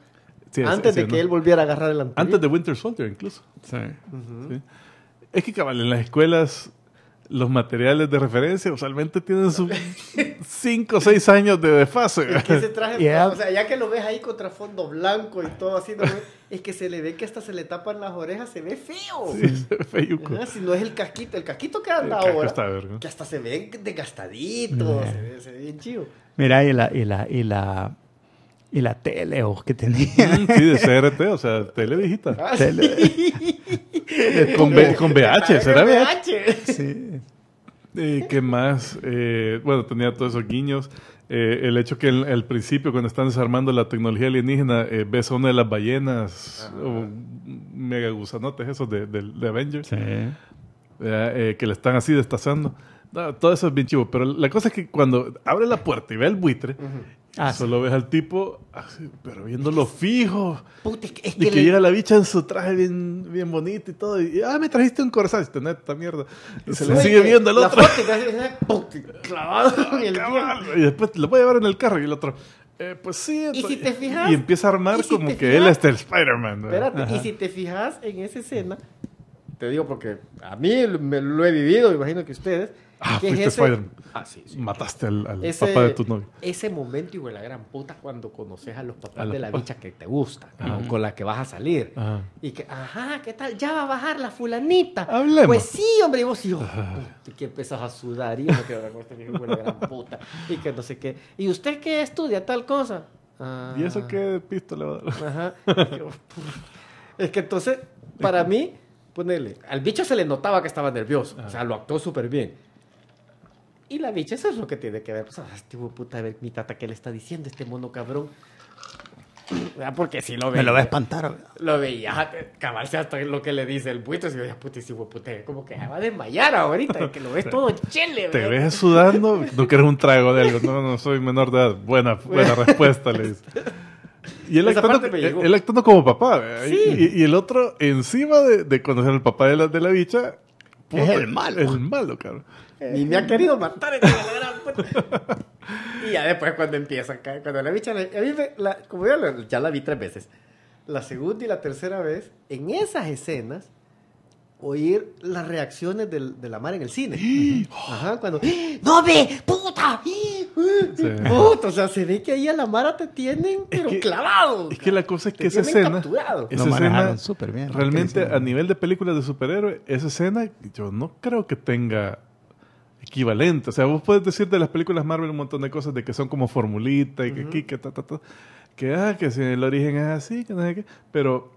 Speaker 3: antes de que él volviera a agarrar el anterior. Antes
Speaker 1: de Winter Soldier, incluso. Sí. Es que cabal, en las escuelas los materiales de referencia usualmente tienen sus 5 o 6 años de desfase. Es que ese traje, o
Speaker 3: sea, ya que lo ves ahí contra fondo blanco y todo así, ¿no? es que se le ve que hasta se le tapan las orejas, se ve feo. Sí, se ve feo. Ah, si no es el casquito, el casquito que anda ahora, que hasta se ve desgastadito, se, ve, se ve bien chido.
Speaker 2: Mira, y la, y la, y la,
Speaker 1: y la tele que tenía. Mm, sí, de CRT, o sea, tele digital. Ah, tele. Sí. con, VH, ¿será BH? Sí. ¿Y qué más? Eh, bueno, tenía todos esos guiños. Eh, el hecho que al principio, cuando están desarmando la tecnología alienígena, eh, ves una de las ballenas o mega gusanotes esos de, Avengers que le están así destazando. todo eso es bien chivo, pero la cosa es que cuando abre la puerta y ve el buitre, Ah, Solo ves al tipo, pero viéndolo fijo. que y que llega la bicha en su traje bien, bonito y todo. Y, ah, me trajiste un corsal, este esta mierda. Y se le sigue viendo el otro. y, después lo puede llevar en el carro y el otro. Eh, pues
Speaker 3: sí. ¿Y, y empieza a armar como que él es el Spider-Man. Espérate, y si te fijas en esa escena, te digo porque a mí me lo he vivido, imagino que ustedes Ah, ah Mataste al, papá de tu novio. Ese momento, hijo de la gran puta, cuando conoces a los papás de la bicha que te gusta, con la que vas a salir. Y que, ajá, ¿qué tal? Ya va a bajar la fulanita. Pues sí, hombre, y vos y que empezas a sudar, y que la este gran puta. Y que no sé qué. ¿Y usted qué estudia tal cosa?
Speaker 1: Ah. ¿Y eso qué de le va a Ajá.
Speaker 3: es que entonces, para mí, ponele, al bicho se le notaba que estaba nervioso. Ah. O sea, lo actuó súper bien y la bicha, eso es lo que tiene que ver. Pues, ah, este puta, a ver mi tata, ¿qué le está diciendo este mono cabrón? Ah, porque si lo veía. Me lo va a espantar. Lo veía ah, cabalse hasta lo que le dice el buitre. Y yo puta, si este puta, como que ah, va a desmayar ahorita, que lo ves todo
Speaker 4: chele. Te
Speaker 1: ves sudando, no quieres un trago de algo. No, no, soy menor de edad. Buena, buena respuesta, le dice. Y él actuando, él actuando, como papá. Y, el otro, encima de, conocer al papá de la, de la bicha, es el malo. Es el malo, cabrón. Ni me ha eh,
Speaker 3: querido matar. y ya después cuando empieza, cuando la vi, a mí como yo ya la vi tres veces, la segunda y la tercera vez, en esas escenas, oír las reacciones de la mar en el cine. Ajá, cuando, ¡No ve! ¡Puta! Puta, o sea, se ve que ahí a la Mara te tienen, clavado. Es que la cosa es que esa escena. Capturado. Esa escena super bien. Realmente,
Speaker 1: a nivel de películas de superhéroes, esa escena, yo no creo que tenga equivalente. O sea, vos puedes decir de las películas Marvel un montón de cosas de que son como formulita y que aquí, que ta, ta, ta. Que, ah, que si el origen es así, que no sé qué. Pero,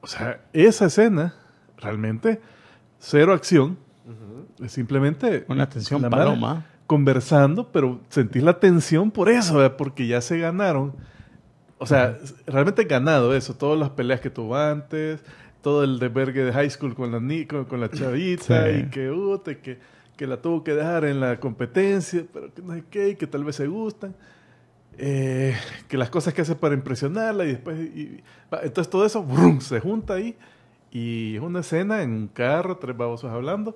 Speaker 1: o sea, esa escena, realmente, cero acción. Es simplemente... Una tensión conversando, pero sentís la tensión por eso, porque ya se ganaron. O sea, realmente ganado eso. Todas las peleas que tuvo antes, todo el debergue de high school con la, con, con la chavita y que, ute, que que la tuvo que dejar en la competencia, pero que no sé qué, que tal vez se gustan, eh, que las cosas que hace para impresionarla y después... entonces todo eso brum, se junta ahí y es una escena en un carro, tres babosos hablando,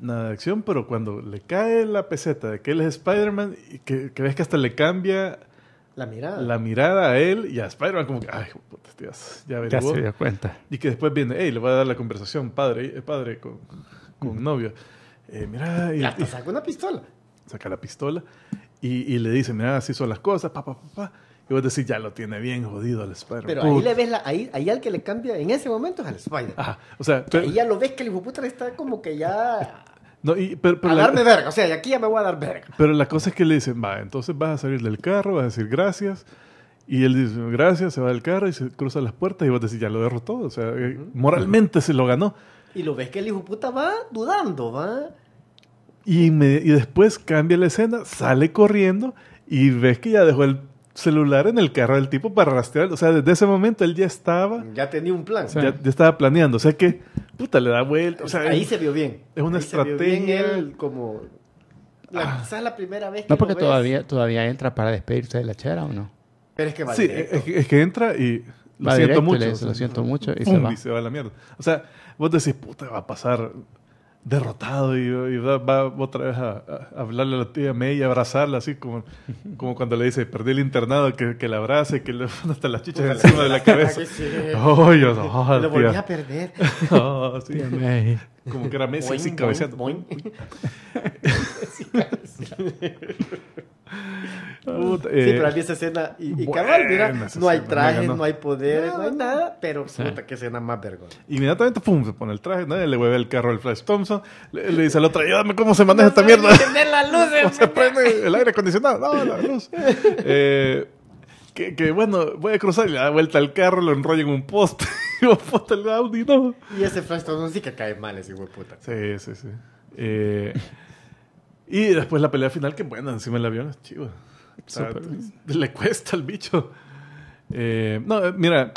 Speaker 1: nada de acción, pero cuando le cae la peseta de que él es Spider-Man, que, que ves que hasta le cambia... La mirada. La mirada a él y a Spider-Man, como que, ay, puta, este tías, ya averiguó. Ya se dio cuenta. Y que después viene, hey, le voy a dar la conversación, padre, eh, padre con, con novio. Eh, mira... Y, saca una pistola. Saca la pistola y, y le dice, mira, así son las cosas, papá, papá. Pa, pa. Y vos decís, ya lo tiene bien jodido al Spider. Pero ahí le
Speaker 3: ves, la, ahí, ahí al que le cambia en ese momento es al Spider. Ajá,
Speaker 1: o sea... ahí ya
Speaker 3: lo ves que el hijo puta está como que ya...
Speaker 1: No, y, pero, pero a darme verga,
Speaker 3: o sea, aquí ya me voy a dar verga.
Speaker 1: Pero la cosa es que le dicen, va, entonces vas a salir del carro, vas a decir gracias. Y él dice, gracias, se va del carro y se cruza las puertas y vos decís, ya lo derrotó. O sea, eh, moralmente se lo ganó.
Speaker 3: Y lo ves que el hijo puta va dudando, va.
Speaker 1: Y, me, después cambia la escena, sale corriendo y ves que ya dejó el celular en el carro del tipo para rastrear. O sea, desde ese momento él ya estaba.
Speaker 3: Ya tenía un plan. Ya,
Speaker 1: estaba planeando. O sea que, puta, le da vuelta. O ahí se vio bien. Es una estrategia. Se como.
Speaker 3: La, ah. Quizás la primera vez que. No, porque todavía,
Speaker 2: todavía entra para despedirse de la chera o no.
Speaker 1: Pero es que va Sí, es, que entra y. Lo siento mucho. lo siento mucho y se va a la mierda. O sea, vos decís, puta, va a pasar derrotado y, va, otra vez a, hablarle a la tía May y abrazarla, así como, como cuando le dice, perdí el internado, que, que la abrace, que le pone hasta las chichas encima de la cabeza. Lo volví a perder. Oh, como que era Messi sin cabeza, Boing, sí, pero eh, había esa escena.
Speaker 3: Y, y cabal, mira, no hay trajes, no hay poder, no, hay nada, pero se nota que escena más vergüenza.
Speaker 1: Inmediatamente, pum, se pone el traje, ¿no? le vuelve el carro al Flash Thompson, le, dice al otro, ayúdame cómo se maneja esta mierda. las luces. se prende el aire acondicionado, no, la luz. Eh, que, bueno, voy a cruzar y le da vuelta el carro, lo enrollo en un poste el
Speaker 3: Y ese Flash no sí que cae mal, ese puta. Sí,
Speaker 1: sí, sí. Eh, y después la pelea final, que buena, encima el avión es chido. le cuesta al bicho. Eh, no, eh, mira,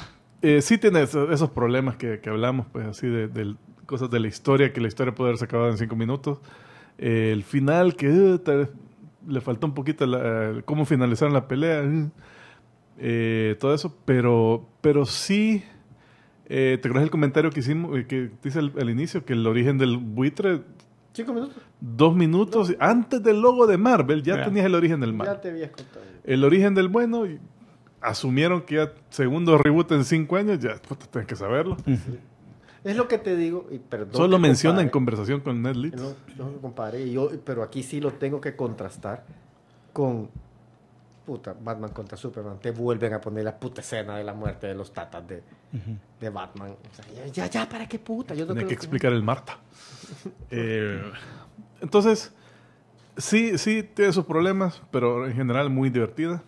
Speaker 1: sí tiene esos problemas que, hablamos, pues así, de, cosas de la historia, que la historia puede haberse acabado en cinco minutos. el final, que le faltó un poquito cómo finalizaron la pelea, todo eso, pero, pero sí eh, ¿Te acuerdas el comentario que hicimos, eh, que dice al, inicio, que el origen del buitre ¿Cinco minutos? Dos minutos antes del logo de Marvel, ya tenías el origen del mal. Ya
Speaker 3: te habías contado.
Speaker 1: El origen del bueno, y asumieron que ya segundo reboot en cinco años, ya puta, tienes que saberlo.
Speaker 3: Es lo que te digo, y perdón.
Speaker 1: Solo menciona en conversación con Netflix. No,
Speaker 3: no compadre, yo, pero aquí sí lo tengo que contrastar con puta, Batman contra Superman, te vuelven a poner la puta escena de la muerte de los tatas de, de Batman. ya, ya,
Speaker 1: para qué puta. Yo no Tiene que explicar el Marta. Eh, entonces, sí, sí, tiene sus problemas, pero en general muy divertida.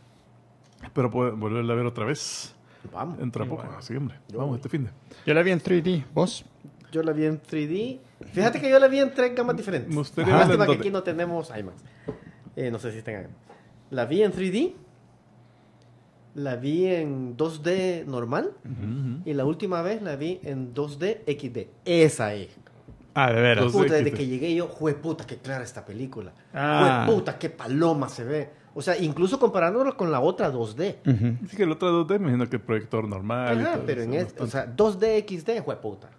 Speaker 1: Espero poder volverla a ver otra vez. Vamos. Entra poco, hombre. Vamos, este fin de. Yo la vi en 3D. ¿Vos?
Speaker 3: Yo la vi en 3D. Fíjate que yo la vi en tres gamas
Speaker 1: diferentes. Lástima que aquí
Speaker 3: no tenemos IMAX. Eh, no sé si tengan la vi en 3D, la vi en 2D normal y la última vez la vi en 2D XD. Esa es. Ah, de veras. desde que llegué yo, jue puta, qué clara esta película. Ah. puta, qué paloma se ve. O sea, incluso comparándolo con la otra 2D.
Speaker 1: Sí, que la otra 2D, me imagino que el proyector normal. Ajá, pero en este, o sea,
Speaker 3: 2D XD, jue puta.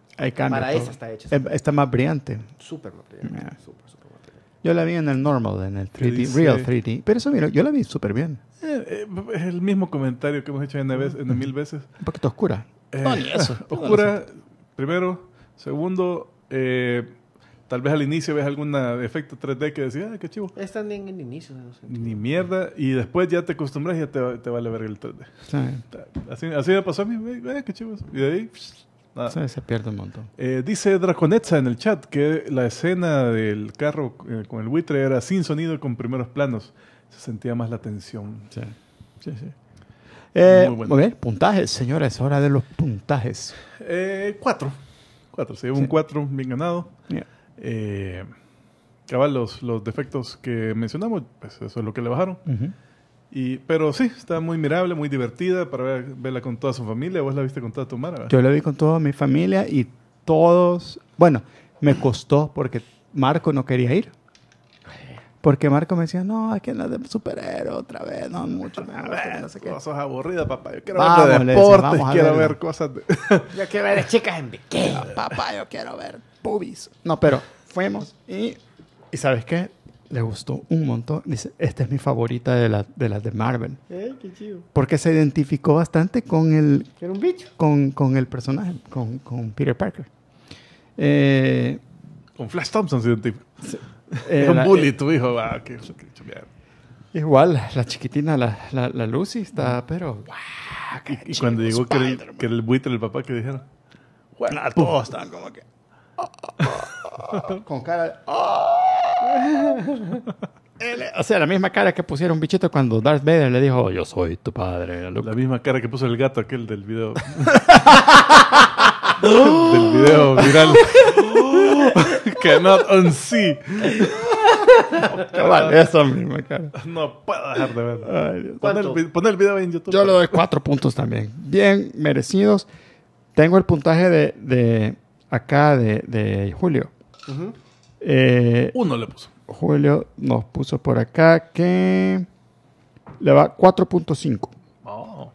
Speaker 3: Para esa está hecha. Em, está más brillante. Súper más brillante. Ah.
Speaker 1: Súper, súper.
Speaker 4: Yo
Speaker 2: la vi en el normal, en el 3D, real 3D. Pero eso, mira, yo la vi súper bien.
Speaker 1: Eh, eh, es el mismo comentario que hemos hecho en, en mil veces. Un poquito oscura. Eh, no, ni eso. oscura, primero. Segundo, tal vez al inicio ves algún efecto 3D que decís, ah, qué chivo.
Speaker 3: Están ni en el inicio. No sé,
Speaker 1: ni mierda. Y después ya te acostumbras y ya te, te vale ver el 3D. Así, así me pasó a mí, eh, qué chivo. Y de ahí... Ah. se pierde un montón. Eh, dice Draconetza en el chat que la escena del carro eh, con el buitre era sin sonido y con primeros planos. Se sentía más la tensión. Sí, sí, sí.
Speaker 2: Eh, Muy bien puntajes, señores, hora de los puntajes.
Speaker 1: cuatro. Cuatro, se lleva sí. un cuatro bien ganado. acaban los, los, defectos que mencionamos, pues eso es lo que le bajaron. Y, pero sí, está muy mirable, muy divertida para verla con toda su familia. ¿Vos la viste con toda tu maravilla? Yo la
Speaker 2: vi con toda mi familia y todos. Bueno, me costó porque Marco no quería ir. Porque Marco me decía, no, aquí que la de superhéroe otra vez, no mucho. más ah, no sé qué. sos
Speaker 1: aburrida, papá. Yo quiero ver deportes, quiero ver, cosas. De... yo quiero ver chicas en
Speaker 2: bikini. Papá, yo quiero ver pubis. No, pero fuimos y, ¿y sabes qué? le gustó un montón. Dice, esta es mi favorita de, de las de Marvel.
Speaker 3: Eh, qué chido.
Speaker 2: Porque se identificó bastante con el... Era un Con, con, el personaje, con, con Peter
Speaker 1: Parker. Eh, con Flash Thompson se identificó. Eh, un bully, eh, tu hijo. Ah,
Speaker 2: Igual, la chiquitina, la, la, Lucy, está,
Speaker 1: pero... Wow, y, cuando llegó que, que era, el, buitre del papá, que dijeron... Bueno, todos
Speaker 2: estaban como que con cara de... o sea, la misma cara que pusieron bichito cuando Darth Vader le dijo, yo soy tu
Speaker 1: padre. La misma cara que puso el gato aquel del video. del video viral. Cannot unsee. No, esa misma cara. No puedo dejar de ver. Pon el, video en
Speaker 2: YouTube. Yo le doy cuatro puntos también. Bien merecidos. Tengo el puntaje de acá de, Julio. Eh, Uno le puso. Julio nos puso por acá que le va 4.5. Oh.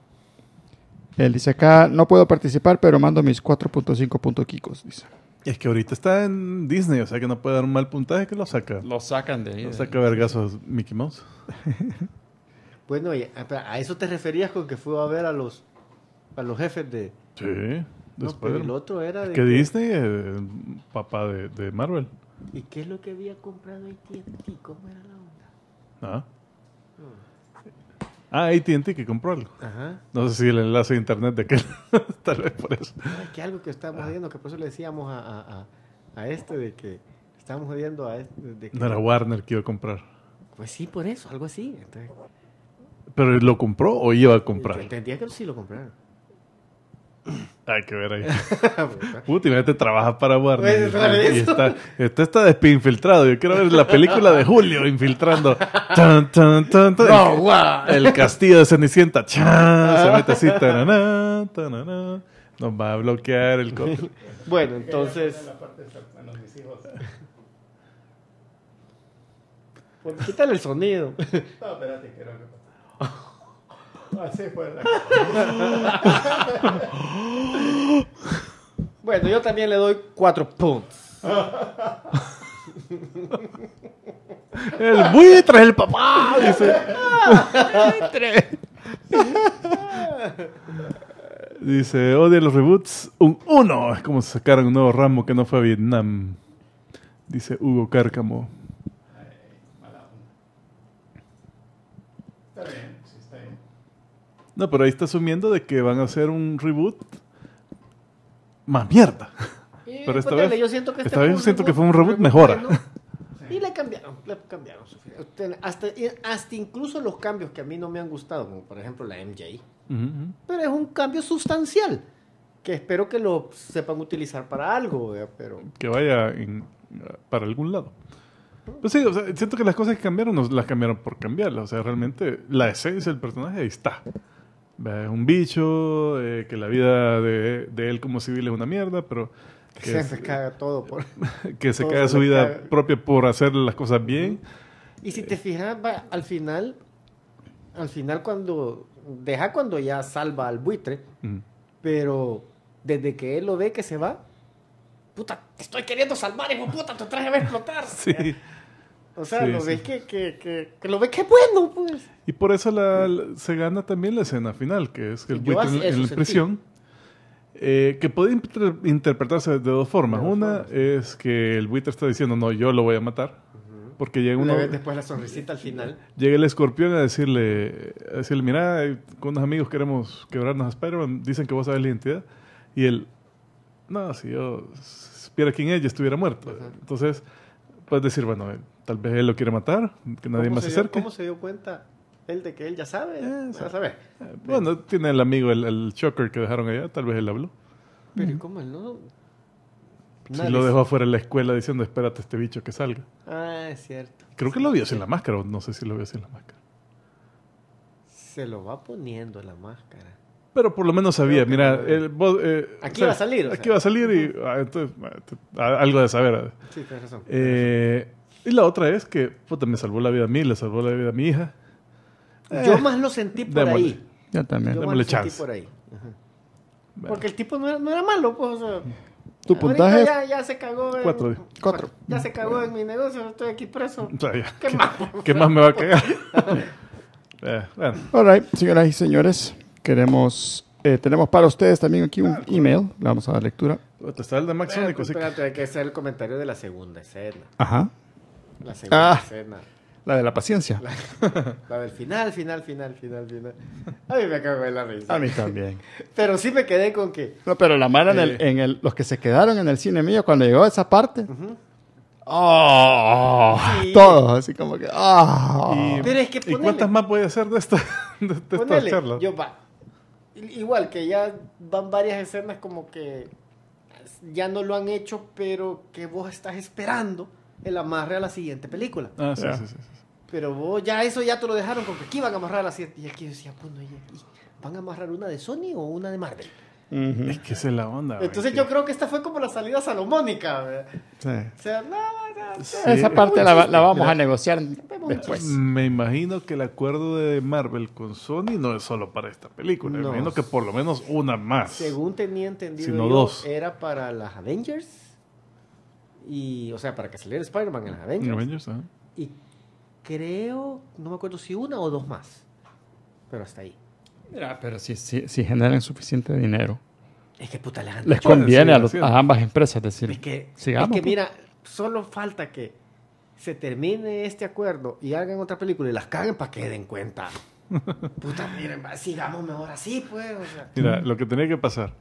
Speaker 2: Él dice acá, no puedo participar, pero mando mis 4.5 puntos
Speaker 1: Kikos, dice. Es que ahorita está en Disney, o sea que no puede dar un mal puntaje que lo saca. Lo sacan de ahí. Lo saca vergasos Mickey Mouse.
Speaker 3: bueno, a eso te referías con que fue a ver a los, a los jefes de... Sí. No, pero el otro era de. Que,
Speaker 1: Disney, papá de, de, Marvel.
Speaker 3: ¿Y qué es lo que había comprado ATT? ¿Cómo era la onda? Ah. Hmm.
Speaker 1: Ah, ATT que compró algo. Ajá. No sé si el enlace de internet de aquel. Tal vez por eso.
Speaker 3: que algo que estábamos viendo, que por eso le decíamos a, a, a, a este de que. Estábamos viendo a este. De que... No era Warner que iba a comprar. Pues sí, por eso, algo así.
Speaker 1: ¿Pero lo compró o iba a comprar?
Speaker 3: entendía que sí lo compraron. Hay que ver ahí.
Speaker 1: Últimamente trabajas para Warner. está, esto está Yo quiero ver la película de Julio infiltrando. El castillo de Cenicienta. se ah. mete así. Nos va a bloquear el código.
Speaker 2: Bueno, entonces.
Speaker 3: Pues quítale el sonido. No,
Speaker 2: espérate, quiero Así
Speaker 4: fue
Speaker 3: Bueno, yo también le doy cuatro puntos.
Speaker 1: el buitre, el papá, dice. Dice, odia los reboots. Un uno Es como sacaran un nuevo ramo que no fue a Vietnam. Dice Hugo Cárcamo. No, pero ahí está asumiendo de que van a hacer un reboot más mierda. pero esta vez, yo siento que, este vez siento que fue un reboot, mejora.
Speaker 3: y le cambiaron, le cambiaron hasta, incluso los cambios que a mí no me han gustado, como por ejemplo la MJ. Pero es un cambio sustancial que espero que lo sepan utilizar para algo, pero
Speaker 1: que vaya uh, para algún lado. Pues sí, siento que las cosas que cambiaron las cambiaron por cambiarlas, o sea, realmente la esencia del personaje ahí está es eh, un bicho, eh, que la vida de, de, él como civil es una mierda, pero... Que, se caga todo por... que se caga su vida propia por hacer las cosas bien.
Speaker 3: Y si te fijas, al final, al final cuando... Deja cuando ya salva al buitre, pero desde que él lo ve que se va, puta, te estoy queriendo salvar, hijo puta, te traje a explotar. Sí. O sea, lo ve que, que, que, lo ve que bueno, pues.
Speaker 1: Y por eso se gana también la escena final, que es el buitre en, la prisión, eh, que puede interpretarse de dos formas. Una es que el buitre está diciendo, no, yo lo voy a matar. Porque llega uno. después la
Speaker 3: sonrisita al final.
Speaker 1: Llega el escorpión a decirle, a mira, con unos amigos queremos quebrarnos a Spider-Man, dicen que vos sabes la identidad. Y él, no, si yo supiera quién es, estuviera muerto. Entonces, puedes decir, bueno, eh, Tal vez él lo quiere matar, que nadie más se acerque.
Speaker 3: ¿Cómo se dio cuenta él de que él ya sabe? ya eh, sabe. Eh,
Speaker 1: bueno, tiene el amigo, el, el, que dejaron allá, tal vez él habló.
Speaker 3: Pero cómo él no? Si lo dejó
Speaker 1: afuera en la escuela diciendo, espérate este bicho que salga.
Speaker 3: Ah, es cierto. Creo que lo vio sin la
Speaker 1: máscara, o no sé si lo vio sin la máscara.
Speaker 3: Se lo va poniendo
Speaker 1: la máscara. Pero por lo menos sabía, mira, el, eh, aquí va a salir. aquí va a salir y ah, entonces, ah, algo de saber. Ah. Sí, tienes razón. eh, y la otra es que, puta, me salvó la vida a mí, le salvó la vida a mi hija. Eh, yo más lo sentí por ahí. Yo también. Yo démosle chance. por
Speaker 3: ahí. Porque el tipo no era, malo, pues, tu puntaje. Ya, ya, se cagó. cuatro. Ya se cagó en mi negocio, estoy aquí preso.
Speaker 1: ¿Qué, más? ¿Qué más me va a cagar? Eh, bueno.
Speaker 2: All señoras y señores, queremos. Eh, tenemos para ustedes también aquí un email. Le vamos a dar lectura.
Speaker 1: Te está
Speaker 3: el de Maxónico. Espérate, hay que hacer el comentario de la segunda escena. Ajá. La segunda ah. escena.
Speaker 2: La de la paciencia. La,
Speaker 3: del final, final, final, final, A mí me cago en la risa. A mí también. Pero sí me quedé con que. No, pero la mala en,
Speaker 2: el, los que se quedaron en el cine mío cuando llegó a esa parte.
Speaker 1: Ah, todos así como que ah. Pero es que cuántas más puede hacer de esto?
Speaker 3: igual que ya van varias escenas como que ya no lo han hecho, pero que vos estás esperando el amarre a la siguiente película. Ah, sí, sí, sí, Pero vos ya eso ya te lo dejaron porque aquí van a amarrar a la siguiente. Y aquí decía, pues no, van a amarrar una de Sony o una de Marvel.
Speaker 1: Es que es la onda. Entonces yo
Speaker 3: creo que esta fue como la salida salomónica. Sí. O sea, no, Esa parte la, vamos a negociar
Speaker 1: después. Me imagino que el acuerdo de Marvel con Sony no es solo para esta película. Me imagino que por lo menos una más. Según tenía entendido, yo,
Speaker 3: era para las Avengers y, o sea, para que saliera Spider-Man en las Avengers. Y creo, no me acuerdo si una o dos más. Pero hasta ahí.
Speaker 2: Mira, pero si, si, si generan suficiente dinero. Es que puta, les, les conviene a, a, ambas empresas decir. Es que, es que pues".
Speaker 3: mira, solo falta que se termine este acuerdo y hagan otra película y las caguen para que den cuenta. Puta, miren, sigamos mejor así, pues.
Speaker 1: mira, lo que tenía que pasar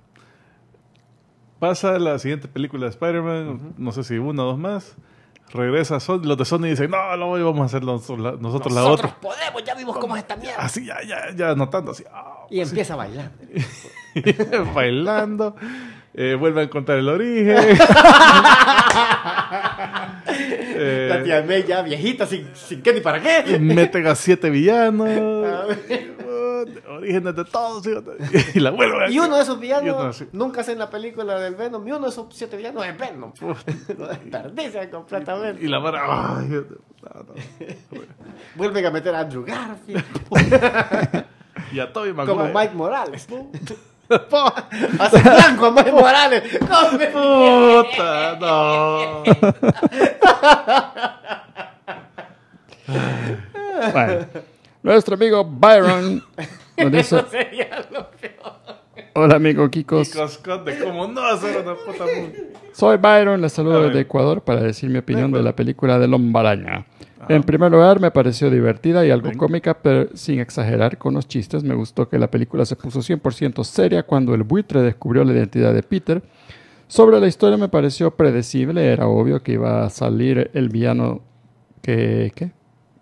Speaker 1: Pasa la siguiente película de Spider-Man, no sé si una o dos más. Regresa Sony, los de Sony dicen, no, no, vamos a hacer nosotros, la, nosotros, la otra. Nosotros podemos, ya
Speaker 3: vimos cómo es esta mierda.
Speaker 1: Así, ya, ya, ya, notando así. Ah,
Speaker 3: y pues empieza a bailar.
Speaker 1: bailando. Eh, vuelve a encontrar el origen. eh, la tía
Speaker 3: May ya viejita, sin, sin qué ni para qué. Meten
Speaker 1: a siete villanos.
Speaker 3: orígenes de todos, y la vuelve. Y uno de esos villanos, nunca hace en la película del Venom, y uno de esos siete villanos es Venom. Tardiza completamente. Y, la mara, Vuelven a meter a Andrew Garfield. y a Toby Maguire. Como Mike Morales. Hace blanco a Mike Morales. No, Puta, no.
Speaker 4: bueno.
Speaker 2: Nuestro amigo Byron
Speaker 1: Hola, amigo Kikos.
Speaker 2: Soy Byron, les saludo desde Ecuador para decir mi opinión de la película de Lombaraña. En primer lugar, me pareció divertida y algo cómica, pero sin exagerar con los chistes. Me gustó que la película se puso 100% seria cuando el buitre descubrió la identidad de Peter. Sobre la historia me pareció predecible, era obvio que iba a salir el villano que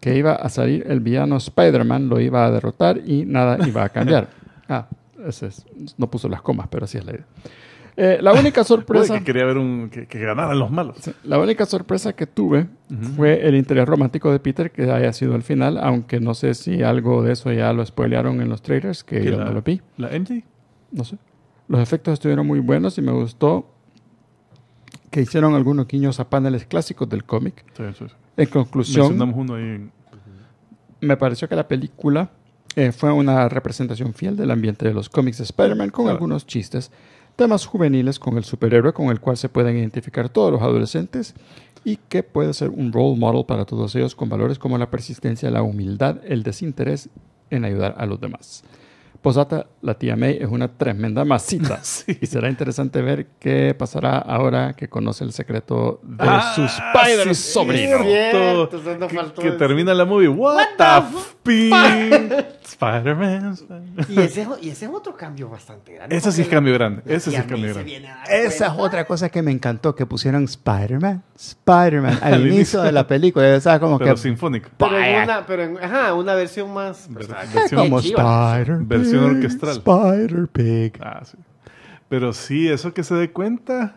Speaker 2: que iba a salir el villano Spider-Man, lo iba a derrotar y nada iba a cambiar. ah, ese es, no puso las comas, pero así es la idea.
Speaker 1: Eh, la única sorpresa. que quería ver un, que, que, ganaran los malos. La única
Speaker 2: sorpresa que tuve fue el interés romántico de Peter que haya sido el final, aunque no sé si algo de eso ya lo spoilearon en los trailers, que yo no lo vi. ¿La MG? No sé. Los efectos estuvieron muy buenos y me gustó que hicieron algunos guiños a paneles clásicos del cómic. En conclusión. uno ahí en, me pareció que la película eh, fue una representación fiel del ambiente de los cómics de Spider-Man con algunos chistes, temas juveniles con el superhéroe con el cual se pueden identificar todos los adolescentes y que puede ser un role model para todos ellos con valores como la persistencia, la humildad, el desinterés en ayudar a los demás. Posata, la tía May es una tremenda masita. Y será interesante ver qué pasará ahora que conoce el secreto de su spider sobrino.
Speaker 3: que, termina la movie. What, the
Speaker 1: Spider-Man.
Speaker 3: y, ese, es otro cambio bastante grande. Ese sí es cambio grande. Ese sí es cambio grande. Esa es otra cosa
Speaker 2: que me encantó, que pusieron Spider-Man, Spider-Man al, inicio de la película. ¿sabes? Como pero que, sinfónica.
Speaker 1: Pero, una,
Speaker 3: pero ajá, una versión más... Pues, versión, más Spider-Man orquestral. Spider
Speaker 1: Pig. Ah, Pero sí, eso que se dé cuenta.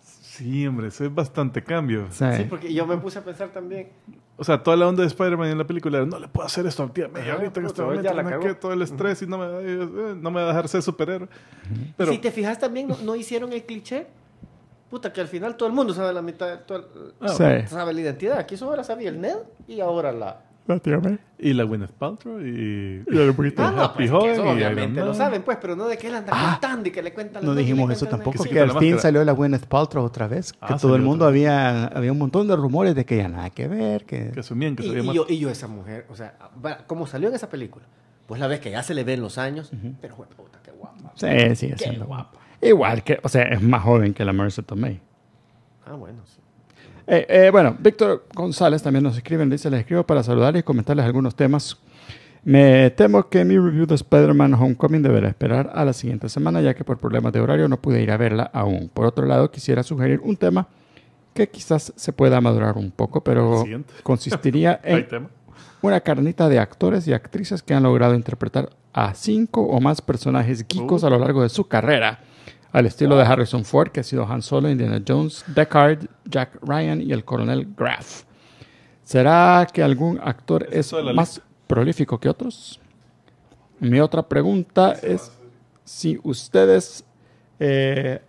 Speaker 1: Sí, hombre, eso es bastante cambio. Sí. porque yo me puse a pensar también. O sea, toda la onda de Spider-Man en la película era, no le puedo hacer esto a tía May ahorita todo el estrés y eh, no me, va a dejar ser superhéroe. Pero, si te
Speaker 3: fijas también, no, hicieron el cliché Puta, que al final todo el mundo sabe la mitad, ah, sabe la identidad. Aquí eso ahora sabía el Ned y ahora la,
Speaker 1: y la Gwyneth Paltrow y... el poquito ah, pues, Happy obviamente lo saben,
Speaker 3: pues, pero no de qué él anda ah, contando y que le cuentan... No dijimos
Speaker 2: eso tampoco, que, al fin salió la Gwyneth Paltrow otra vez. que ah, todo el mundo había... Había un montón de rumores de que ya nada que ver, que... Que
Speaker 1: asumían que y, y,
Speaker 3: yo, y esa mujer, o sea, como salió en esa película? Pues la vez que ya se le ven los años, pero puta, qué
Speaker 2: guapa. Sí, sí, siendo guapa. Igual que, o sea, es más joven que la Marisa Tomei. Ah, bueno, sí. Eh, eh, bueno, Víctor González también nos escribe, dice, les escribo para saludarles y comentarles algunos temas. Me temo que mi review de Spider-Man Homecoming deberá esperar a la siguiente semana, ya que por problemas de horario no pude ir a verla aún. Por otro lado, quisiera sugerir un tema que quizás se pueda madurar un poco, pero consistiría en una carnita de actores y actrices que han logrado interpretar a cinco o más personajes geekos uh. a lo largo de su carrera al estilo de Harrison Ford, que ha sido Han Solo, Indiana Jones, Deckard, Jack Ryan y el coronel Graff. ¿Será que algún actor es más prolífico que otros? Mi otra pregunta es si ustedes eh,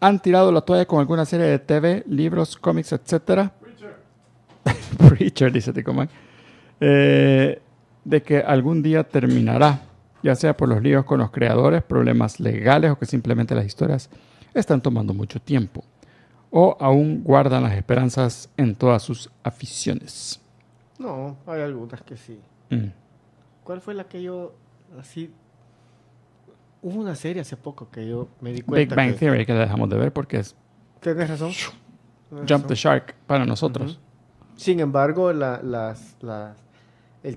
Speaker 2: han tirado la toalla con alguna serie de TV, libros, cómics, etcétera. Preacher, dice Tico Man. Eh, de que algún día terminará ya sea por los líos con los creadores, problemas legales o que simplemente las historias están tomando mucho tiempo, o aún guardan las esperanzas en todas sus aficiones.
Speaker 3: No, hay algunas que sí. Mm. ¿Cuál fue la que yo así hubo una serie hace poco que yo me di cuenta. Big Bang Theory, que la dejamos de ver porque es. Tienes razón. Jump the Shark para nosotros. Sin embargo, el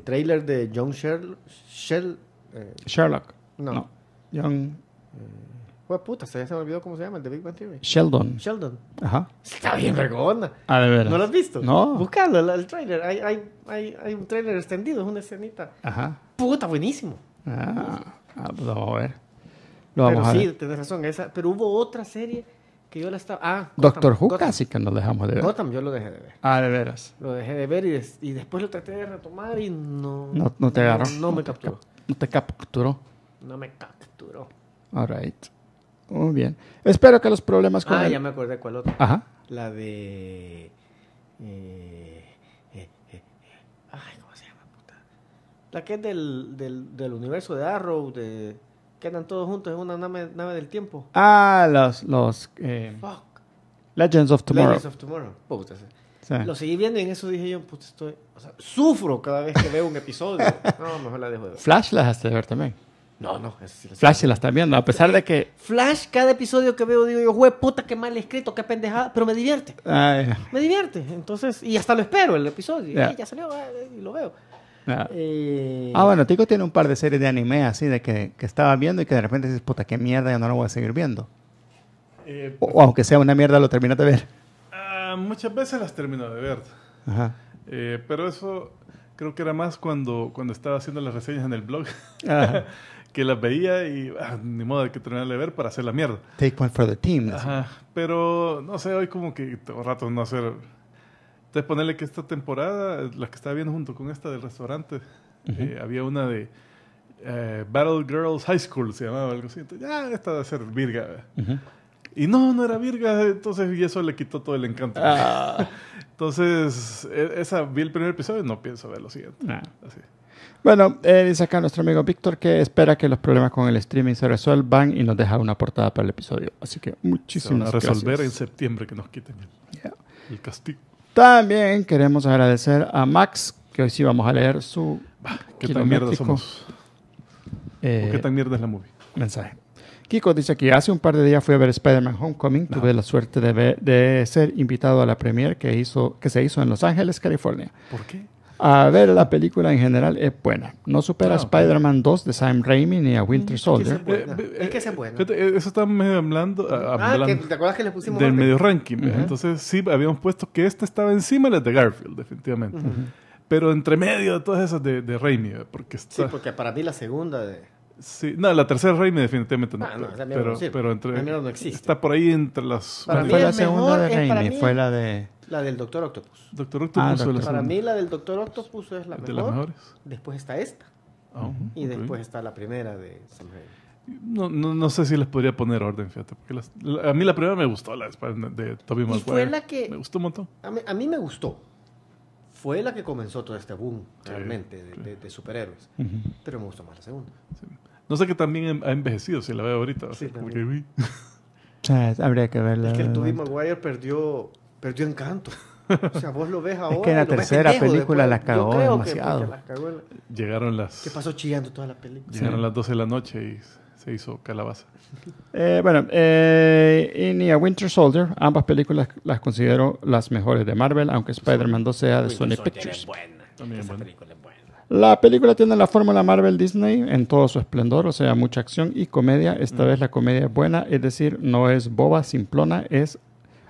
Speaker 3: trailer de John Shell eh,
Speaker 2: Sherlock. No. ¿Young?
Speaker 4: John.
Speaker 3: Eh, pues puta, ya se me olvidó cómo se llama el de Big Bang Theory. Sheldon. Sheldon. Ajá. Está bien vergona.
Speaker 2: Ah, de veras. ¿No lo has visto? No.
Speaker 3: Búscalo, el, trailer. Hay, hay, hay, hay, un trailer extendido, es una escenita. Ajá. Puta, buenísimo. Ah, ah pues
Speaker 2: vamos a ver. Lo pero sí,
Speaker 3: tienes razón. Esa, pero hubo otra serie que yo la estaba. Ah, Doctor Who casi que nos dejamos de ver. Gotham yo lo dejé de ver. Ah, de veras. Lo dejé de ver y, y después lo traté de retomar y no. No, te agarró. No, me capturó.
Speaker 2: No te capturó.
Speaker 3: No me capturó.
Speaker 2: All right. Muy bien. Espero que los problemas con. Ah, ya me acordé cuál otro. Ajá.
Speaker 3: La de. Eh, eh... Eh, eh, ay, ¿cómo se llama, puta? La que es del, del, del universo de Arrow, de. Quedan todos juntos en una nave, nave del tiempo.
Speaker 2: Ah, los. los eh, Fuck. Legends of Tomorrow. Legends of
Speaker 3: Tomorrow. Puta, lo seguí viendo y en eso dije yo, puta, estoy. O sea, sufro cada vez que veo un episodio. No, mejor la dejo de ver. Flash las
Speaker 2: has de ver también.
Speaker 3: No, no, Flash se
Speaker 2: la está viendo, a pesar de que.
Speaker 3: Flash, cada episodio que veo, digo yo, güey, puta, qué mal escrito, qué pendejada, pero me divierte. Me divierte. Entonces, y hasta lo espero el episodio. ya salió, y lo veo.
Speaker 2: Eh, ah, bueno, Tico tiene un par de series de anime así de que, que estaba viendo y que de repente dices, puta, qué mierda, ya no lo voy a seguir viendo. Eh, o, aunque sea una mierda, lo terminas de ver
Speaker 1: muchas veces las termino de ver. Eh, pero eso creo que era más cuando, cuando estaba haciendo las reseñas en el blog. que las veía y ah, ni modo de que terminar de ver para hacer la mierda.
Speaker 2: Take one for the team.
Speaker 1: Pero no sé, hoy como que todo rato no hacer. Entonces ponerle que esta temporada, la que estaba viendo junto con esta del restaurante, eh, había una de eh, Battle Girls High School, se llamaba algo así. ya, esta de ser virga. Y no, no era virga. Entonces, y eso le quitó todo el encanto. Ah. entonces, e, esa, vi el primer episodio y no pienso ver lo siguiente. Ah.
Speaker 2: Bueno, eh, dice acá nuestro amigo Víctor que espera que los problemas con el streaming se resuelvan y nos deja una portada para el episodio. Así que muchísimas gracias. a resolver
Speaker 1: en septiembre que nos quiten el, castigo.
Speaker 2: También queremos agradecer a Max, que hoy sí vamos a leer su. ¿Qué tan mierda somos? Eh, ¿Qué tan
Speaker 1: mierda es la movie? Mensaje.
Speaker 2: Kiko dice que hace un par de días fui a ver Spider-Man Homecoming. Tuve la suerte de, ser invitado a la premiere que, hizo, que se hizo en Los Ángeles, California. ¿Por qué? A ver, la película en general es buena. No supera a Spider-Man 2 de Sam Raimi
Speaker 1: ni a mm, Winter Soldier. Es que eh, eh, es bueno. Eh, eso está medio hablando. Ah, ah que, ¿te acuerdas que le pusimos Del medio ranking. Entonces, sí, habíamos puesto que esta estaba encima de Garfield, definitivamente. Pero entre medio de todas esas de, de Raimi. Porque Sí,
Speaker 3: porque para mí la segunda de.
Speaker 1: Sí, no, la tercera Rey definitivamente no. Ah, no no pero no existe. Está por ahí entre las. Para mí fue la segunda de fue la de.
Speaker 3: La del Doctor Octopus. Doctor ah, Octopus. para mí la del Doctor Octopus es la de mejor. Las mejores. Después está esta. Ah, y después está la primera de Sam
Speaker 1: No, no, no, sé si les podría poner orden, fíjate. Porque a mí la primera me gustó, la de toby Maguire. fue la que... Me gustó un montón. A mí, me gustó
Speaker 3: fue la que comenzó todo este boom realmente de, superhéroes. Pero me gustó más la segunda. Sí.
Speaker 1: No sé que también ha envejecido, si la veo ahorita. Sí, que...
Speaker 2: habría que verla. Es que el Tobey
Speaker 3: Maguire perdió, perdió encanto. O sea, vos lo ves ahora. Es que en la tercera película las cagó demasiado.
Speaker 1: Llegaron las. ¿Qué pasó chillando toda la película? Llegaron las 12 de la noche y se hizo calabaza.
Speaker 2: Eh, bueno, eh, y ni a Winter Soldier, ambas películas las considero las mejores de Marvel, aunque Spider-Man 2 sea de Sony Pictures. Es
Speaker 4: buena. También es buena.
Speaker 2: La película tiene la fórmula Marvel Disney en todo su esplendor, o sea, mucha acción y comedia. Esta mm. vez la comedia es buena, es decir, no es boba, simplona, es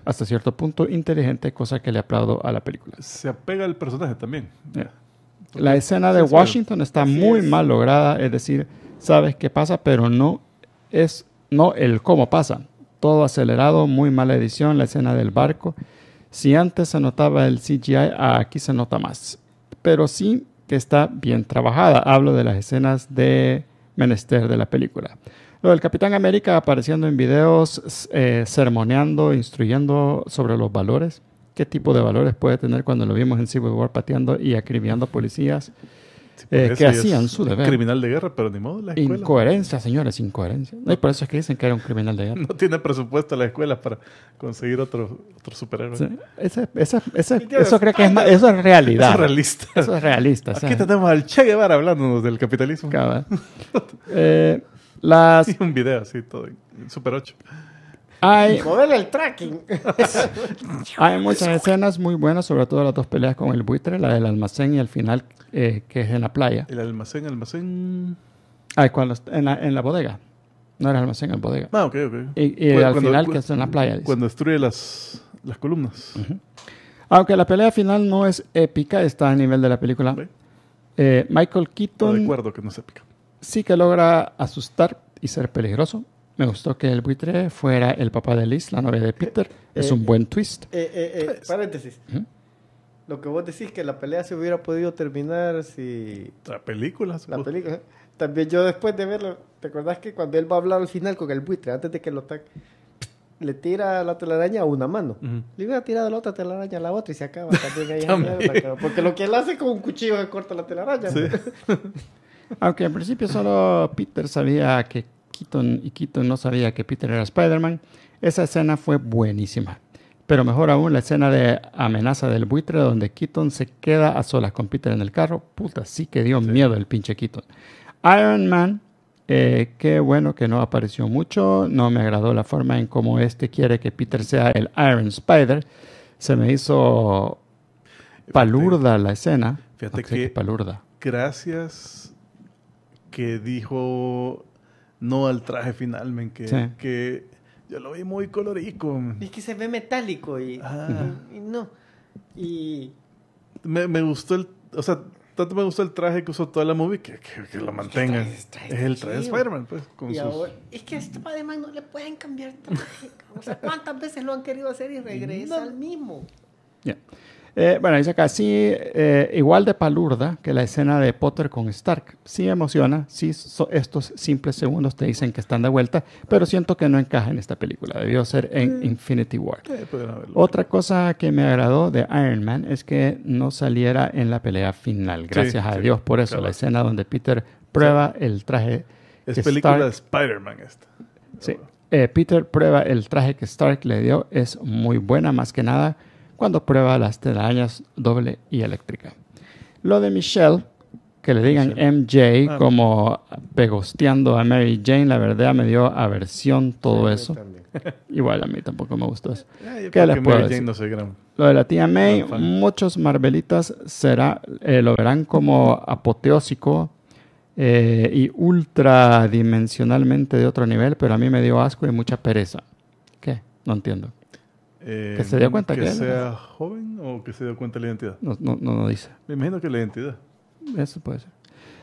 Speaker 2: hasta cierto punto inteligente, cosa que le aplaudo a la película.
Speaker 1: Se apega al personaje también. La escena de Washington
Speaker 2: está muy mal lograda, es decir, sabes qué pasa, pero no es no el cómo pasa. Todo acelerado, muy mala edición, la escena del barco. Si antes se notaba el CGI, aquí se nota más. Pero sí que está bien trabajada. Hablo de las escenas de menester de la película. Lo del Capitán América apareciendo en videos, eh, sermoneando, instruyendo sobre los valores. ¿Qué tipo de valores puede tener cuando lo vimos en Civil War pateando y acribillando policías? Eh, que hacían su deber. Criminal
Speaker 1: de guerra, pero ni modo la escuela.
Speaker 2: Incoherencia, señores, incoherencia. No, por eso es que dicen que era un criminal de guerra.
Speaker 1: No tiene presupuesto la escuela para conseguir otro, otro superhéroe. eso creo que es, eso es realidad. Eso es realista. Eso es realista. Aquí tenemos al Che Guevara hablándonos del capitalismo. eh, las... Y un video así, todo Super 8. Hay,
Speaker 3: el tracking.
Speaker 1: hay muchas
Speaker 2: escenas muy buenas, sobre todo las dos peleas con el buitre, la del almacén y el final eh, que es en la playa.
Speaker 1: El almacén, almacén.
Speaker 2: Ah, cuando, en, la, en bodega. No era almacén, era bodega. Ah, ok, ok. Y, al final que es en la playa. Cuando
Speaker 1: destruye las, columnas.
Speaker 2: Aunque la pelea final no es épica, está a nivel de la película. Eh, Michael Keaton. Recuerdo que no es épica. Sí que logra asustar y ser peligroso me gustó que el buitre fuera el papá de Liz, la novia de Peter. Eh, es un buen twist.
Speaker 3: Eh, eh, pues, paréntesis. Lo que vos decís que la pelea se hubiera podido terminar si... La película. La película. También yo después de verlo, ¿te acordás que cuando él va a hablar al final con el buitre, antes de que lo tac le tira la telaraña a una mano. Le hubiera tirado la otra telaraña a la otra y se acaba porque lo que él hace con un cuchillo corta la telaraña. Aunque en principio solo Peter
Speaker 2: sabía que Keaton no sabía que Peter era Spider-Man, esa escena fue buenísima. Pero mejor aún la escena de amenaza del buitre donde Keaton se queda a solas con Peter en el carro. Puta, sí que dio miedo el pinche Keaton. Iron Man, eh, qué bueno que no apareció mucho. No me agradó la forma en cómo este quiere que Peter sea el Iron Spider. Se me hizo palurda la escena. Fíjate que, palurda.
Speaker 1: Gracias que dijo no al traje final, men, que, que yo lo vi muy colorico. Es que se ve metálico y, no. Y... Me, me, gustó el... O sea, tanto me gustó el traje que usó toda la movie que, que, lo mantengan es el traje de spider pues. Con sus...
Speaker 3: es que a este de man no le pueden cambiar traje. o sea, ¿cuántas veces lo han querido hacer y regresa al mismo?
Speaker 2: Ya. Eh, bueno, dice acá, sí, eh, igual de palurda que la escena de Potter con Stark. Sí emociona, sí estos simples segundos te dicen que están de vuelta, pero siento que no encaja en esta película. Debió ser en mm. Infinity War. Otra cosa que me agradó de Iron Man es que no saliera en la pelea final. Gracias a Dios por eso. La escena donde Peter prueba el traje. Es película de
Speaker 1: Spider-Man esta.
Speaker 2: Sí. Eh, Peter prueba el traje que Stark le dio. Es muy buena, más que nada cuando prueba las telarañas doble y eléctrica. Lo de Michelle, que le digan MJ como pegosteando a Mary Jane, la verdad me dio aversión todo eso. Igual a mí tampoco me gustó eso. Eh, ¿Qué les puedo decir? lo de la tía May, muchos Marvelitas será, eh, lo verán como apoteósico eh, y ultradimensionalmente de otro nivel, pero a mí me dio asco y mucha pereza. ¿Qué? No entiendo.
Speaker 1: Eh, ¿Que se dio cuenta que, que sea joven o que se dio cuenta de la identidad? No, no, no, no dice. Me imagino que la identidad. Eso puede ser.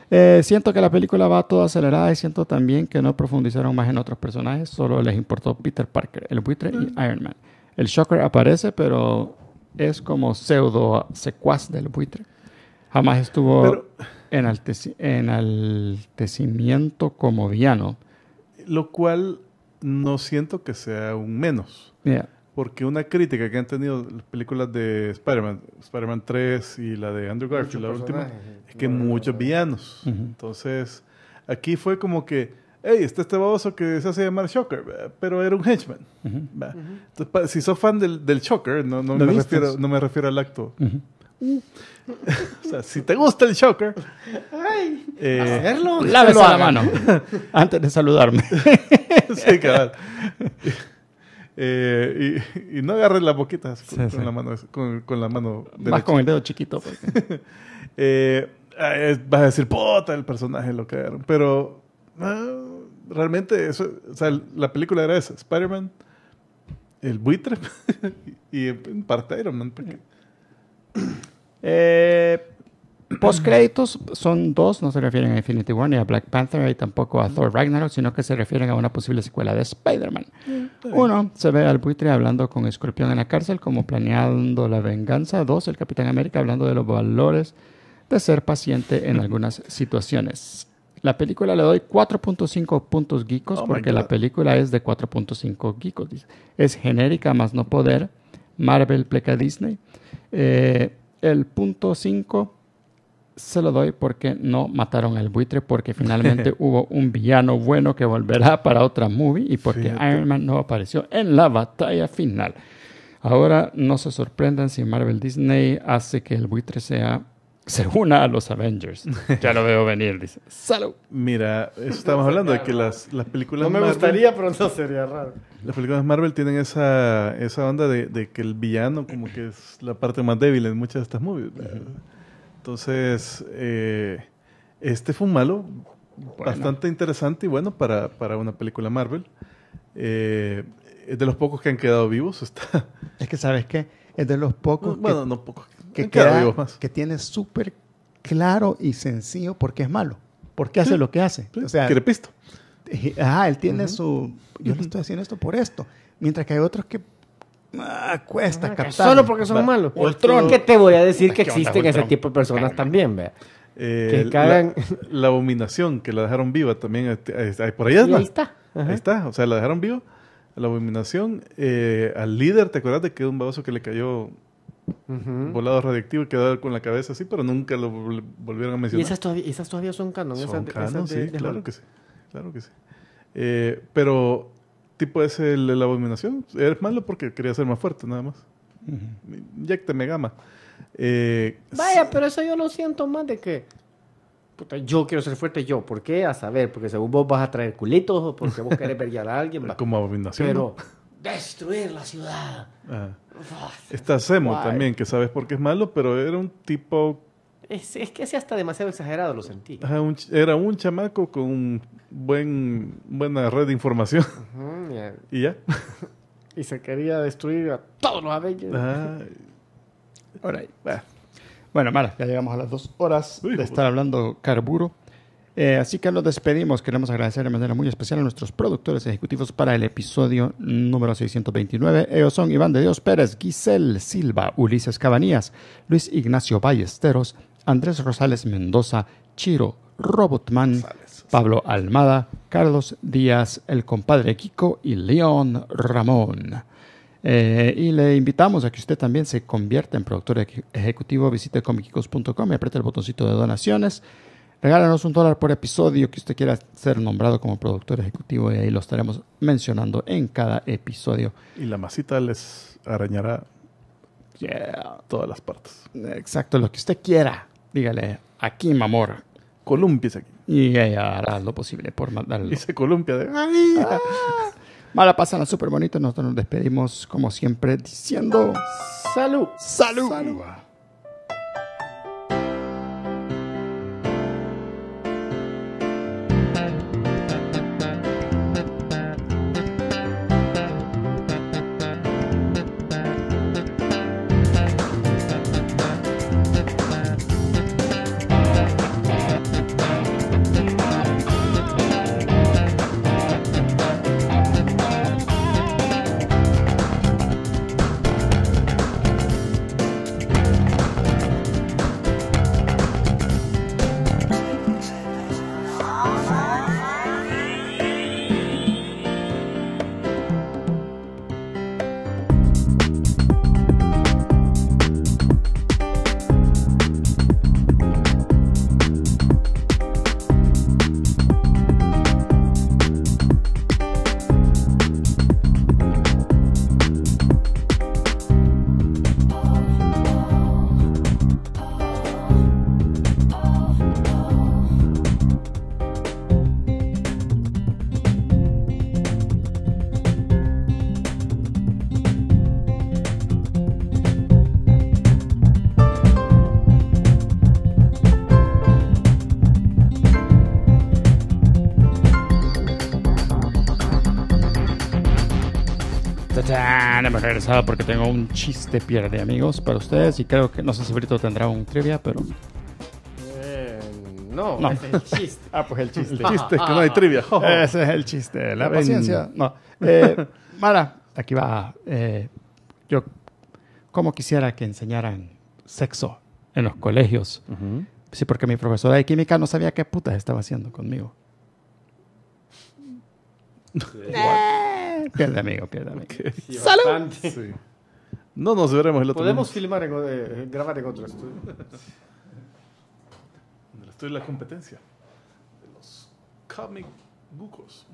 Speaker 2: Eh, siento que la película va toda acelerada y siento también que no profundizaron más en otros personajes, solo les importó Peter Parker, el buitre y ah. Iron Man. El Shocker aparece, pero es como pseudo secuaz del buitre. Jamás estuvo en altecimiento tecimiento como villano.
Speaker 1: Lo cual no siento que sea un menos. Yeah. Porque una crítica que han tenido las películas de Spider-Man, Spider-Man 3 y la de Andrew Garfield, la última, es que muchos villanos. Entonces, aquí fue como que, hey, está este baboso que se hace llamar Shocker, eh, pero era un henchman. Entonces, si sos fan del, del Shocker, no, me refiero, al acto. o sea, si te gusta el Shocker, Ay, eh, hacerlo, la mano antes de saludarme. sí, cabal. Eh, y, no agarres las boquitas con, la mano. Con, Más con el dedo chiquito. Pues. Eh, ah, vas a decir, puta, el personaje lo cagaron. Pero ah, realmente, eso, la película era esa: Spider-Man, el buitre y en parte Iron Man. Eh, Postcréditos
Speaker 2: son dos, no se refieren a Infinity War ni a Black Panther y tampoco a Thor Ragnarok, sino que se refieren a una posible secuela de Spider-Man. Uno, se ve al buitre hablando con Escorpión en la cárcel como planeando la venganza. Dos, el Capitán América hablando de los valores de ser paciente en algunas situaciones. La película le doy 4.5 puntos geekos oh porque la película es de 4.5 geekos. Es genérica más no poder. Marvel pleca Disney. Eh, el punto 5 se lo doy porque no mataron al buitre, porque finalmente hubo un villano bueno que volverá para otra movie y porque Iron Man no apareció en la batalla final. Ahora no se sorprendan si Marvel Disney hace que el buitre sea
Speaker 1: se una a los Avengers. Ya lo veo venir, dice. ¡Salud! Mira, estamos hablando de que las, las películas. No me gustaría,
Speaker 3: pero no sería raro.
Speaker 1: Las películas de Marvel tienen esa, esa onda de, que el villano, como que es la parte más débil en muchas de estas movies. Entonces, eh, este fue un malo bastante interesante y bueno para, una película Marvel. Eh, es de los pocos que han quedado vivos. Está. Es que, ¿sabes qué?
Speaker 2: Es de los pocos. que, no Que, vivos más. que tiene súper claro y sencillo por qué es malo. Porque qué hace lo que hace. o sea, quiere pisto. Eh, él tiene su. Yo le estoy haciendo esto por esto. Mientras que hay otros que ah, cuesta ah, Solo porque son malos. Que te voy a decir que existen ese tipo
Speaker 3: de personas
Speaker 1: también, vea. Eh, que La, abominación que la dejaron viva también. Este, por ahí, ahí está. Ahí está. O sea, la dejaron viva. La abominación. Eh, al líder, ¿te acuerdas de que un baboso que le cayó volado radiactivo y quedó con la cabeza así, pero nunca lo volvieron a mencionar.
Speaker 3: ¿Y esas todavía, son canon? claro, que
Speaker 1: sí, claro que sí. Eh, pero tipo es el la abominación. Eres malo porque quería ser más fuerte, nada más. Ya que te me gama. Eh,
Speaker 3: Vaya, pero eso yo lo siento más de que yo quiero ser fuerte yo. ¿Por qué? A saber, porque según vos vas a
Speaker 1: traer culitos o porque vos querés pelear a alguien. Como abominación. Pero
Speaker 3: destruir la ciudad.
Speaker 1: Ah. Está Semo también, que sabes por qué es malo, pero era un tipo
Speaker 3: es, es que es hasta demasiado exagerado, lo sentí.
Speaker 1: era un chamaco con buen, buena red de información.
Speaker 3: y ya. y se quería destruir a todos los Avengers.
Speaker 1: Bueno, Mara, ya llegamos
Speaker 2: a las dos horas de pues. estar hablando carburo. Eh, así que nos despedimos. Queremos agradecer de manera muy especial a nuestros productores ejecutivos para el episodio número 629. Ellos son Iván de Dios Pérez, Giselle Silva, Ulises Cabanías, Luis Ignacio Ballesteros, Andrés Rosales Mendoza, Chiro Robotman, Pablo Almada, Carlos Díaz, el compadre Kiko y León Ramón. Eh, y le invitamos a que usted también se convierta en productor ejecutivo. Visite comicicos.com y apriete el botoncito de donaciones. Regálanos un dólar por episodio que usted quiera ser nombrado como productor ejecutivo y ahí lo estaremos mencionando en cada episodio.
Speaker 1: Y la masita
Speaker 2: les arañará todas las partes. Exacto, lo que usted quiera dígale, aquí, mamor. Columpies aquí. Y ella hará lo posible por mandarlo. Dice, columpia de... ¡Ay! Ah. Mala pasada, súper bonito. Nosotros nos despedimos, como siempre,
Speaker 1: diciendo...
Speaker 2: ¡Salud! ¡Salud! me he porque tengo un chiste pierde amigos para ustedes y creo que no sé si Brito tendrá un trivia, pero
Speaker 3: no, eh, el chiste. ah, pues el chiste. El chiste, que no hay trivia. Ese es el chiste, la
Speaker 2: paciencia. No. Eh, Mara, aquí va. Eh, yo, ¿cómo quisiera que enseñaran sexo en los colegios. Sí, porque mi profesora de química no sabía qué putas estaba haciendo conmigo.
Speaker 1: Pierde amigo, pierde amigo.
Speaker 3: ¡Salud!
Speaker 1: No nos veremos el otro Podemos filmar, eh, grabar en otro estudio. En el estudio la competencia. De los comic bucos.